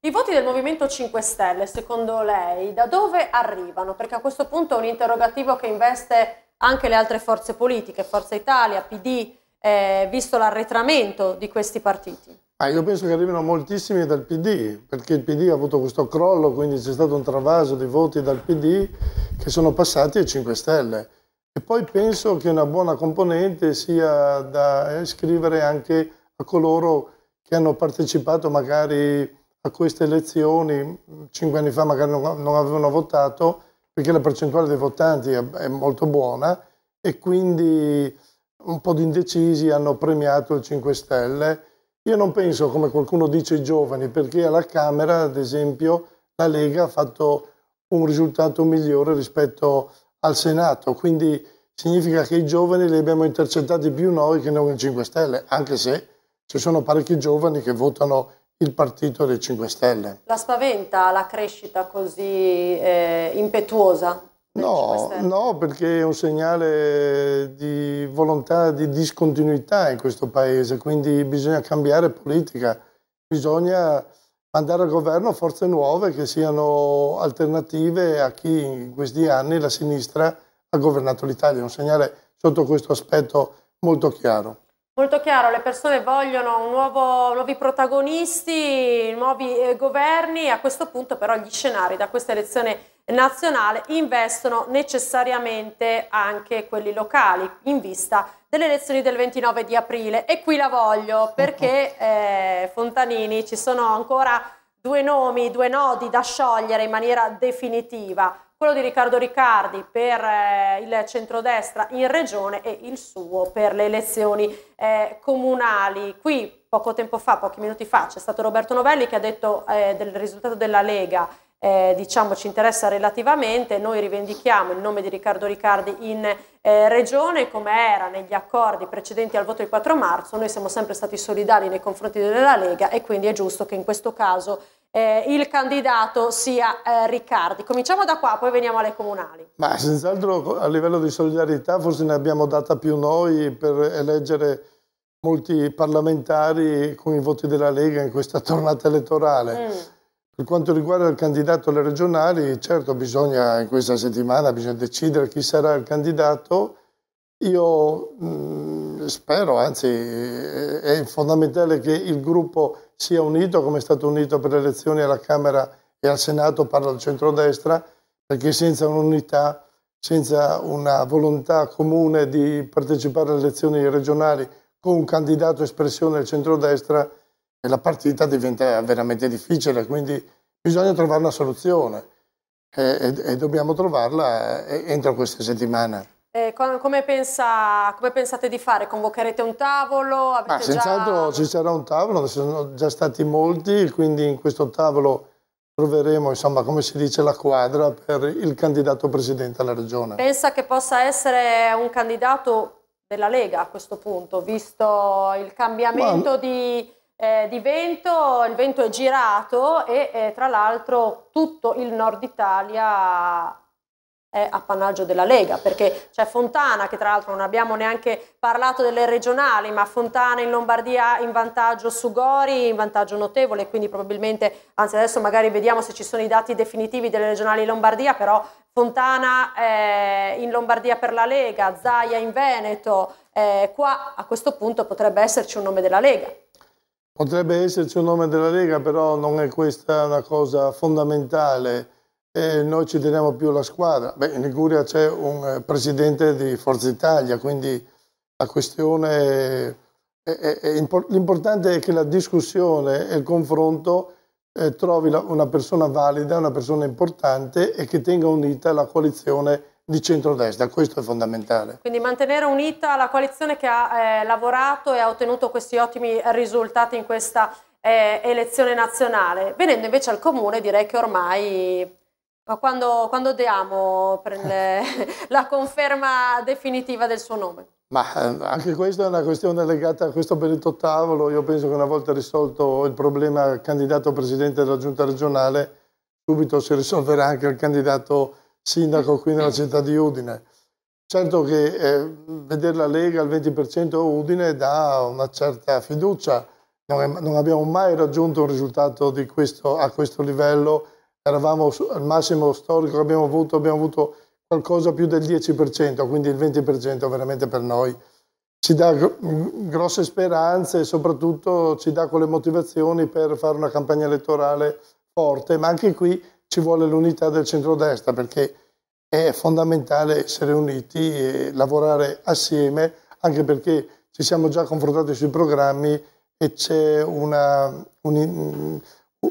I voti del Movimento 5 Stelle, secondo lei, da dove arrivano? Perché a questo punto è un interrogativo che investe anche le altre forze politiche, Forza Italia, PD, eh, visto l'arretramento di questi partiti. Ah, io penso che arrivino moltissimi dal PD, perché il PD ha avuto questo crollo, quindi c'è stato un travaso di voti dal PD che sono passati ai 5 Stelle. E poi penso che una buona componente sia da iscrivere eh, anche a coloro che hanno partecipato magari a queste elezioni cinque anni fa magari non, non avevano votato perché la percentuale dei votanti è, è molto buona e quindi un po' di indecisi hanno premiato il 5 Stelle. Io non penso, come qualcuno dice, ai giovani, perché alla Camera, ad esempio, la Lega ha fatto un risultato migliore rispetto al Senato, quindi significa che i giovani li abbiamo intercettati più noi che non il 5 Stelle, anche se ci sono parecchi giovani che votano il partito dei 5 Stelle. La spaventa la crescita così eh, impetuosa? No, no, perché è un segnale di volontà di discontinuità in questo paese, quindi bisogna cambiare politica, bisogna mandare al governo forze nuove che siano alternative a chi in questi anni la sinistra ha governato l'Italia, è un segnale sotto questo aspetto molto chiaro. Molto chiaro, le persone vogliono nuovo, nuovi protagonisti, nuovi eh, governi, a questo punto però gli scenari da questa elezione nazionale investono necessariamente anche quelli locali in vista delle elezioni del 29 di aprile e qui la voglio perché eh, Fontanini ci sono ancora due nomi, due nodi da sciogliere in maniera definitiva quello di Riccardo Riccardi per eh, il centrodestra in regione e il suo per le elezioni eh, comunali. Qui poco tempo fa, pochi minuti fa, c'è stato Roberto Novelli che ha detto eh, del risultato della Lega. Eh, diciamo ci interessa relativamente, noi rivendichiamo il nome di Riccardo Riccardi in eh, regione come era negli accordi precedenti al voto del 4 marzo, noi siamo sempre stati solidari nei confronti della Lega e quindi è giusto che in questo caso eh, il candidato sia eh, Riccardi. Cominciamo da qua, poi veniamo alle comunali. Ma senz'altro a livello di solidarietà forse ne abbiamo data più noi per eleggere molti parlamentari con i voti della Lega in questa tornata elettorale. Mm. Per quanto riguarda il candidato alle regionali, certo bisogna in questa settimana bisogna decidere chi sarà il candidato. Io mh, mm, spero, anzi è fondamentale che il gruppo sia unito come è stato unito per le elezioni alla Camera e al Senato, parlo del centrodestra, perché senza un'unità, senza una volontà comune di partecipare alle elezioni regionali con un candidato espressione del centrodestra, eh, la partita diventa veramente difficile, quindi bisogna trovare una soluzione e, eh, e, e dobbiamo trovarla eh, entro questa settimana. Eh, come, pensa, come, pensate di fare? Convocherete un tavolo? Ah, senz'altro già... ci sarà un tavolo, sono già stati molti, quindi in questo tavolo troveremo, insomma, come si dice, la quadra per il candidato presidente alla regione. Pensa che possa essere un candidato della Lega a questo punto, visto il cambiamento Ma... di... Eh, di vento, il vento è girato e eh, tra l'altro tutto il nord Italia è appannaggio della Lega, perché c'è Fontana, che tra l'altro non abbiamo neanche parlato delle regionali, ma Fontana in Lombardia in vantaggio su Gori, in vantaggio notevole, quindi probabilmente, anzi adesso magari vediamo se ci sono i dati definitivi delle regionali in Lombardia, però Fontana eh, in Lombardia per la Lega, Zaia in Veneto, eh, qua a questo punto potrebbe esserci un nome della Lega. Potrebbe esserci un nome della Lega, però non è questa una cosa fondamentale e noi ci teniamo più alla squadra. Beh, in Liguria c'è un eh, presidente di Forza Italia, quindi la questione è, è, è l'importante è che la discussione e il confronto eh, trovi la, una persona valida, una persona importante e che tenga unita la coalizione di centrodestra, questo è fondamentale. Quindi mantenere unita la coalizione che ha eh, lavorato e ha ottenuto questi ottimi risultati in questa eh, elezione nazionale. Venendo invece al comune direi che ormai ma quando, quando Deamo prende la conferma definitiva del suo nome? Ma ehm, anche questa è una questione legata a questo benedetto tavolo. Io penso che una volta risolto il problema candidato presidente della giunta regionale, subito si risolverà anche il candidato sindaco qui nella città di Udine. Certo che eh, vedere la Lega al 20% Udine dà una certa fiducia. Non, è, non abbiamo mai raggiunto un risultato questo, a questo livello eravamo al massimo storico che abbiamo avuto, abbiamo avuto qualcosa più del 10%, quindi il 20% veramente per noi ci dà grosse speranze e soprattutto ci dà quelle motivazioni per fare una campagna elettorale forte, ma anche qui ci vuole l'unità del centrodestra perché è fondamentale essere uniti e lavorare assieme, anche perché ci siamo già confrontati sui programmi e c'è una, un,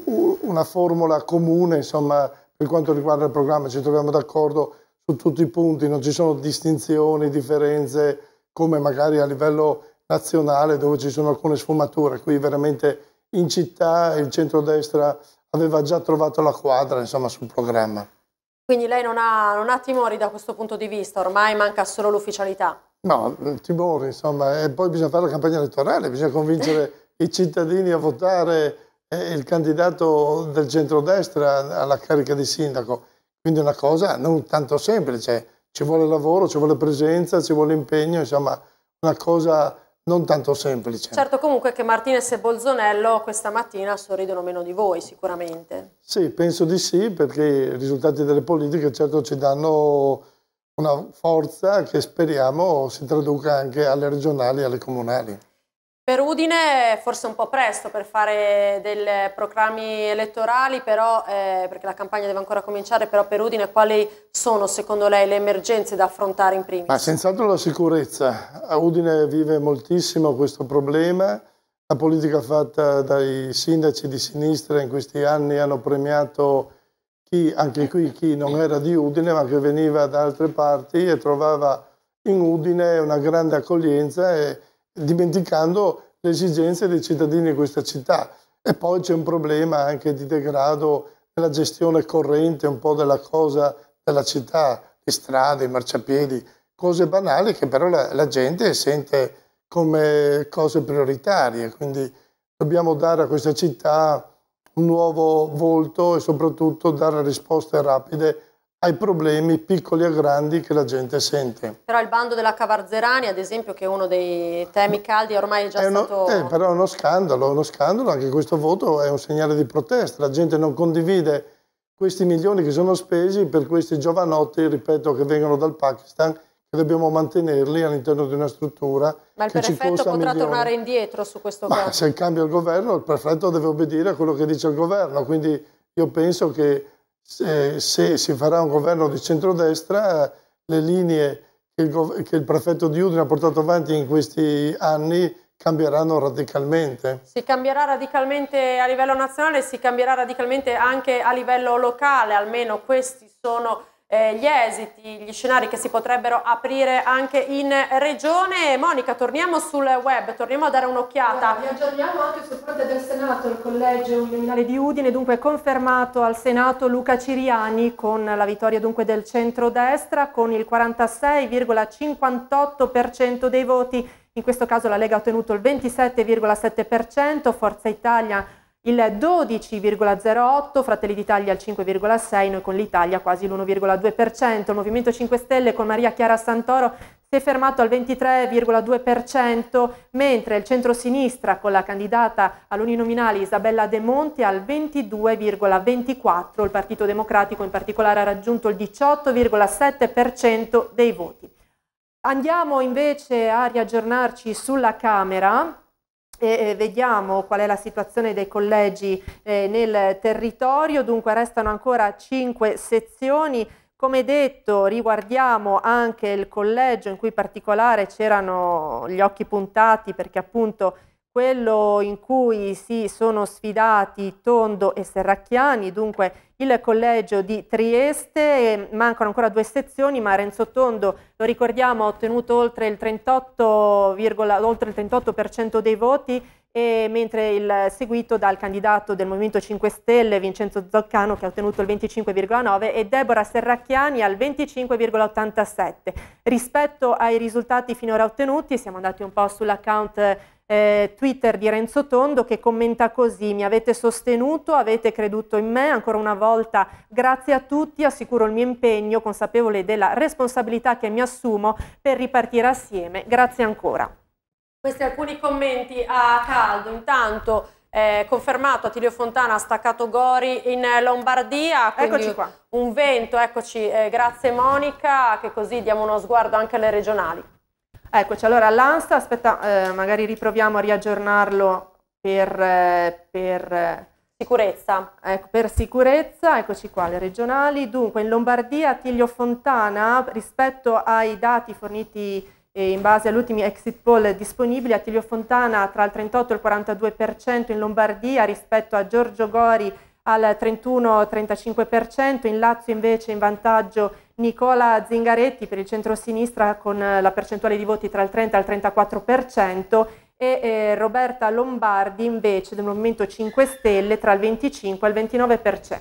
una formula comune, insomma, per quanto riguarda il programma, ci troviamo d'accordo su tutti i punti, non ci sono distinzioni, differenze, come magari a livello nazionale dove ci sono alcune sfumature, qui veramente in città il centrodestra aveva già trovato la quadra insomma, sul programma. Quindi lei non ha, non ha timori da questo punto di vista, ormai manca solo l'ufficialità? No, eh, timori insomma, e poi bisogna fare la campagna elettorale, bisogna convincere i cittadini a votare è il candidato del centrodestra alla carica di sindaco, quindi è una cosa non tanto semplice, ci vuole lavoro, ci vuole presenza, ci vuole impegno, insomma una cosa non tanto semplice. Certo comunque che Martinez e Bolzonello questa mattina sorridono meno di voi sicuramente. Sì, penso di sì perché i risultati delle politiche certo ci danno una forza che speriamo si traduca anche alle regionali e alle comunali. Per Udine forse un po' presto per fare dei proclami elettorali, però, eh, perché la campagna deve ancora cominciare, però per Udine quali sono secondo lei le emergenze da affrontare in primis? Ma senz'altro la sicurezza. A Udine vive moltissimo questo problema. La politica fatta dai sindaci di sinistra in questi anni hanno premiato chi, anche qui chi non era di Udine ma che veniva da altre parti e trovava in Udine una grande accoglienza e, dimenticando le esigenze dei cittadini di questa città. E poi c'è un problema anche di degrado nella gestione corrente un po' della cosa della città, le strade, i marciapiedi, cose banali che però la, la gente sente come cose prioritarie. Quindi dobbiamo dare a questa città un nuovo volto e soprattutto dare risposte rapide ai problemi piccoli e grandi che la gente sente. Però il bando della Cavarzerani, ad esempio, che è uno dei temi caldi, ormai è già è uno, stato... Eh, però è uno scandalo, uno scandalo, anche questo voto è un segnale di protesta, la gente non condivide questi milioni che sono spesi per questi giovanotti, ripeto, che vengono dal Pakistan, che dobbiamo mantenerli all'interno di una struttura Ma il prefetto potrà milioni. tornare indietro su questo Ma caso? se cambia il governo, il prefetto deve obbedire a quello che dice il governo, quindi io penso che se, se, si farà un governo di centrodestra, le linee che il, che il prefetto di Udine ha portato avanti in questi anni cambieranno radicalmente. Si cambierà radicalmente a livello nazionale, si cambierà radicalmente anche a livello locale, almeno questi sono eh, gli esiti, gli scenari che si potrebbero aprire anche in regione. Monica, torniamo sul web, torniamo a dare un'occhiata. Vi aggiorniamo anche sul fronte del Senato, il collegio uninominale di Udine, dunque confermato al Senato Luca Ciriani con la vittoria dunque del centrodestra con il 46,58% dei voti. In questo caso la Lega ha ottenuto il 27,7%, Forza Italia il 12,08, Fratelli d'Italia al 5,6, noi con l'Italia quasi l'1,2%, il Movimento 5 Stelle con Maria Chiara Santoro si è fermato al 23,2%, mentre il centrosinistra con la candidata all'uninominale Isabella De Monte al 22,24%, il Partito Democratico in particolare ha raggiunto il 18,7% dei voti. Andiamo invece a riaggiornarci sulla Camera e vediamo qual è la situazione dei collegi eh, nel territorio, dunque restano ancora cinque sezioni. Come detto, riguardiamo anche il collegio in cui in particolare c'erano gli occhi puntati perché appunto quello in cui si sono sfidati Tondo e Serracchiani, dunque il collegio di Trieste, mancano ancora due sezioni, ma Renzo Tondo, lo ricordiamo, ha ottenuto oltre il 38%, il 38 dei voti, mentre il seguito dal candidato del Movimento 5 Stelle Vincenzo Zoccano che ha ottenuto il 25,9 e Deborah Serracchiani al 25,87. Rispetto ai risultati finora ottenuti, siamo andati un po' sull'account eh, Twitter di Renzo Tondo che commenta così, mi avete sostenuto, avete creduto in me, ancora una volta grazie a tutti, assicuro il mio impegno, consapevole della responsabilità che mi assumo per ripartire assieme, grazie ancora. Questi alcuni commenti a caldo, intanto eh, confermato Attilio Fontana ha staccato Gori in Lombardia, eccoci qua. un vento, eccoci, eh, grazie Monica, che così diamo uno sguardo anche alle regionali. Eccoci, allora l'ANSTA, aspetta, eh, magari riproviamo a riaggiornarlo per, eh, per eh, Sicurezza. Ecco, per sicurezza, eccoci qua, le regionali. Dunque, in Lombardia, Tiglio Fontana, rispetto ai dati forniti eh, in base all'ultimo exit poll disponibili, Attilio Fontana tra il 38 e il 42% in Lombardia, rispetto a Giorgio Gori al 31-35%, in Lazio invece in vantaggio Nicola Zingaretti per il centro-sinistra con eh, la percentuale di voti tra il 30 e il 34% e eh, Roberta Lombardi invece del Movimento 5 Stelle tra il 25 e il 29%.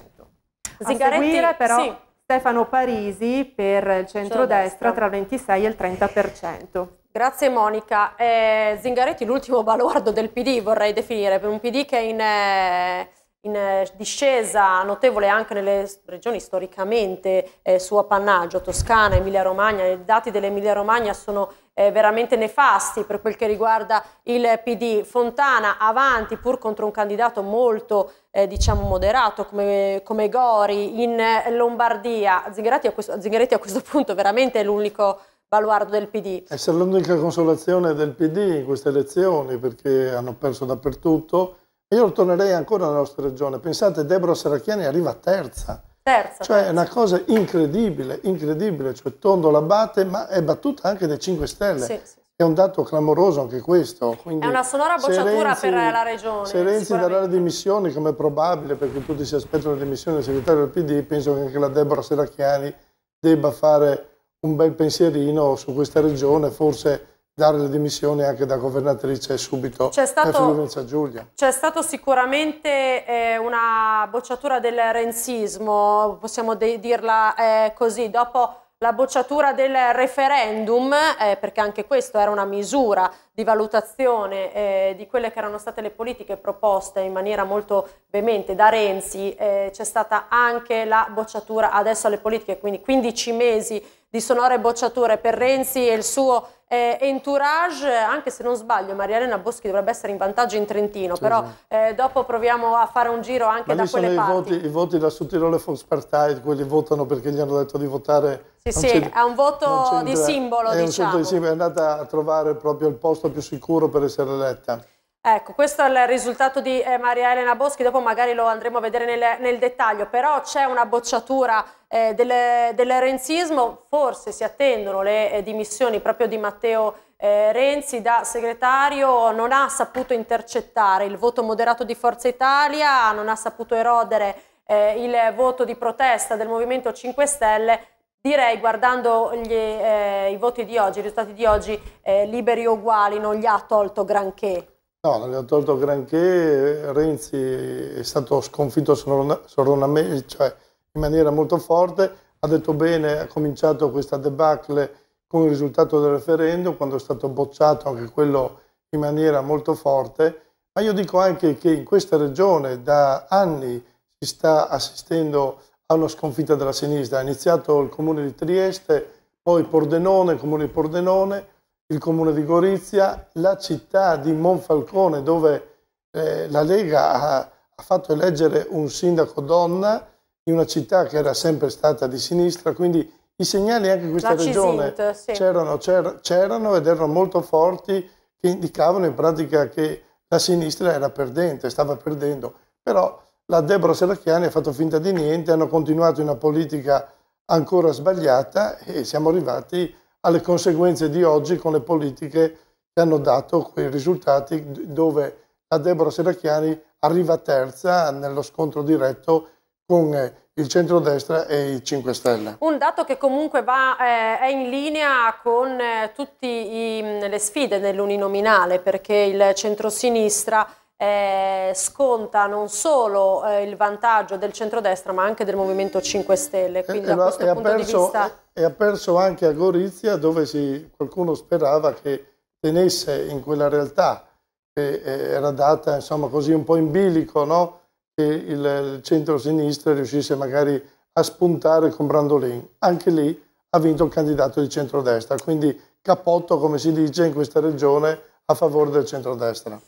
Zingaretti, A seguire però sì. Stefano Parisi per il centro-destra tra il 26 e il 30%. Grazie Monica. Eh, Zingaretti l'ultimo baluardo del PD vorrei definire, per un PD che è in... Eh in eh, discesa notevole anche nelle regioni storicamente eh, suo appannaggio, Toscana, Emilia-Romagna, i dati dell'Emilia-Romagna sono eh, veramente nefasti per quel che riguarda il PD. Fontana avanti pur contro un candidato molto eh, diciamo moderato come, come, Gori in Lombardia. Zingaretti a questo, Zingaretti a questo punto veramente è l'unico baluardo del PD. Essere l'unica consolazione del PD in queste elezioni perché hanno perso dappertutto io tornerei ancora nella nostra regione. Pensate, Deborah Seracchiani arriva terza. Terza. Cioè è una cosa incredibile, incredibile. Cioè Tondo la batte, ma è battuta anche dai 5 Stelle. Sì, sì. È un dato clamoroso anche questo. Quindi, è una sonora bocciatura Renzi, per la regione. Se Renzi darà le dimissioni, come è probabile, perché tutti si aspettano le dimissioni del segretario del PD, penso che anche la Deborah Seracchiani debba fare un bel pensierino su questa regione, forse dare le dimissioni anche da governatrice subito c'è stato, Giulia. C'è stata sicuramente eh, una bocciatura del renzismo, possiamo dirla eh, così, dopo la bocciatura del referendum, eh, perché anche questo era una misura di valutazione eh, di quelle che erano state le politiche proposte in maniera molto veemente da Renzi, eh, c'è stata anche la bocciatura adesso alle politiche, quindi 15 mesi di sonore bocciature per Renzi e il suo eh, entourage, anche se non sbaglio Maria Elena Boschi dovrebbe essere in vantaggio in Trentino, sì, però sì. Eh, dopo proviamo a fare un giro anche Ma da quelle sono parti. I voti, i voti da Sudtirolo e Volkspartei, quelli votano perché gli hanno detto di votare. Sì, sì, è un voto di simbolo, è diciamo. Un di simbolo, è andata a trovare proprio il posto più sicuro per essere eletta. Ecco, questo è il risultato di eh, Maria Elena Boschi, dopo magari lo andremo a vedere nel, nel dettaglio, però c'è una bocciatura eh, del, del, renzismo, forse si attendono le eh, dimissioni proprio di Matteo eh, Renzi da segretario, non ha saputo intercettare il voto moderato di Forza Italia, non ha saputo erodere eh, il voto di protesta del Movimento 5 Stelle, direi guardando gli, eh, i voti di oggi, i risultati di oggi, eh, liberi o uguali, non gli ha tolto granché. No, non gli hanno tolto granché, Renzi è stato sconfitto sonoramente, cioè in maniera molto forte, ha detto bene, ha cominciato questa debacle con il risultato del referendum, quando è stato bocciato anche quello in maniera molto forte, ma io dico anche che in questa regione da anni si sta assistendo a una sconfitta della sinistra, ha iniziato il comune di Trieste, poi Pordenone, il comune di Pordenone, il comune di Gorizia, la città di Monfalcone dove eh, la Lega ha, ha, fatto eleggere un sindaco donna in una città che era sempre stata di sinistra, quindi i segnali anche in questa la regione c'erano, sì. ed erano molto forti che indicavano in pratica che la sinistra era perdente, stava perdendo. Però la Deborah Serracchiani ha fatto finta di niente, hanno continuato una politica ancora sbagliata e siamo arrivati a alle conseguenze di oggi con le politiche che hanno dato quei risultati dove la Deborah Seracchiani arriva terza nello scontro diretto con eh, il centrodestra e i 5 Stelle. Un dato che comunque va, eh, è in linea con eh, tutte le sfide dell'uninominale perché il centrosinistra eh, sconta non solo eh, il vantaggio del centrodestra ma anche del Movimento 5 Stelle. Eh, quindi e, eh, da questo e punto perso, di vista... E ha perso anche a Gorizia dove si, qualcuno sperava che tenesse in quella realtà che eh, era data insomma così un po' in bilico, no? che il, il centro-sinistra riuscisse magari a spuntare con Brandolin. Anche lì ha vinto il candidato di centrodestra, quindi capotto come si dice in questa regione a favore del centrodestra.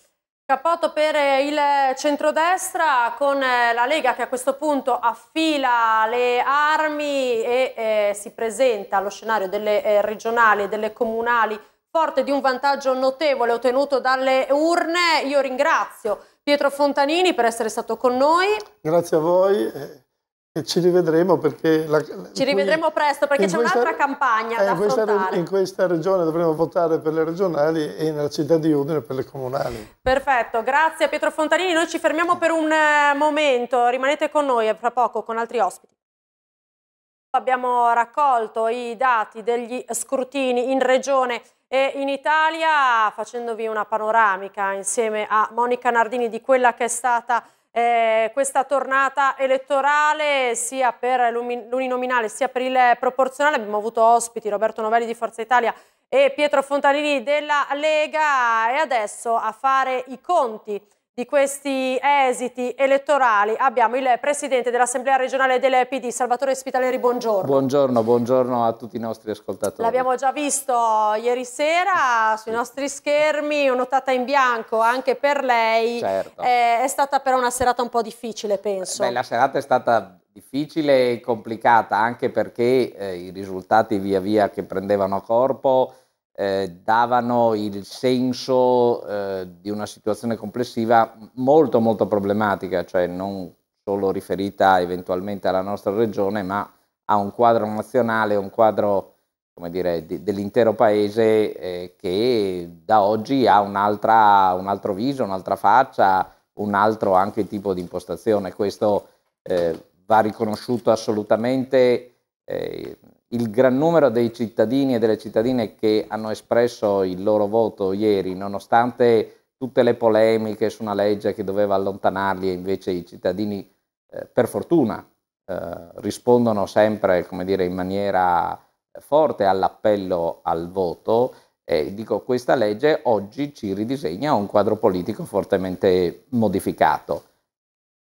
Capoto per il centrodestra con eh, la Lega che a questo punto affila le armi e eh, si presenta allo scenario delle eh, regionali e delle comunali forte di un vantaggio notevole ottenuto dalle urne. Io ringrazio Pietro Fontanini per essere stato con noi. Grazie a voi. E ci rivedremo perché... La, ci rivedremo presto perché c'è un'altra campagna eh, da affrontare. in questa regione dovremo votare per le regionali e nella città di Udine per le comunali. Perfetto, grazie a Pietro Fontanini. Noi ci fermiamo per un eh, momento, rimanete con noi eh, fra poco con altri ospiti. Abbiamo raccolto i dati degli scrutini in regione e in Italia facendovi una panoramica insieme a Monica Nardini di quella che è stata eh, questa tornata elettorale sia per l'uninominale sia per il proporzionale. Abbiamo avuto ospiti Roberto Novelli di Forza Italia e Pietro Fontanini della Lega e adesso a fare i conti di questi esiti elettorali abbiamo il presidente dell'Assemblea regionale delle PD, Salvatore Spitaleri, buongiorno. Buongiorno, buongiorno a tutti i nostri ascoltatori. L'abbiamo già visto ieri sera sui nostri schermi, un'ottata in bianco anche per lei. Certo. Eh, è stata però una serata un po' difficile, penso. Beh, la serata è stata difficile e complicata anche perché eh, i risultati via via che prendevano corpo eh, davano il senso eh, di una situazione complessiva molto molto problematica, cioè non solo riferita eventualmente alla nostra regione, ma a un quadro nazionale, un quadro come dire, di, dell'intero paese eh, che da oggi ha un altro viso, un'altra faccia, un altro anche tipo di impostazione. Questo eh, va riconosciuto assolutamente eh, il gran numero dei cittadini e delle cittadine che hanno espresso il loro voto ieri, nonostante tutte le polemiche su una legge che doveva allontanarli e invece i cittadini, eh, per fortuna, eh, rispondono sempre dire, in maniera forte all'appello al voto. Eh, dico, questa legge oggi ci ridisegna un quadro politico fortemente modificato,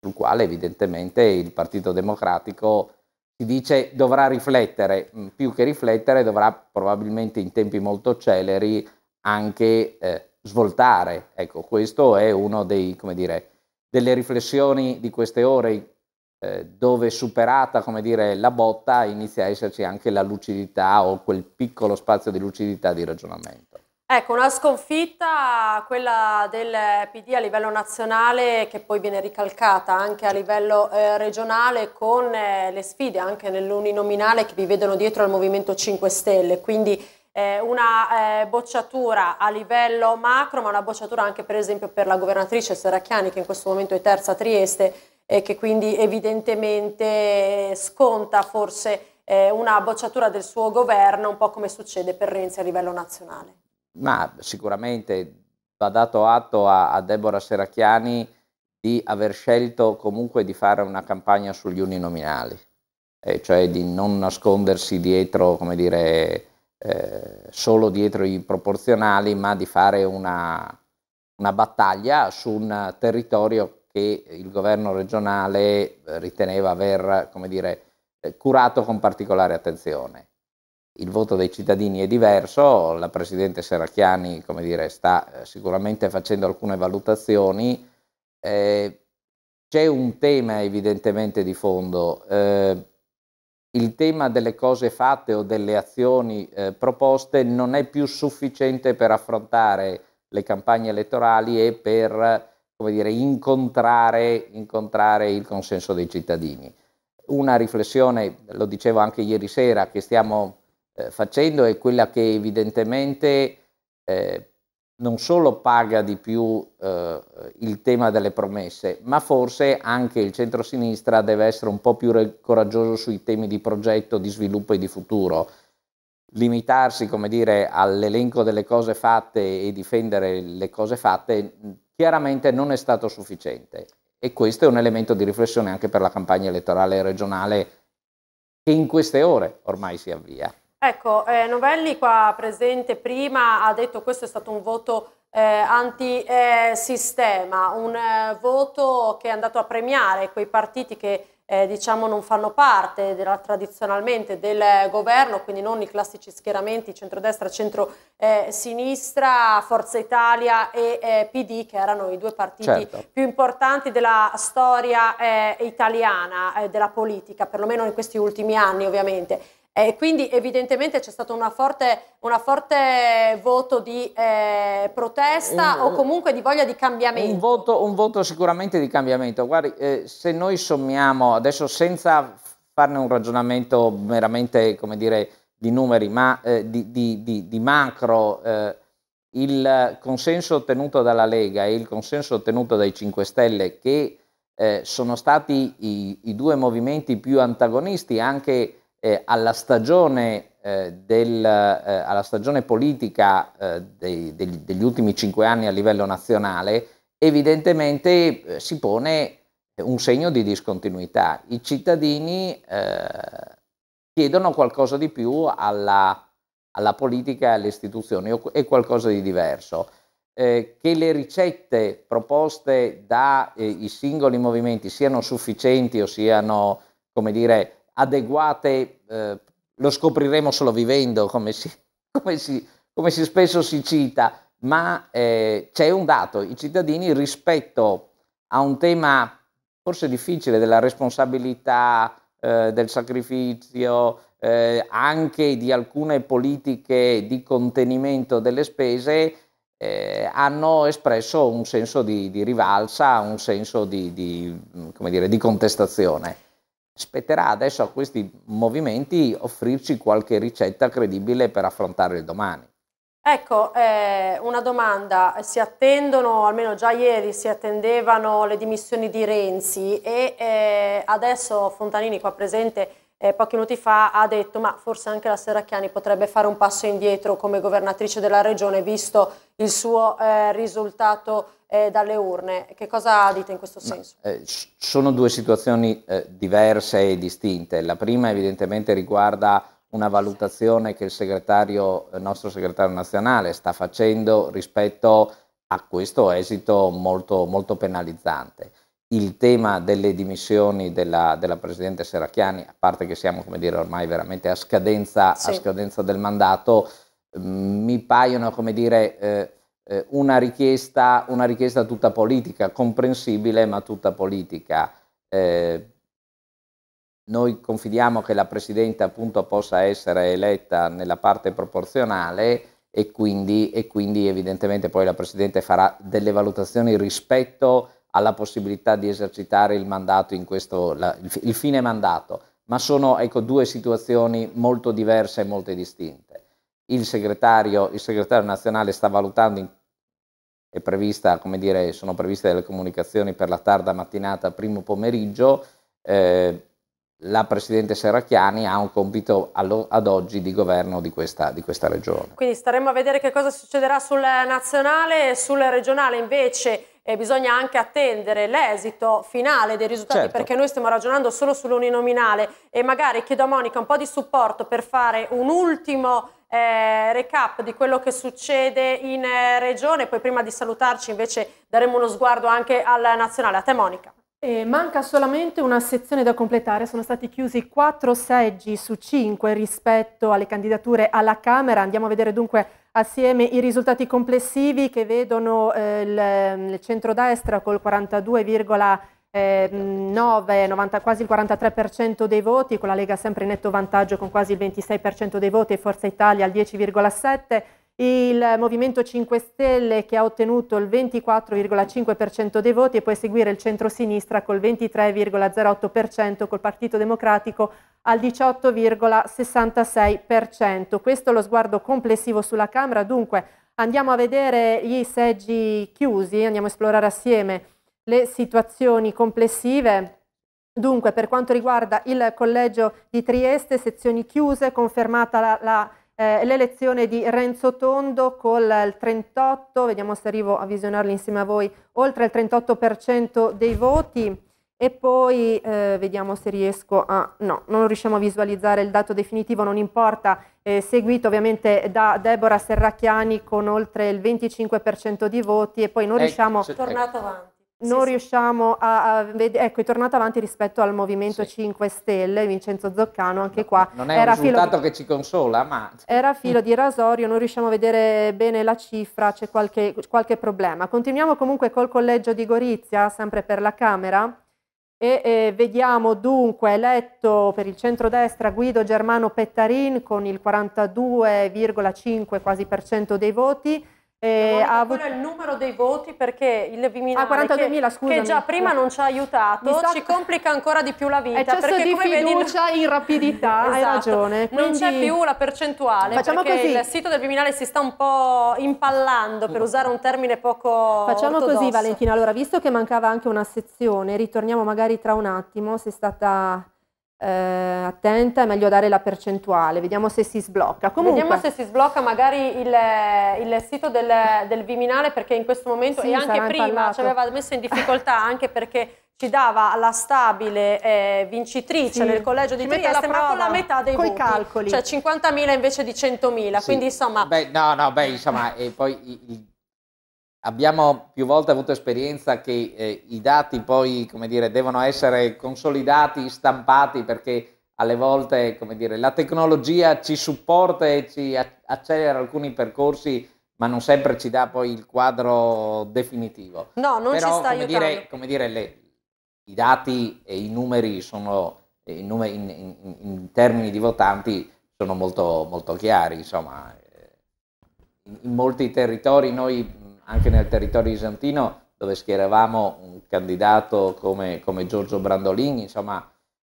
sul quale evidentemente il Partito Democratico si dice dovrà riflettere, mm, più che riflettere dovrà probabilmente in tempi molto celeri anche eh, svoltare. Ecco, questo è uno dei, come dire, delle riflessioni di queste ore eh, dove superata, come dire, la botta inizia a esserci anche la lucidità o quel piccolo spazio di lucidità di ragionamento. Ecco, una sconfitta, quella del PD a livello nazionale, che poi viene ricalcata anche a livello eh, regionale con eh, le sfide anche nell'uninominale che vi vedono dietro al Movimento 5 Stelle. Quindi eh, una eh, bocciatura a livello macro, ma una bocciatura anche per esempio per la governatrice Serracchiani, che in questo momento è terza a Trieste e che quindi evidentemente eh, sconta forse eh, una bocciatura del suo governo, un po' come succede per Renzi a livello nazionale ma sicuramente va dato atto a, a Deborah Seracchiani di aver scelto comunque di fare una campagna sugli uninominali, eh, cioè di non nascondersi dietro, come dire, eh, solo dietro i proporzionali, ma di fare una, una battaglia su un territorio che il governo regionale riteneva aver, come dire, eh, curato con particolare attenzione il voto dei cittadini è diverso, la Presidente Seracchiani come dire, sta eh, sicuramente facendo alcune valutazioni, eh, c'è un tema evidentemente di fondo, eh, il tema delle cose fatte o delle azioni eh, proposte non è più sufficiente per affrontare le campagne elettorali e per dire, incontrare, incontrare il consenso dei cittadini. Una riflessione, lo dicevo anche ieri sera, che stiamo eh, facendo è quella che evidentemente eh, non solo paga di più eh, il tema delle promesse, ma forse anche il centro-sinistra deve essere un po' più re- coraggioso sui temi di progetto, di sviluppo e di futuro. Limitarsi, come dire, all'elenco delle cose fatte e difendere le cose fatte mm, chiaramente non è stato sufficiente e questo è un elemento di riflessione anche per la campagna elettorale regionale che in queste ore ormai si avvia. Ecco, eh, Novelli qua presente prima ha detto che questo è stato un voto eh, antisistema, un eh, voto che è andato a premiare quei partiti che eh, diciamo non fanno parte della, tradizionalmente del governo, quindi non i classici schieramenti centrodestra, centrosinistra, eh, Forza Italia e eh, PD che erano i due partiti certo. più importanti della storia eh, italiana, eh, della politica, perlomeno in questi ultimi anni ovviamente. E quindi evidentemente c'è stato un forte voto di eh, protesta un, o eh, comunque di voglia di cambiamento. Un voto, un voto sicuramente di cambiamento. Guardi, eh, se noi sommiamo, adesso senza farne un ragionamento meramente, come dire, di numeri, ma eh, di, di, di, di, macro, eh, il consenso ottenuto dalla Lega e il consenso ottenuto dai 5 Stelle, che eh, sono stati i, i due movimenti più antagonisti anche eh, alla, stagione, eh, del, eh, alla, stagione, politica eh, dei, degli, degli, ultimi cinque anni a livello nazionale, evidentemente eh, si pone un segno di discontinuità. I cittadini chiedono qualcosa di più alla, alla politica e alle istituzioni e qualcosa di diverso. Eh, che le ricette proposte dai eh, singoli movimenti siano sufficienti o siano, come dire, adeguate, eh, lo scopriremo solo vivendo, come si, come si, come si spesso si cita, ma eh, c'è un dato, i cittadini rispetto a un tema forse difficile della responsabilità, eh, del sacrificio, eh, anche di alcune politiche di contenimento delle spese, eh, hanno espresso un senso di, di rivalsa, un senso di, di, dire, di contestazione. Spetterà adesso a questi movimenti offrirci qualche ricetta credibile per affrontare il domani. Ecco, eh, una domanda, si attendono, almeno già ieri si attendevano le dimissioni di Renzi e eh, adesso Fontanini qua presente eh, pochi minuti fa ha detto ma forse anche la Serracchiani potrebbe fare un passo indietro come governatrice della regione visto il suo eh, risultato eh, dalle urne. Che cosa dite in questo senso? Ma, eh, sono due situazioni eh, diverse e distinte. La prima evidentemente riguarda una valutazione che il, segretario, il nostro segretario nazionale sta facendo rispetto a questo esito molto, molto penalizzante. Il tema delle dimissioni della, della, Presidente Serracchiani, a parte che siamo come dire, ormai veramente a scadenza, sì. a scadenza del mandato, mm, mi paiono come dire, eh, eh, una, richiesta, una, richiesta, tutta politica, comprensibile ma tutta politica. Eh, noi confidiamo che la Presidente appunto possa essere eletta nella parte proporzionale e quindi, e quindi evidentemente poi la Presidente farà delle valutazioni rispetto alla possibilità di esercitare il mandato in questo, la, il, il, fine mandato, ma sono ecco, due situazioni molto diverse e molto distinte. Il segretario, il segretario nazionale sta valutando in è prevista, come dire, sono previste delle comunicazioni per la tarda mattinata, primo pomeriggio, eh, la Presidente Serracchiani ha un compito allo, ad oggi di governo di questa, di questa, regione. Quindi staremo a vedere che cosa succederà sul nazionale e sul regionale invece eh, bisogna anche attendere l'esito finale dei risultati certo. perché noi stiamo ragionando solo sull'uninominale e magari chiedo a Monica un po' di supporto per fare un ultimo eh, recap di quello che succede in eh, regione, poi prima di salutarci invece daremo uno sguardo anche al nazionale. A te Monica. E manca solamente una sezione da completare, sono stati chiusi quattro seggi su cinque rispetto alle candidature alla Camera. Andiamo a vedere dunque assieme i risultati complessivi che vedono eh, il, il centrodestra col 42,5%. 9, eh, 90, quasi il 43% dei voti, con la Lega sempre in netto vantaggio con quasi il 26% dei voti e Forza Italia al 10,7%, il Movimento 5 Stelle che ha ottenuto il 24,5% dei voti e poi seguire il centro centrosinistra col 23,08%, col Partito Democratico al 18,66%. Questo è lo sguardo complessivo sulla Camera, dunque andiamo a vedere i seggi chiusi, andiamo a esplorare assieme le situazioni complessive. Dunque, per quanto riguarda il collegio di Trieste, sezioni chiuse, confermata eh, l'elezione eh, di Renzo Tondo col 38, eh, vediamo se arrivo a visionarli insieme a voi, oltre il 38% dei voti. E poi eh, vediamo se riesco a... no, non riusciamo a visualizzare il dato definitivo, non importa, eh, seguito ovviamente da Deborah Serracchiani con oltre il 25% di voti e poi non eh, ecco, riusciamo... Tornata avanti non sì, riusciamo sì. a, a vedere, ecco è tornato avanti rispetto al Movimento sì. 5 Stelle, Vincenzo Zoccano anche qua. Non è era un risultato filo, che ci consola, ma... Era filo di rasorio, non riusciamo a vedere bene la cifra, c'è qualche, qualche, problema. Continuiamo comunque col collegio di Gorizia, sempre per la Camera, e, e vediamo dunque eletto per il centrodestra Guido Germano Pettarin con il 42,5 quasi per cento dei voti, eh, ha avuto il numero dei voti perché il Viminale ah, che, che, già prima non ci ha aiutato ci complica ancora di più la vita perché di come fiducia vedi... in rapidità esatto. hai ragione quindi... non c'è più la percentuale facciamo perché così. il sito del Viminale si sta un po' impallando per usare un termine poco facciamo ortodosso. così Valentina allora visto che mancava anche una sezione ritorniamo magari tra un attimo se è stata eh, attenta, è meglio dare la percentuale, vediamo se si sblocca. Comunque, vediamo se si sblocca magari il, il sito del, del, Viminale perché in questo momento sì, e anche prima ci aveva messo in difficoltà anche perché ci dava la stabile eh, vincitrice sì. nel collegio di ci Trieste, ma con la metà dei voti, calcoli. cioè 50.000 invece di 100.000, sì. quindi insomma... Beh, no, no, beh, insomma, e poi il Abbiamo più volte avuto esperienza che eh, i dati poi, come dire, devono essere consolidati, stampati, perché alle volte, come dire, la tecnologia ci supporta e ci accelera alcuni percorsi, ma non sempre ci dà poi il quadro definitivo. No, non Però, ci sta come aiutando. Dire, come dire, le, i dati e i numeri sono, in, in, in, in termini di votanti, sono molto, molto chiari, insomma. Eh, in molti territori noi anche nel territorio isantino dove schieravamo un candidato come, come Giorgio Brandolini, insomma...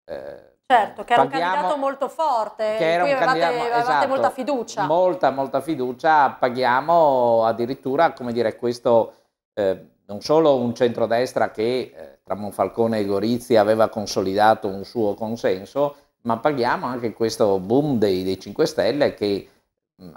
Eh, certo, che era un candidato molto forte, che era un avevate, avevate esatto, molta fiducia. Molta, molta fiducia, paghiamo addirittura, come dire, questo... Eh, non solo un centrodestra che eh, tra Monfalcone e Gorizia aveva consolidato un suo consenso, ma paghiamo anche questo boom dei, dei 5 Stelle che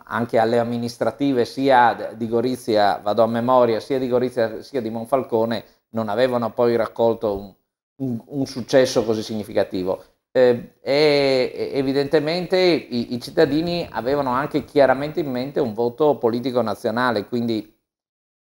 anche alle amministrative sia di Gorizia, vado a memoria, sia di Gorizia sia di Monfalcone non avevano poi raccolto un, un, un successo così significativo. Eh, e evidentemente i, i, cittadini avevano anche chiaramente in mente un voto politico nazionale, quindi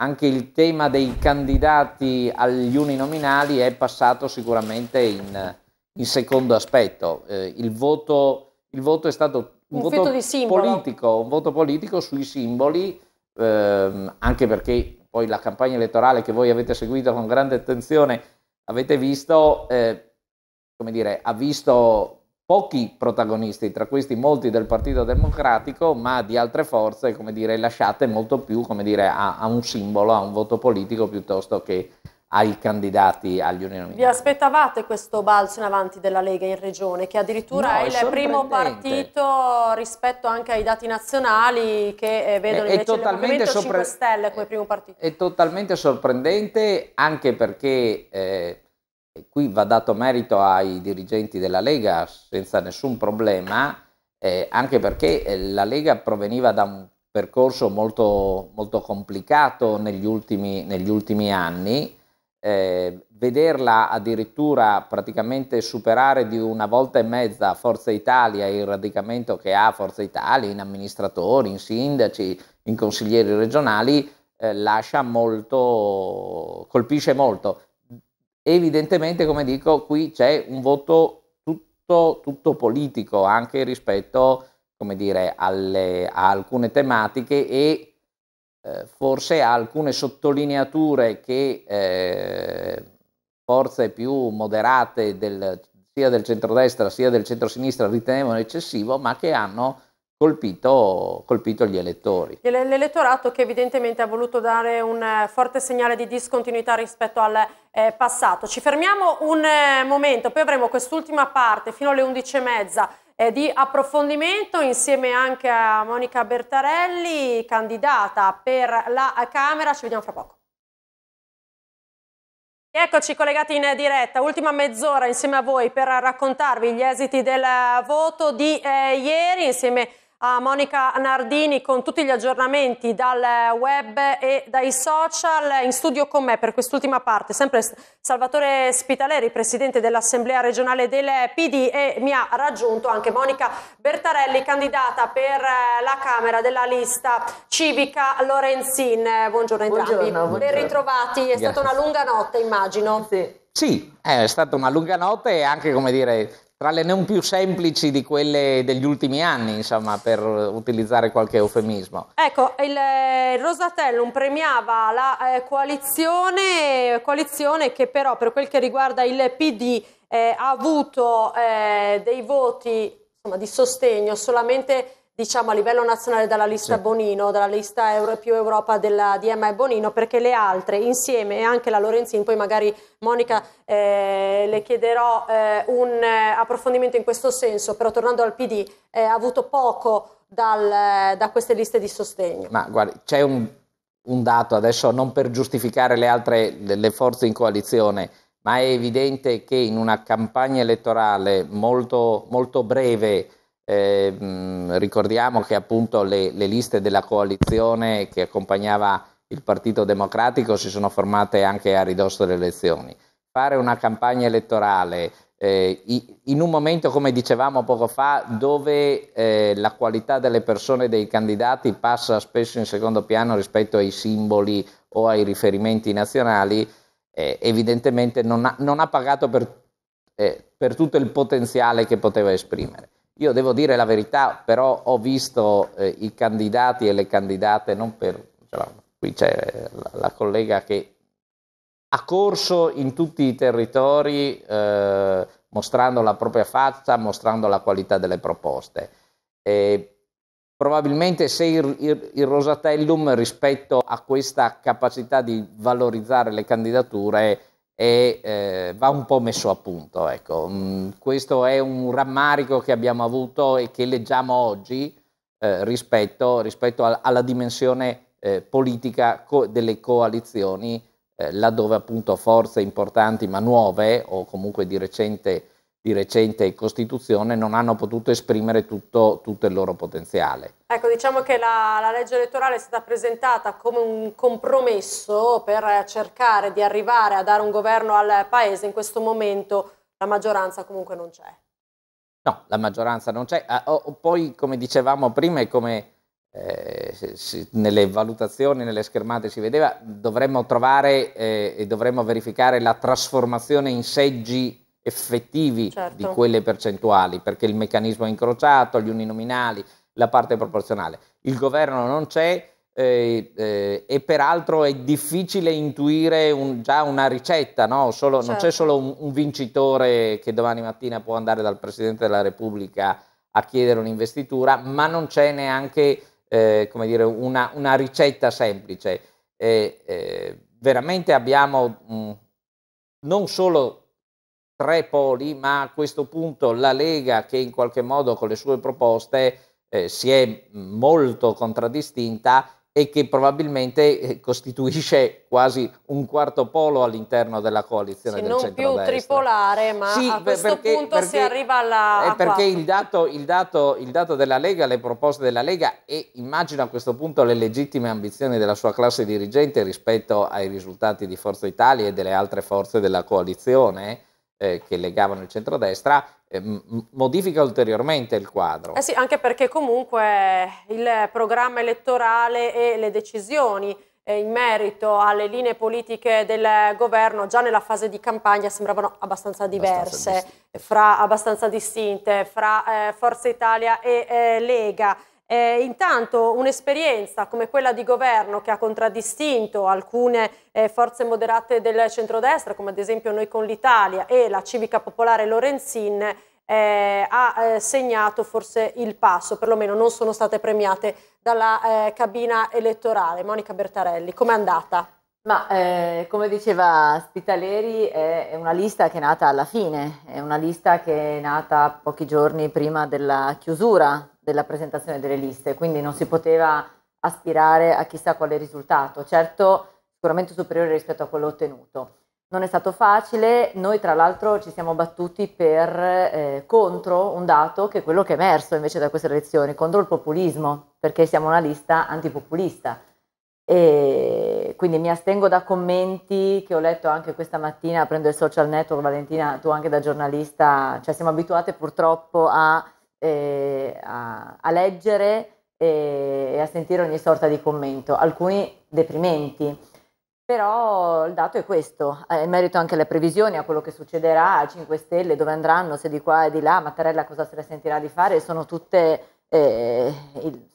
anche il tema dei candidati agli uninominali è passato sicuramente in, in secondo aspetto. Eh, il, voto, il voto è stato un, un voto politico, un voto politico sui simboli, ehm, anche perché poi la campagna elettorale che voi avete seguito con grande attenzione avete visto, eh, come dire, ha visto pochi protagonisti, tra questi molti del Partito Democratico, ma di altre forze, come dire, lasciate molto più, come dire, a, a un simbolo, a un voto politico piuttosto che ai candidati agli unioni. Vi aspettavate questo balzo in avanti della Lega in regione, che addirittura no, è il primo partito rispetto anche ai dati nazionali che eh, vedono è, invece il Movimento sopra... 5 Stelle come primo partito? È, è totalmente sorprendente anche perché eh, qui va dato merito ai dirigenti della Lega senza nessun problema, eh, anche perché eh, la Lega proveniva da un percorso molto, molto complicato negli ultimi, negli ultimi anni eh, vederla addirittura praticamente superare di una volta e mezza Forza Italia il radicamento che ha Forza Italia in amministratori, in sindaci, in consiglieri regionali, eh, lascia molto, colpisce molto. Evidentemente, come dico, qui c'è un voto tutto, tutto politico anche rispetto come dire, alle, a alcune tematiche e eh, forse ha alcune sottolineature che eh, forze più moderate del, sia del centrodestra sia del centrosinistra ritenevano eccessivo, ma che hanno colpito, colpito gli elettori. L'elettorato che evidentemente ha voluto dare un eh, forte segnale di discontinuità rispetto al eh, passato. Ci fermiamo un eh, momento, poi avremo quest'ultima parte fino alle 11.30 eh, di approfondimento insieme anche a Monica Bertarelli, candidata per la Camera. Ci vediamo fra poco. Eccoci collegati in diretta, ultima mezz'ora insieme a voi per raccontarvi gli esiti del voto di eh, ieri insieme a a Monica Nardini con tutti gli aggiornamenti dal web e dai social. In studio con me per quest'ultima parte, sempre Salvatore Spitaleri, presidente dell'Assemblea regionale del PD e mi ha raggiunto anche Monica Bertarelli, candidata per eh, la Camera della lista civica Lorenzin. Buongiorno a entrambi. Buongiorno, buongiorno. Ben ritrovati, è Grazie. stata una lunga notte immagino. Sì. Sì, è stata una lunga notte e anche come dire tra le non più semplici di quelle degli ultimi anni, insomma, per utilizzare qualche eufemismo. Ecco, il, eh, il Rosatellum premiava la eh, coalizione, coalizione, che però per quel che riguarda il PD eh, ha avuto eh, dei voti insomma, di sostegno solamente diciamo a livello nazionale dalla lista sì. Bonino, dalla lista Euro, più Europa della DMA e Bonino, perché le altre insieme e anche la Lorenzin, poi magari Monica eh, le chiederò eh, un eh, approfondimento in questo senso, però tornando al PD eh, ha avuto poco dal, eh, da queste liste di sostegno. Ma guardi, c'è un, un, dato adesso, non per giustificare le altre le forze in coalizione, ma è evidente che in una campagna elettorale molto, molto breve, eh, mh, ricordiamo che appunto le, le, liste della coalizione che accompagnava il Partito Democratico si sono formate anche a ridosso delle elezioni. Fare una campagna elettorale eh, in un momento, come dicevamo poco fa, dove eh, la qualità delle persone e dei candidati passa spesso in secondo piano rispetto ai simboli o ai riferimenti nazionali, eh, evidentemente non ha, non ha pagato per, eh, per tutto il potenziale che poteva esprimere. Io devo dire la verità, però ho visto eh, i candidati e le candidate, non per... Cioè, qui c'è la, la, collega che ha corso in tutti i territori eh, mostrando la propria faccia, mostrando la qualità delle proposte. E probabilmente se il, il, il Rosatellum rispetto a questa capacità di valorizzare le candidature e eh, va un po' messo a punto. Ecco. Mm, questo è un rammarico che abbiamo avuto e che leggiamo oggi eh, rispetto, rispetto a, alla dimensione eh, politica co- delle coalizioni, eh, laddove appunto forze importanti ma nuove o comunque di recente di recente Costituzione non hanno potuto esprimere tutto, tutto il loro potenziale. Ecco, diciamo che la, la, legge elettorale è stata presentata come un compromesso per cercare di arrivare a dare un governo al Paese, in questo momento la maggioranza comunque non c'è. No, la maggioranza non c'è. Ah, oh, poi, come dicevamo prima e come eh, si, nelle valutazioni, nelle schermate si vedeva, dovremmo trovare eh, e dovremmo verificare la trasformazione in seggi effettivi certo. di quelle percentuali, perché il meccanismo è incrociato, gli uninominali, la parte proporzionale. Il governo non c'è eh, eh, e peraltro è difficile intuire un, già una ricetta, no? solo, certo. non c'è certo. solo un, un, vincitore che domani mattina può andare dal Presidente della Repubblica a chiedere un'investitura, ma non c'è neanche eh, dire, una, una, ricetta semplice. Eh, veramente abbiamo mh, mm, non solo tre poli, ma a questo punto la Lega che in qualche modo con le sue proposte eh, si è molto contraddistinta e che probabilmente eh, costituisce quasi un quarto polo all'interno della coalizione sì, del centro Non più tripolare, ma sì, a questo perché, punto perché, si arriva alla... È eh, perché il dato, il, dato, il dato, della Lega, le proposte della Lega e immagino a questo punto le legittime ambizioni della sua classe dirigente rispetto ai risultati di Forza Italia e delle altre forze della coalizione eh, che legavano il centrodestra eh, modifica ulteriormente il quadro. Eh sì, anche perché comunque il programma elettorale e le decisioni eh, in merito alle linee politiche del governo già nella fase di campagna sembravano abbastanza diverse, abbastanza distinte fra, abbastanza distinte, fra eh, Forza Italia e eh, Lega. Eh, intanto un'esperienza come quella di governo che ha contraddistinto alcune eh, forze moderate del centrodestra, come ad esempio noi con l'Italia e la civica popolare Lorenzin, eh, ha eh, segnato forse il passo, perlomeno non sono state premiate dalla eh, cabina elettorale. Monica Bertarelli, com'è andata? Ma eh, come diceva Spitaleri è una lista che è nata alla fine, è una lista che è nata pochi giorni prima della chiusura della presentazione delle liste, quindi non si poteva aspirare a chissà quale risultato, certo sicuramente superiore rispetto a quello ottenuto. Non è stato facile, noi tra l'altro ci siamo battuti per eh, contro un dato che è quello che è emerso invece da queste elezioni, contro il populismo, perché siamo una lista antipopulista. E quindi mi astengo da commenti che ho letto anche questa mattina, prendo il social network, Valentina, tu anche da giornalista, cioè siamo abituate purtroppo a eh, a, a, leggere e, e a sentire ogni sorta di commento, alcuni deprimenti. Però il dato è questo, eh, in merito anche alle previsioni, a quello che succederà, a 5 Stelle, dove andranno, se di qua e di là, Mattarella cosa se la sentirà di fare, sono tutte eh,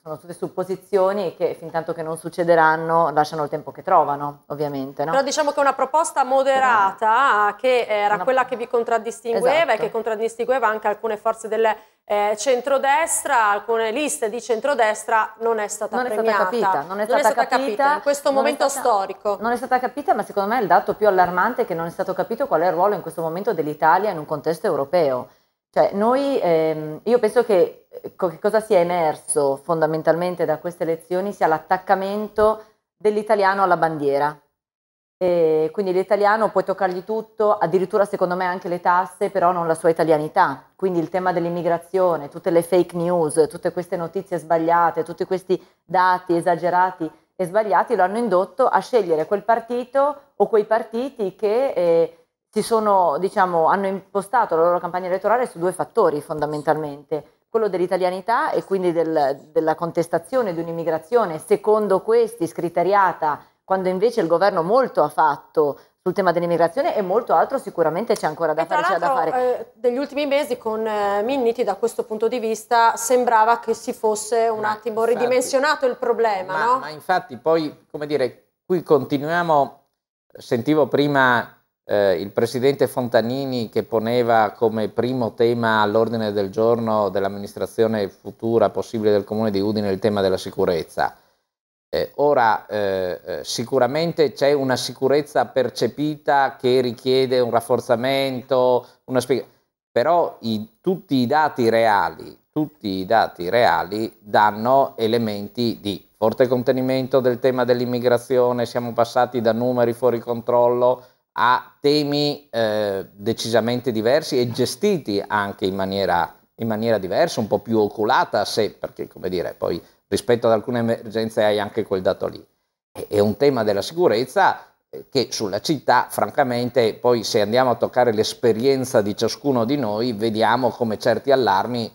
sono tutte supposizioni che fin tanto che non succederanno lasciano il tempo che trovano, ovviamente. No? Però diciamo che una proposta moderata esatto. che era una... quella che vi contraddistingueva esatto. e che contraddistingueva anche alcune forze del eh, centrodestra, alcune liste di centrodestra non è stata non premiata. È stata capita, non è stata, non è stata capita, capita, in questo momento stata, storico. Non è stata capita, ma secondo me il dato più allarmante è che non è stato capito qual è il ruolo in questo momento dell'Italia in un contesto europeo. Cioè, noi, ehm, io penso che che cosa sia emerso fondamentalmente da queste elezioni sia l'attaccamento dell'italiano alla bandiera. E quindi l'italiano puoi toccargli tutto, addirittura secondo me anche le tasse, però non la sua italianità. Quindi il tema dell'immigrazione, tutte le fake news, tutte queste notizie sbagliate, tutti questi dati esagerati e sbagliati lo hanno indotto a scegliere quel partito o quei partiti che... Eh, sono, diciamo, hanno impostato la loro campagna elettorale su due fattori fondamentalmente quello dell'italianità e quindi del, della contestazione di un'immigrazione, secondo questi, scriteriata, quando invece il governo molto ha fatto sul tema dell'immigrazione e molto altro sicuramente c'è ancora da e fare. C'è da fare. Eh, degli ultimi mesi con eh, Minniti da questo punto di vista sembrava che si fosse un ma attimo infatti, ridimensionato il problema. Ma, no? ma infatti poi, come dire, qui continuiamo, sentivo prima eh, il presidente Fontanini che poneva come primo tema all'ordine del giorno dell'amministrazione futura possibile del comune di Udine il tema della sicurezza. Eh, ora eh, eh sicuramente c'è una sicurezza percepita che richiede un rafforzamento, una spiega- però i, tutti, i dati reali, tutti i dati reali danno elementi di forte contenimento del tema dell'immigrazione, siamo passati da numeri fuori controllo a temi eh, decisamente diversi e gestiti anche in maniera, in maniera diversa, un po' più oculata a sé, perché come dire, poi rispetto ad alcune emergenze hai anche quel dato lì. È, è un tema della sicurezza eh, che sulla città, francamente, poi se andiamo a toccare l'esperienza di ciascuno di noi, vediamo come certi allarmi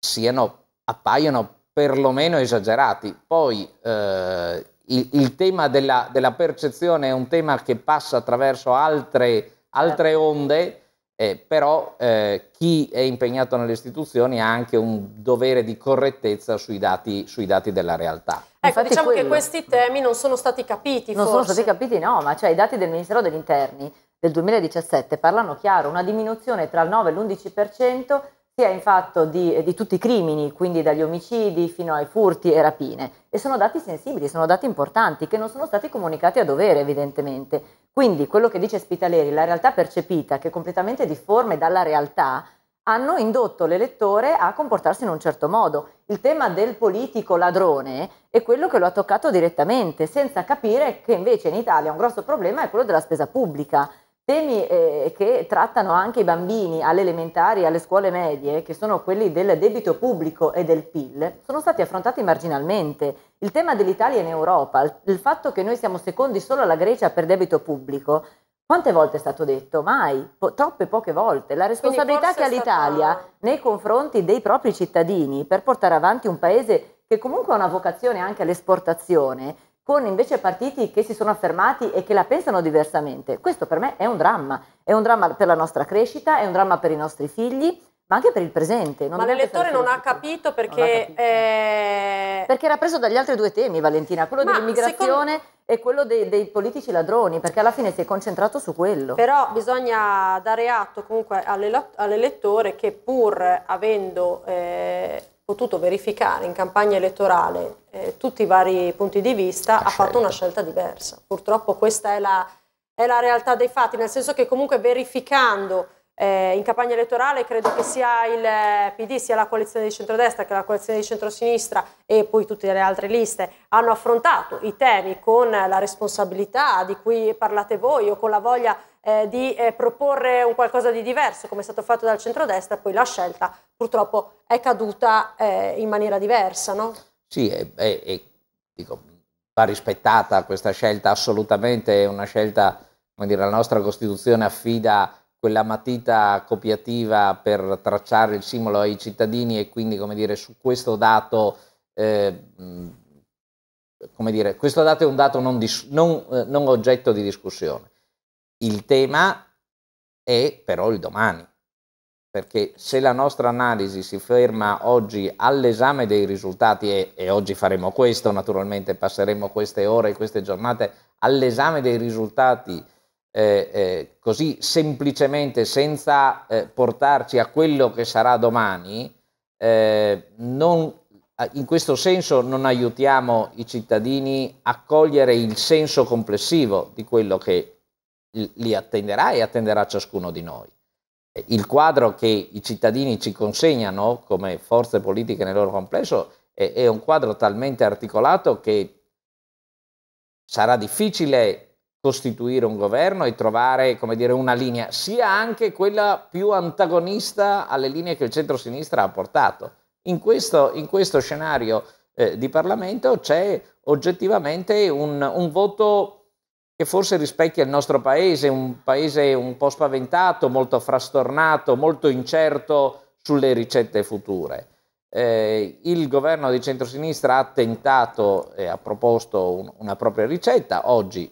siano, appaiono perlomeno esagerati. Poi eh, il, il tema della, della, percezione è un tema che passa attraverso altre, altre certo. onde, eh, però eh, chi è impegnato nelle istituzioni ha anche un dovere di correttezza sui dati, sui dati della realtà. Ecco, Infatti diciamo quello. che questi temi non sono stati capiti. Non forse. sono stati capiti, no, ma cioè i dati del Ministero degli Interni del 2017 parlano chiaro, una diminuzione tra il 9 e l'11% sia infatti di, eh, di, tutti i crimini, quindi dagli omicidi fino ai furti e rapine. E sono dati sensibili, sono dati importanti che non sono stati comunicati a dovere evidentemente. Quindi quello che dice Spitaleri, la realtà percepita, che è completamente difforme dalla realtà, hanno indotto l'elettore a comportarsi in un certo modo. Il tema del politico ladrone è quello che lo ha toccato direttamente, senza capire che invece in Italia un grosso problema è quello della spesa pubblica Temi eh, che trattano anche i bambini alle elementari e alle scuole medie, che sono quelli del debito pubblico e del PIL, sono stati affrontati marginalmente. Il tema dell'Italia in Europa, il fatto che noi siamo secondi solo alla Grecia per debito pubblico, quante volte è stato detto? Mai, po- troppe poche volte. La responsabilità che ha l'Italia stata... nei confronti dei propri cittadini per portare avanti un paese che comunque ha una vocazione anche all'esportazione, con invece partiti che si sono affermati e che la pensano diversamente. Questo per me è un dramma, è un dramma per la nostra crescita, è un dramma per i nostri figli, ma anche per il presente. Non ma l'elettore non ha capito perché... Ha capito. Eh... Perché era preso dagli altri due temi, Valentina, quello ma dell'immigrazione secondo... e quello dei, dei, politici ladroni, perché alla fine si è concentrato su quello. Però bisogna dare atto comunque all'elettore che pur avendo eh, potuto verificare in campagna elettorale eh, tutti i vari punti di vista, ha fatto una scelta diversa. Purtroppo questa è la, è la, realtà dei fatti, nel senso che comunque verificando eh, in campagna elettorale credo che sia il eh, PD, sia la coalizione di centrodestra che la coalizione di centrosinistra e poi tutte le altre liste hanno affrontato i temi con la responsabilità di cui parlate voi o con la voglia eh, di eh, proporre un qualcosa di diverso, come è stato fatto dal centrodestra, poi la scelta purtroppo è caduta eh, in maniera diversa. No? Sì, è, è, è, dico, va rispettata questa scelta assolutamente, è una scelta, come dire, la nostra Costituzione affida quella matita copiativa per tracciare il simbolo ai cittadini e quindi, come dire, su questo dato... Eh, come dire, questo dato è un dato non, dis- non, eh, non oggetto di discussione il tema è però il domani, perché se la nostra analisi si ferma oggi all'esame dei risultati, e, e oggi faremo questo naturalmente, passeremo queste ore, e queste giornate all'esame dei risultati eh, eh, così semplicemente senza eh, portarci a quello che sarà domani, eh, non, in questo senso non aiutiamo i cittadini a cogliere il senso complessivo di quello che li attenderà e attenderà ciascuno di noi. Il quadro che i cittadini ci consegnano come forze politiche nel loro complesso è, è un quadro talmente articolato che sarà difficile costituire un governo e trovare come dire, una linea, sia anche quella più antagonista alle linee che il centro-sinistra ha portato. In questo, in questo scenario eh, di Parlamento c'è oggettivamente un, un voto che forse rispecchia il nostro paese, un paese un po' spaventato, molto frastornato, molto incerto sulle ricette future. Eh, il governo di centrosinistra ha tentato e ha proposto un, una propria ricetta, oggi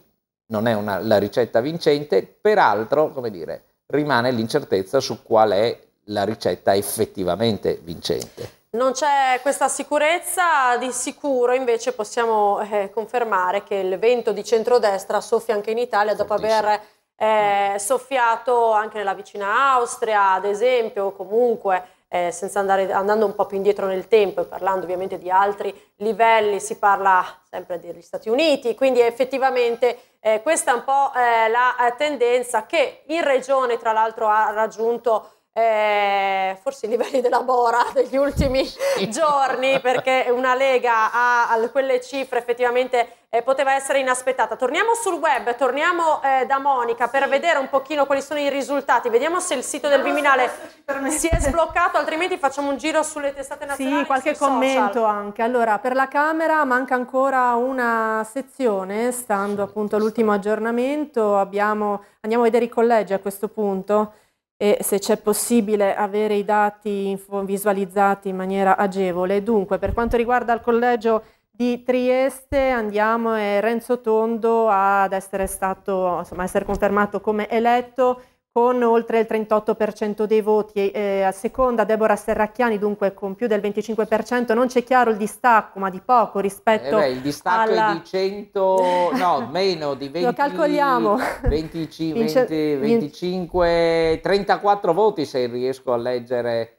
non è una, la ricetta vincente, peraltro, come dire, rimane l'incertezza su qual è la ricetta effettivamente vincente. Non c'è questa sicurezza, di sicuro invece possiamo eh, confermare che il vento di centrodestra soffia anche in Italia dopo aver eh, mm. soffiato anche nella vicina Austria, ad esempio, o comunque eh, senza andare, andando un po' più indietro nel tempo e parlando ovviamente di altri livelli, si parla sempre degli Stati Uniti, quindi effettivamente eh, questa è un po' eh, la eh, tendenza che in regione tra l'altro ha raggiunto eh, forse i livelli della Bora degli ultimi giorni, perché una Lega ha, a quelle cifre effettivamente eh, poteva essere inaspettata. Torniamo sul web, torniamo eh, da Monica per vedere un pochino quali sono i risultati, vediamo se il sito del Viminale si è sbloccato, altrimenti facciamo un giro sulle testate nazionali. Sì, qualche commento social. anche. Allora, per la Camera manca ancora una sezione, stando appunto all'ultimo aggiornamento, abbiamo... andiamo a vedere i collegi a questo punto e se c'è possibile avere i dati visualizzati in maniera agevole. Dunque, per quanto riguarda il collegio di Trieste, andiamo e eh, Renzo Tondo ad essere stato, insomma, essere confermato come eletto con oltre il 38% dei voti eh, a seconda, Deborah Serracchiani dunque con più del 25%, non c'è chiaro il distacco, ma di poco rispetto eh beh, il distacco alla... è di 100, no, meno di 20, Lo calcoliamo. 25, 20, 25, 34 voti se riesco a leggere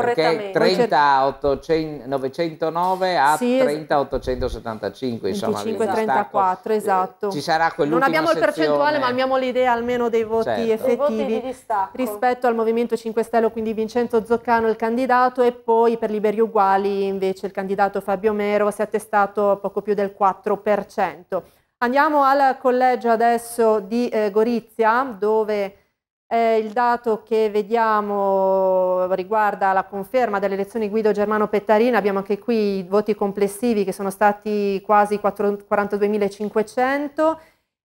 perché 30 800, 909 a sì, 30 875, insomma. 25 34, esatto. Ci sarà quell'ultima Non abbiamo il percentuale, ma abbiamo l'idea almeno dei voti certo. effettivi voti di rispetto al Movimento 5 Stelle, quindi Vincenzo Zoccano il candidato e poi per Liberi Uguali invece il candidato Fabio Mero si è attestato a poco più del 4%. Andiamo al collegio adesso di eh, Gorizia, dove eh, il dato che vediamo riguarda la conferma delle elezioni Guido Germano Pettarina, abbiamo anche qui i voti complessivi che sono stati quasi 42.500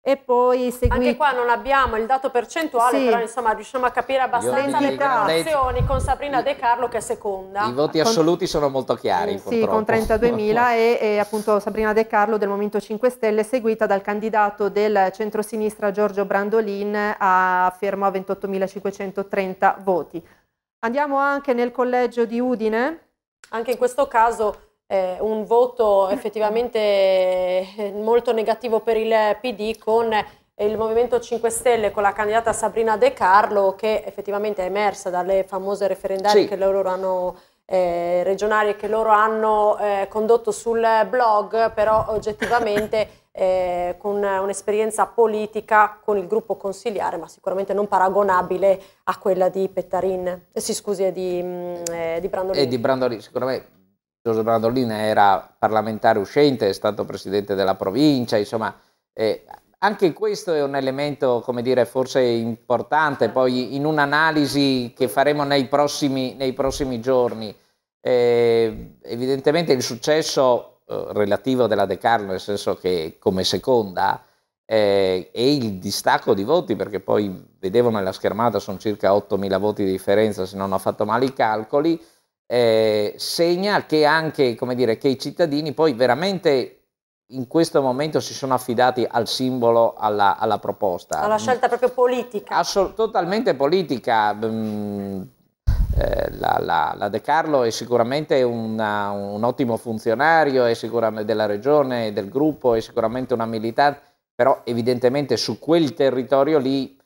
e poi seguito... Anche qua non abbiamo il dato percentuale, sì. però insomma riusciamo a capire abbastanza le gradazioni con Sabrina De Carlo che è seconda. I voti assoluti con... sono molto chiari. Eh, sì, purtroppo. con 32.000 e, e, appunto Sabrina De Carlo del Movimento 5 Stelle seguita dal candidato del centrosinistra Giorgio Brandolin a fermo a 28.530 voti. Andiamo anche nel collegio di Udine. Anche in questo caso eh, un voto effettivamente eh, molto negativo per il PD con eh, il Movimento 5 Stelle con la candidata Sabrina De Carlo che effettivamente è emersa dalle famose referendarie sì. che loro hanno eh, regionali che loro hanno eh, condotto sul blog, però oggettivamente eh, con un'esperienza politica con il gruppo consigliare, ma sicuramente non paragonabile a quella di Pettarin, eh, sì, scusi, di, mm, eh, di Brandolini. E di Brandolini, sicuramente Giorgio Brandolina era parlamentare uscente, è stato presidente della provincia, insomma, eh, anche questo è un elemento, come dire, forse importante, poi in un'analisi che faremo nei prossimi, nei prossimi giorni. Eh, evidentemente il successo eh, relativo della De Carlo, nel senso che come seconda, eh, e il distacco di voti, perché poi vedevo nella schermata sono circa 8.000 voti di differenza, se non ho fatto male i calcoli, eh, segna che anche dire, che i cittadini poi veramente in questo momento si sono affidati al simbolo, alla, alla proposta. Alla scelta proprio politica. Assol totalmente politica. Mm, eh, la, la, la, De Carlo è sicuramente una, un ottimo funzionario è sicuramente della regione, del gruppo, è sicuramente una militante, però evidentemente su quel territorio lì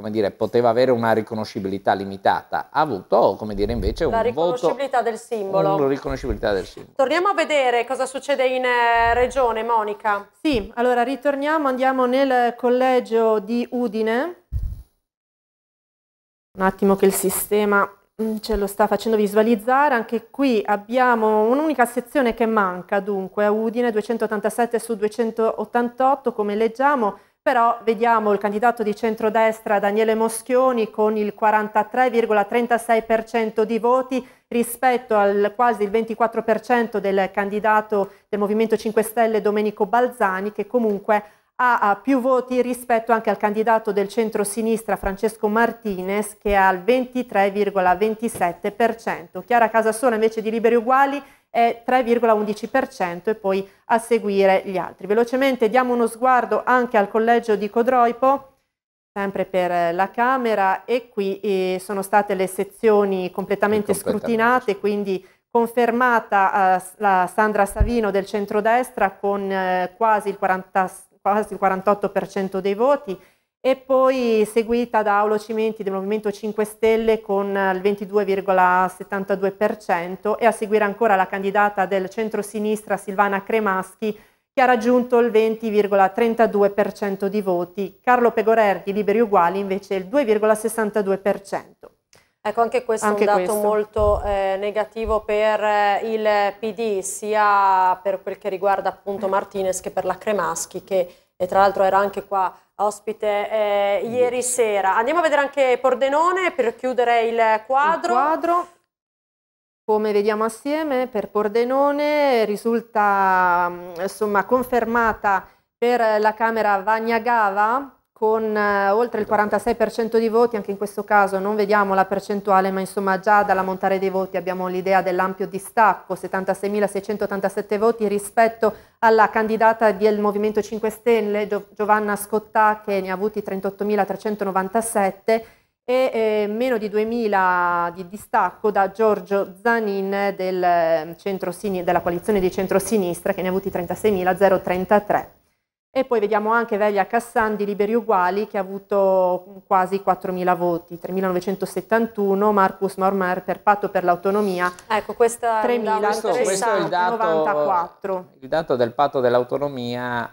come dire, poteva avere una riconoscibilità limitata, ha avuto, come dire, invece un La riconoscibilità voto, del simbolo. Una riconoscibilità del simbolo. Torniamo a vedere cosa succede in eh, regione, Monica. Sì, allora ritorniamo, andiamo nel collegio di Udine. Un attimo che il sistema mm, ce lo sta facendo visualizzare, anche qui abbiamo un'unica sezione che manca, dunque a Udine 287 su 288, come leggiamo, però vediamo il candidato di centrodestra Daniele Moschioni con il 43,36% di voti rispetto al quasi il 24% del candidato del Movimento 5 Stelle Domenico Balzani che comunque ha più voti rispetto anche al candidato del centro-sinistra Francesco Martinez che ha il 23,27%. Chiara Casasola invece di Liberi Uguali è 3,11% e poi a seguire gli altri. Velocemente diamo uno sguardo anche al collegio di Codroipo, sempre per la Camera e qui eh, sono state le sezioni completamente, scrutinate, quindi confermata eh, la Sandra Savino del centrodestra con eh, quasi il 40, quasi il 48% dei voti e poi seguita da Aulo Cimenti del Movimento 5 Stelle con eh, il 22,72% e a seguire ancora la candidata del centro-sinistra Silvana Cremaschi che ha raggiunto il 20,32% di voti, Carlo Pegorer di Liberi Uguali invece il 2,62%. Ecco, anche questo anche è un dato questo. molto eh, negativo per eh, il PD, sia per quel che riguarda appunto Martinez che per la Cremaschi, che e tra l'altro era anche qua ospite eh, ieri sera. Andiamo a vedere anche Pordenone per chiudere il quadro. Il quadro. Come vediamo assieme, per Pordenone risulta mm, insomma, confermata per la Camera Vagnagava con eh, oltre il 46% di voti, anche in questo caso non vediamo la percentuale, ma insomma già dalla montare dei voti abbiamo l'idea dell'ampio distacco, 76.687 voti rispetto alla candidata del Movimento 5 Stelle, Gio Giovanna Scottà, che ne ha avuti 38.397 e eh, meno di 2.000 di distacco da Giorgio Zanin del ehm, della coalizione di centrosinistra, che ne ha avuti 36.033. E poi vediamo anche Velia Cassan di Liberi Uguali che ha avuto quasi 4.000 voti, 3.971, Marcus Mormer per Patto per l'Autonomia. Ecco, questo, è il dato, il dato del Patto dell'Autonomia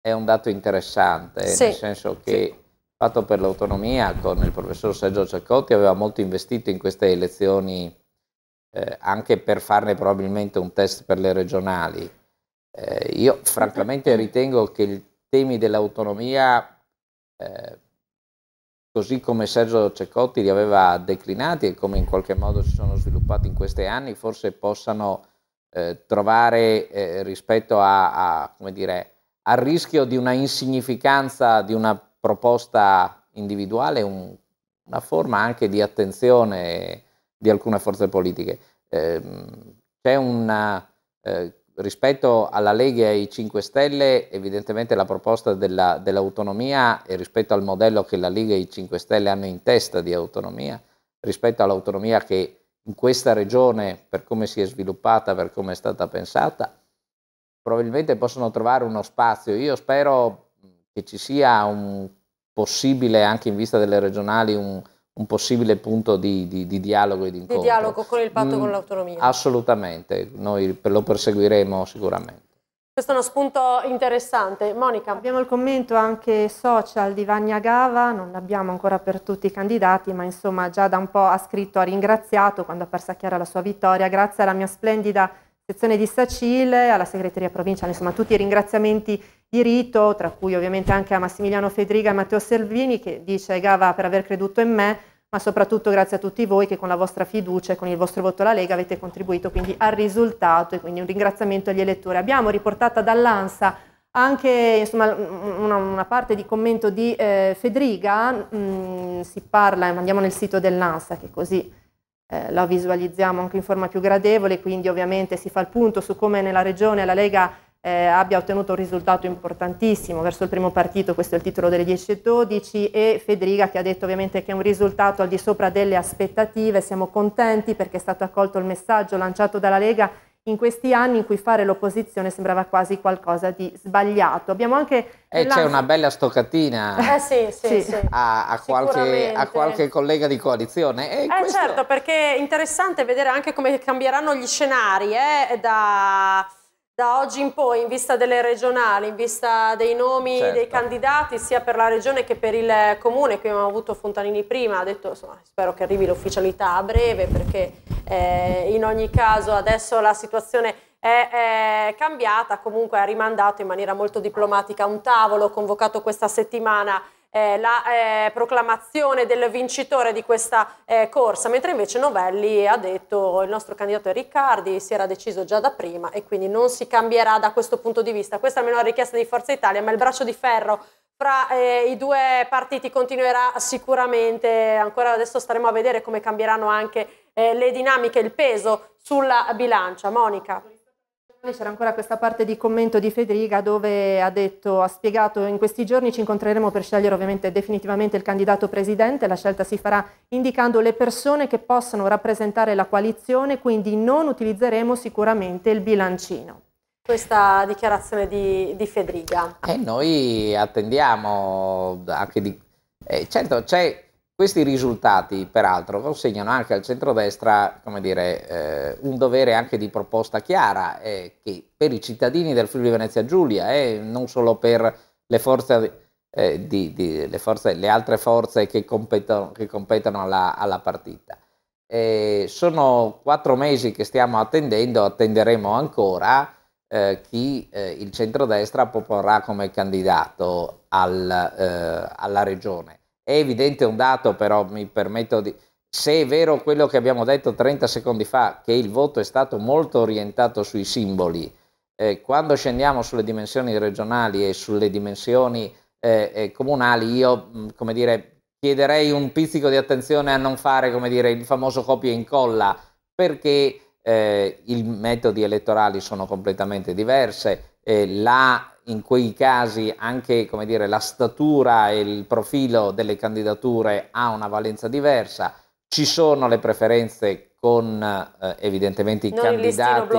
è un dato interessante, sì. nel senso che il sì. Patto per l'Autonomia con il professor Sergio Cercotti aveva molto investito in queste elezioni eh, anche per farne probabilmente un test per le regionali eh, io francamente ritengo che i temi dell'autonomia, eh, così come Sergio Cecotti li aveva declinati e come in qualche modo si sono sviluppati in questi anni, forse possano eh, trovare eh, rispetto a, a, come dire, al rischio di una insignificanza di una proposta individuale un, una forma anche di attenzione di alcune forze politiche. Ehm, c'è una eh, rispetto alla Lega e ai 5 Stelle, evidentemente la proposta della, dell'autonomia e rispetto al modello che la Lega e i 5 Stelle hanno in testa di autonomia, rispetto all'autonomia che in questa regione, per come si è sviluppata, per come è stata pensata, probabilmente possono trovare uno spazio. Io spero che ci sia un possibile, anche in vista delle regionali, un, un possibile punto di, di, di dialogo e di incontro. Di dialogo con il patto mm, con l'autonomia. Assolutamente, noi lo perseguiremo sicuramente. Questo è uno spunto interessante. Monica. Abbiamo il commento anche social di Vagna Gava, non l'abbiamo ancora per tutti i candidati, ma insomma già da un po' ha scritto, ha ringraziato quando ha persa Chiara la sua vittoria, grazie alla mia splendida sezione di Sacile, alla segreteria provinciale, insomma tutti i ringraziamenti di rito, tra cui ovviamente anche a Massimiliano Fedriga e Matteo Servini che dice Gava per aver creduto in me, ma soprattutto grazie a tutti voi che con la vostra fiducia e con il vostro voto alla Lega avete contribuito quindi al risultato e quindi un ringraziamento agli elettori. Abbiamo riportata dall'ANSA anche insomma, una, una, parte di commento di eh, Fedriga, mh, mm, si parla, andiamo nel sito dell'ANSA che così eh, la visualizziamo anche in forma più gradevole, quindi ovviamente si fa il punto su come nella regione la Lega eh, abbia ottenuto un risultato importantissimo verso il primo partito, questo è il titolo delle 10 e 12, e Federica che ha detto ovviamente che è un risultato al di sopra delle aspettative, siamo contenti perché è stato accolto il messaggio lanciato dalla Lega in questi anni in cui fare l'opposizione sembrava quasi qualcosa di sbagliato. Abbiamo anche e eh, c'è una bella stoccatina eh sì, sì, sì. A, a, qualche, a, qualche, collega di coalizione. E eh questo... certo, perché è interessante vedere anche come cambieranno gli scenari eh, da da oggi in poi, in vista delle regionali, in vista dei nomi certo. dei candidati, sia per la regione che per il comune, qui abbiamo avuto Fontanini prima, ha detto insomma, spero che arrivi l'ufficialità a breve perché eh, in ogni caso adesso la situazione è, è cambiata, comunque ha rimandato in maniera molto diplomatica un tavolo convocato questa settimana eh, la eh, proclamazione del vincitore di questa eh, corsa, mentre invece Novelli ha detto il nostro candidato è Riccardi, si era deciso già da prima e quindi non si cambierà da questo punto di vista. Questa è almeno la richiesta di Forza Italia, ma il braccio di ferro fra eh, i due partiti continuerà sicuramente, ancora adesso staremo a vedere come cambieranno anche eh, le dinamiche, il peso sulla bilancia. Monica c'era ancora questa parte di commento di Federica dove ha, detto, ha spiegato in questi giorni ci incontreremo per scegliere ovviamente definitivamente il candidato presidente, la scelta si farà indicando le persone che possono rappresentare la coalizione, quindi non utilizzeremo sicuramente il bilancino questa dichiarazione di, di Federica. E noi attendiamo anche di... Eh, certo, c'è questi risultati, peraltro, consegnano anche al centrodestra dire, eh, un dovere anche di proposta chiara eh, che per i cittadini del Friuli Venezia Giulia e eh, non solo per le, forze, eh, di, di, le, forze, le altre forze che competono, che competono alla, alla, partita. Eh, sono quattro mesi che stiamo attendendo, attenderemo ancora eh, chi il centrodestra proporrà come candidato al, alla regione. È evidente un dato, però mi permetto di... Se è vero quello che abbiamo detto 30 secondi fa, che il voto è stato molto orientato sui simboli, eh, quando scendiamo sulle dimensioni regionali e sulle dimensioni eh, eh comunali, io come dire, chiederei un pizzico di attenzione a non fare come dire, il famoso copia e incolla, perché eh, i metodi elettorali sono completamente diversi, eh, la in quei casi anche dire, la statura e il profilo delle candidature ha una valenza diversa, ci sono le preferenze con eh, evidentemente i non candidati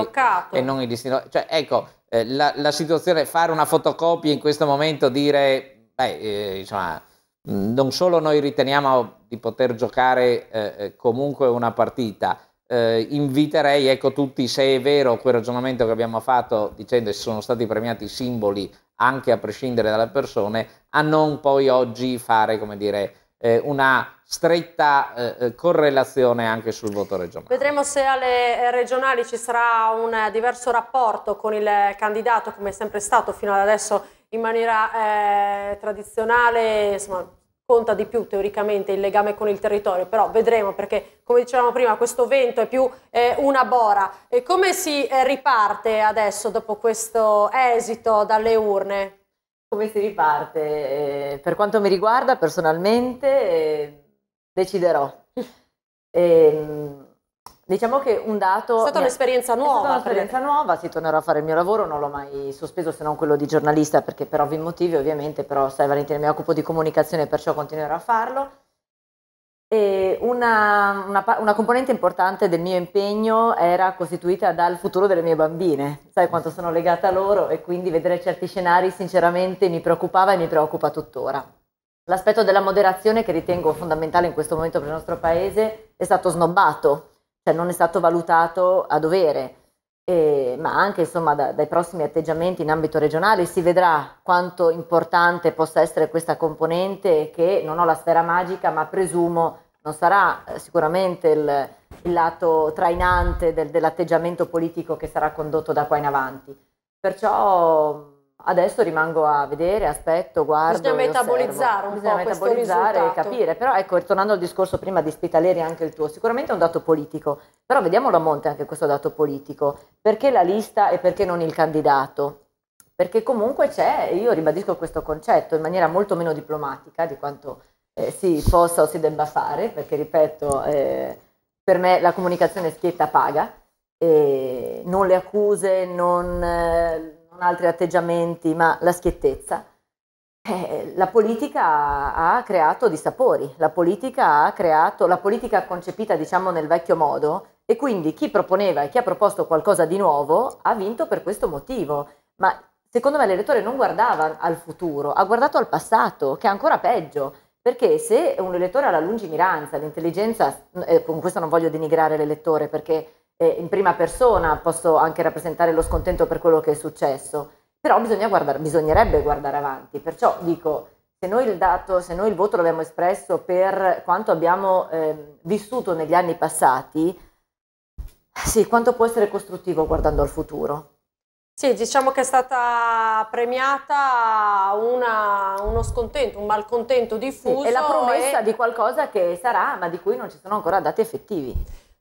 e non il listino cioè ecco eh, la, la, situazione fare una fotocopia in questo momento dire beh eh, insomma non solo noi riteniamo di poter giocare eh, eh, comunque una partita eh, inviterei ecco, tutti, se è vero quel ragionamento che abbiamo fatto dicendo che sono stati premiati i simboli anche a prescindere dalle persone, a non poi oggi fare come dire, eh, una stretta eh, eh correlazione anche sul voto regionale. Vedremo se alle eh, regionali ci sarà un eh, diverso rapporto con il candidato, come è sempre stato fino ad adesso in maniera tradizionale, insomma, conta di più teoricamente il legame con il territorio, però vedremo perché come dicevamo prima questo vento è più eh, una bora. E come si eh, riparte adesso dopo questo esito dalle urne? Come si riparte? Eh, per quanto mi riguarda personalmente eh, deciderò. E, ehm, Diciamo che un dato... È stata un'esperienza nuova. È stata un'esperienza nuova, si tornerà a fare il mio lavoro, non l'ho mai sospeso se non quello di giornalista, perché per ovvi motivi ovviamente, però sai Valentina mi occupo di comunicazione, perciò continuerò a farlo. E una, una, una componente importante del mio impegno era costituita dal futuro delle mie bambine, sai quanto sono legata a loro e quindi vedere certi scenari sinceramente mi preoccupava e mi preoccupa tuttora. L'aspetto della moderazione che ritengo fondamentale in questo momento per il nostro paese è stato snobbato cioè non è stato valutato a dovere, eh, ma anche insomma, da, dai prossimi atteggiamenti in ambito regionale si vedrà quanto importante possa essere questa componente che non ho la sfera magica, ma presumo non sarà eh, sicuramente il, il lato trainante del, dell'atteggiamento politico che sarà condotto da qua in avanti. Perciò Adesso rimango a vedere, aspetto, guardo. Bisogna metabolizzare osservo. un Bisogna po' metabolizzare e capire. Però ecco, ritornando al discorso prima di Spitaleri anche il tuo, sicuramente è un dato politico, però vediamolo a monte anche questo dato politico. Perché la lista e perché non il candidato? Perché comunque c'è, io ribadisco questo concetto in maniera molto meno diplomatica di quanto eh, si possa o si debba fare, perché ripeto, eh, per me la comunicazione schietta paga, non le accuse, non... Eh, non altri atteggiamenti, ma la schiettezza. Eh, la politica ha creato dissapori, la politica ha creato, la politica concepita diciamo nel vecchio modo e quindi chi proponeva e chi ha proposto qualcosa di nuovo ha vinto per questo motivo, ma secondo me l'elettore non guardava al futuro, ha guardato al passato, che è ancora peggio, perché se un elettore ha la lungimiranza, l'intelligenza, eh, con questo non voglio denigrare l'elettore perché eh, in prima persona, posso anche rappresentare lo scontento per quello che è successo, però guardare, bisognerebbe guardare avanti. Perciò dico, se noi il, dato, se noi il voto l'abbiamo espresso per quanto abbiamo eh, vissuto negli anni passati, sì, quanto può essere costruttivo guardando al futuro? Sì, diciamo che è stata premiata una, uno scontento, un malcontento diffuso. Sì, è la promessa e... di qualcosa che sarà, ma di cui non ci sono ancora dati effettivi.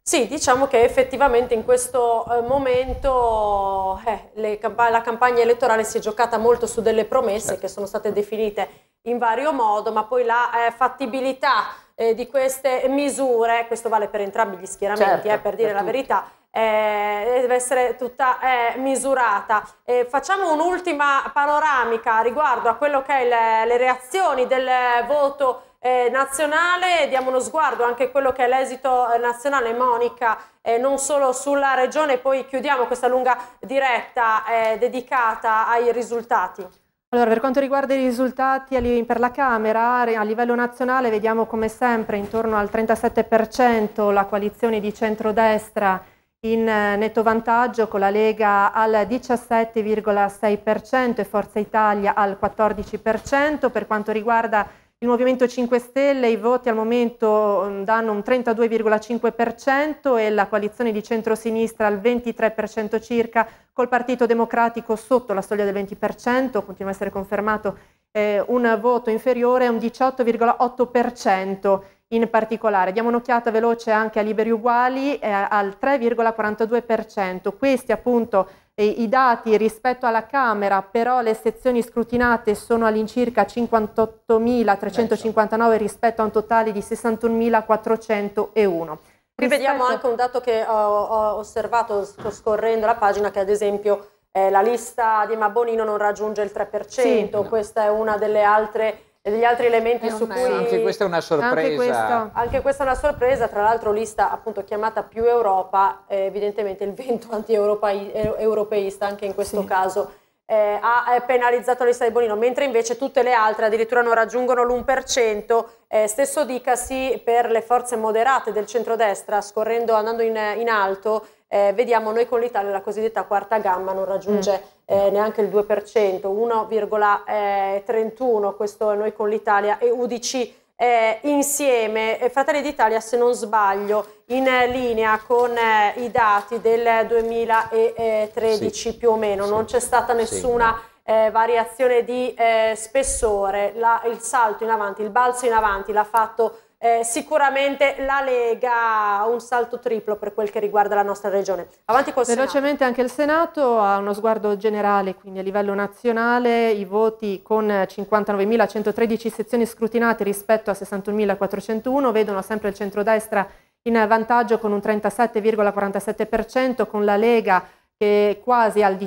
Sì, diciamo che effettivamente in questo eh, momento eh, camp- la campagna elettorale si è giocata molto su delle promesse certo. che sono state definite in vario modo, ma poi la eh, fattibilità eh, di queste misure, questo vale per entrambi gli schieramenti, certo, eh, per dire per la tutti. verità, eh, deve essere tutta misurata. facciamo un'ultima panoramica riguardo a quello che è le, le reazioni del voto eh, nazionale, diamo uno sguardo anche a quello che è l'esito eh, nazionale Monica, eh, non solo sulla regione, poi chiudiamo questa lunga diretta eh, dedicata ai risultati. Allora, per quanto riguarda i risultati per la Camera, a livello nazionale vediamo come sempre intorno al 37% la coalizione di centrodestra in eh, netto vantaggio con la Lega al 17,6% e Forza Italia al 14%. Per quanto riguarda il Movimento 5 Stelle i voti al momento mm, danno un 32,5% e la coalizione di centrosinistra al 23% circa, col Partito Democratico sotto la soglia del 20%, continua a essere confermato eh, un voto inferiore, un 18,8% in particolare. Diamo un'occhiata veloce anche a Liberi Uguali eh, al 3,42%. Questi appunto e i dati rispetto alla Camera, però le sezioni scrutinate sono all'incirca 58.359 rispetto a un totale di 61.401. Rivediamo anche un dato che ho, ho osservato scorrendo la pagina che ad esempio eh, la lista di Mabonino non raggiunge il 3%, sì, no. questa è una delle altre e degli altri elementi su cui... Anche questa è una sorpresa. Anche, Anche, questa è una sorpresa, tra l'altro lista appunto chiamata più Europa, eh, evidentemente il vento anti-europeista eh, anche in questo sì. caso eh, ha penalizzato la lista di Bonino, mentre invece tutte le altre addirittura non raggiungono l'1%, eh, stesso dicasi per le forze moderate del centrodestra, scorrendo, andando in, in alto, eh, vediamo noi con l'Italia la cosiddetta quarta gamma non raggiunge mm. eh, neanche il 2%, 1,31 questo è noi con l'Italia e UDC eh, insieme eh, Fratelli d'Italia, se non sbaglio, in linea con eh, i dati del 2013 sì. più o meno, sì. non c'è stata nessuna sì. eh, variazione di eh, spessore, la, il salto in avanti, il balzo in avanti l'ha fatto eh, sicuramente la Lega ha un salto triplo per quel che riguarda la nostra regione. Avanti col Velocemente Senato. anche il Senato ha uno sguardo generale, quindi a livello nazionale i voti con 59.113 sezioni scrutinate rispetto a 61.401 vedono sempre il centrodestra in vantaggio con un 37,47%, con la Lega che è quasi al 18%,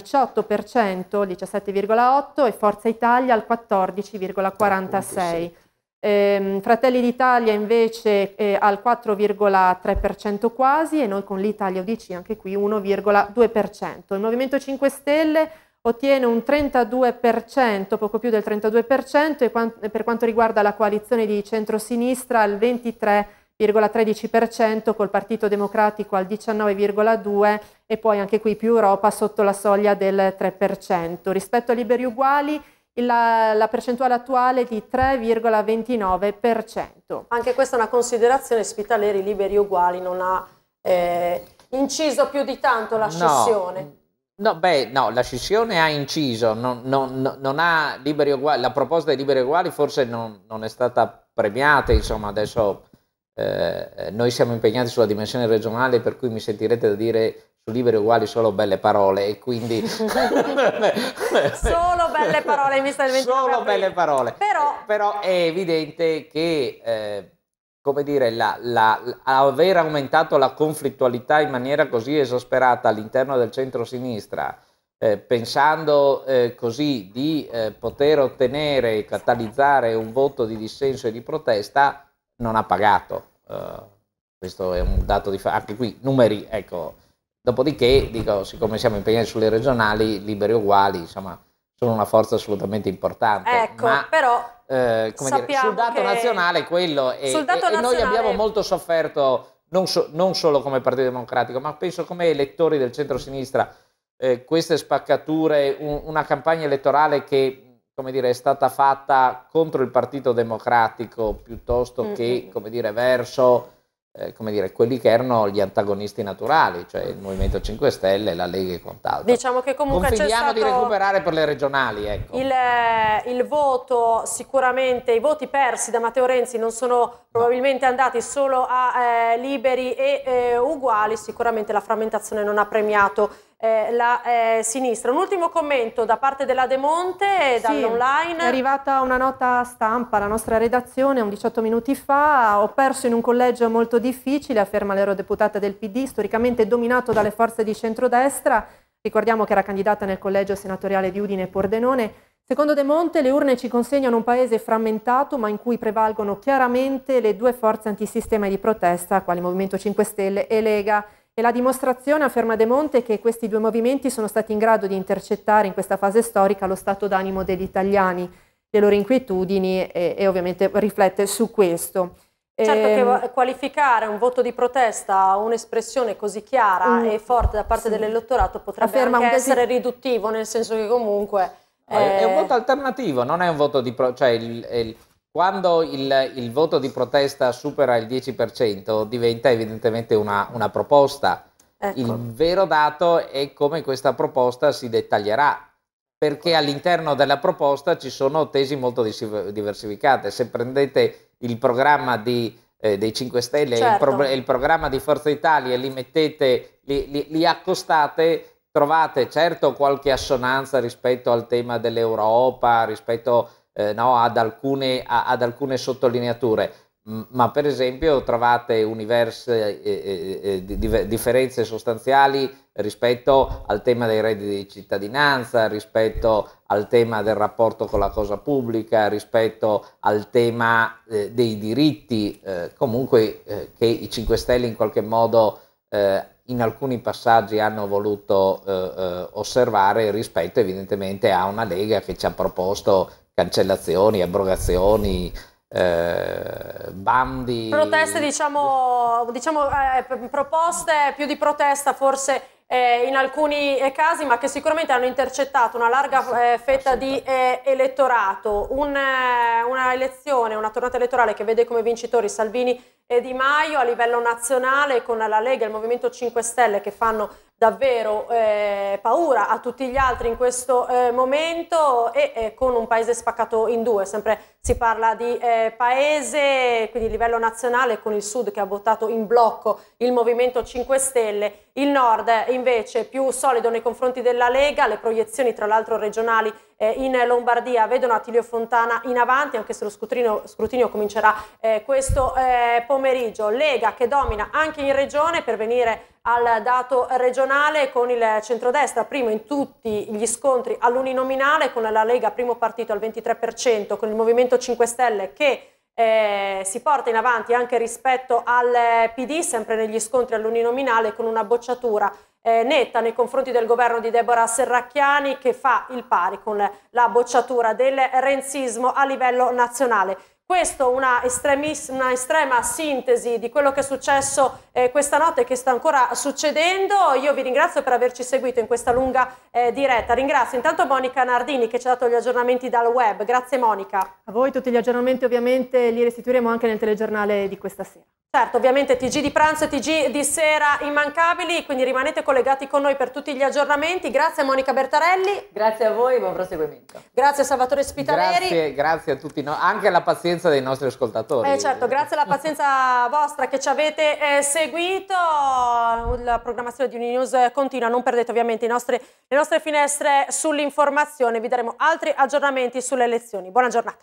17,8% e Forza Italia al 14,46%. Eh, Fratelli d'Italia invece eh, al 4,3% quasi e noi con l'Italia UDC anche qui 1,2%. Il Movimento 5 Stelle ottiene un 32%, poco più del 32% e quant per quanto riguarda la coalizione di centrosinistra al 23,13% col Partito Democratico al 19,2% e poi anche qui più Europa sotto la soglia del 3%. Rispetto a Liberi Uguali la, la percentuale attuale è di 3,29%. Anche questa è una considerazione, Spitaleri liberi uguali non ha eh, inciso più di tanto la scissione. No. No, beh, no, la scissione ha inciso, non, non, non ha liberi uguali, la proposta di liberi uguali forse non, non è stata premiata, insomma adesso eh, noi siamo impegnati sulla dimensione regionale per cui mi sentirete da dire libro uguali uguale solo belle parole e quindi solo belle parole mi sta il solo belle parole però... però, è evidente che eh, come dire la, la, aver aumentato la conflittualità in maniera così esasperata all'interno del centro-sinistra eh, pensando eh, così di eh, poter ottenere e catalizzare un voto di dissenso e di protesta non ha pagato eh, questo è un dato di fatto anche qui numeri ecco Dopodiché, dico, siccome siamo impegnati sulle regionali, liberi uguali, insomma, sono una forza assolutamente importante. Ecco, ma, però eh, dire, sul dato nazionale quello è, dato e, nazionale... noi abbiamo molto sofferto, non, so, non, solo come Partito Democratico, ma penso come elettori del centro-sinistra, eh, queste spaccature, un, una campagna elettorale che come dire, è stata fatta contro il Partito Democratico piuttosto mm, che mm-hmm. come dire, verso eh, come dire, quelli che erano gli antagonisti naturali, cioè il Movimento 5 Stelle, la Lega e quant'altro. Diciamo che comunque Confidiamo di recuperare per le regionali, ecco. il, eh, il, voto sicuramente, i voti persi da Matteo Renzi non sono probabilmente no. andati solo a eh, liberi e eh, uguali, sicuramente la frammentazione non ha premiato eh, la eh, sinistra. Un ultimo commento da parte della De Monte, eh, sì, dall'online. È arrivata una nota stampa alla nostra redazione un 18 minuti fa. Ho perso in un collegio molto difficile, afferma l'eurodeputata del PD, storicamente dominato dalle forze di centrodestra. Ricordiamo che era candidata nel collegio senatoriale di Udine e Pordenone. Secondo De Monte le urne ci consegnano un paese frammentato ma in cui prevalgono chiaramente le due forze antisistema e di protesta, quali Movimento 5 Stelle e Lega. E la dimostrazione, afferma De Monte, che questi due movimenti sono stati in grado di intercettare in questa fase storica lo stato d'animo degli italiani, le loro inquietudini e, e ovviamente riflette su questo. Certo che ehm, qualificare un voto di protesta a un'espressione così chiara mm. e forte da parte sì. dell'elettorato potrebbe Afferma anche essere riduttivo, nel senso che comunque... È, ah, è un voto alternativo, non è un voto di protesta, cioè il, il, quando il, il, voto di protesta supera il 10% diventa evidentemente una, una proposta. Ecco. Il vero dato è come questa proposta si dettaglierà, perché all'interno della proposta ci sono tesi molto diversificate. Se prendete il programma di, eh, dei 5 Stelle e certo. il, pro- il, programma di Forza Italia e li mettete, li, li, li, accostate, trovate certo qualche assonanza rispetto al tema dell'Europa, rispetto a eh, no, ad, alcune, a, ad, alcune, sottolineature, ma per esempio trovate universe, eh, eh, eh di- differenze sostanziali rispetto al tema dei redditi di cittadinanza, rispetto al tema del rapporto con la cosa pubblica, rispetto al tema eh, dei diritti, comunque che i 5 Stelle in qualche modo in alcuni passaggi hanno voluto eh, osservare rispetto evidentemente a una Lega che ci ha proposto cancellazioni, abrogazioni, eh, bandi. Proteste, diciamo, diciamo eh, proposte più di protesta forse eh, in alcuni eh, casi, ma che sicuramente hanno intercettato una larga eh, fetta di eh, elettorato. Un, una elezione, una tornata elettorale che vede come vincitori Salvini e Di Maio a livello nazionale con la Lega e il Movimento 5 Stelle che fanno davvero eh, paura a tutti gli altri in questo eh, momento e eh, con un paese spaccato in due, sempre si parla di eh, paese, quindi livello nazionale con il sud che ha votato in blocco il Movimento 5 Stelle, il nord eh, invece più solido nei confronti della Lega, le proiezioni tra l'altro regionali eh, in Lombardia vedono Attilio Fontana in avanti anche se lo scrutinio, scrutinio comincerà questo pomeriggio, Lega che domina anche in regione per venire al dato regionale con il centrodestra, primo in tutti gli scontri all'uninominale, con la Lega primo partito al 23%, con il Movimento 5 Stelle che eh, si porta in avanti anche rispetto al eh, PD, sempre negli scontri all'uninominale, con una bocciatura eh, netta nei confronti del governo di Deborah Serracchiani che fa il pari con la bocciatura del renzismo a livello nazionale. Questo è una, una, estrema sintesi di quello che è successo eh, questa notte e che sta ancora succedendo. Io vi ringrazio per averci seguito in questa lunga eh, diretta. Ringrazio intanto Monica Nardini che ci ha dato gli aggiornamenti dal web. Grazie Monica. A voi tutti gli aggiornamenti ovviamente li restituiremo anche nel telegiornale di questa sera. Certo, ovviamente TG di pranzo e TG di sera immancabili, quindi rimanete collegati con noi per tutti gli aggiornamenti. Grazie a Monica Bertarelli. Grazie a voi, buon proseguimento. Grazie a Salvatore Spitaleri. Grazie, grazie a tutti, no? anche alla pazienza pazienza dei nostri ascoltatori. Eh certo, grazie alla pazienza vostra che ci avete eh, seguito. La programmazione di Uninews continua, non perdete ovviamente nostri, le nostre finestre sull'informazione, vi daremo altri aggiornamenti sulle elezioni. Buona giornata.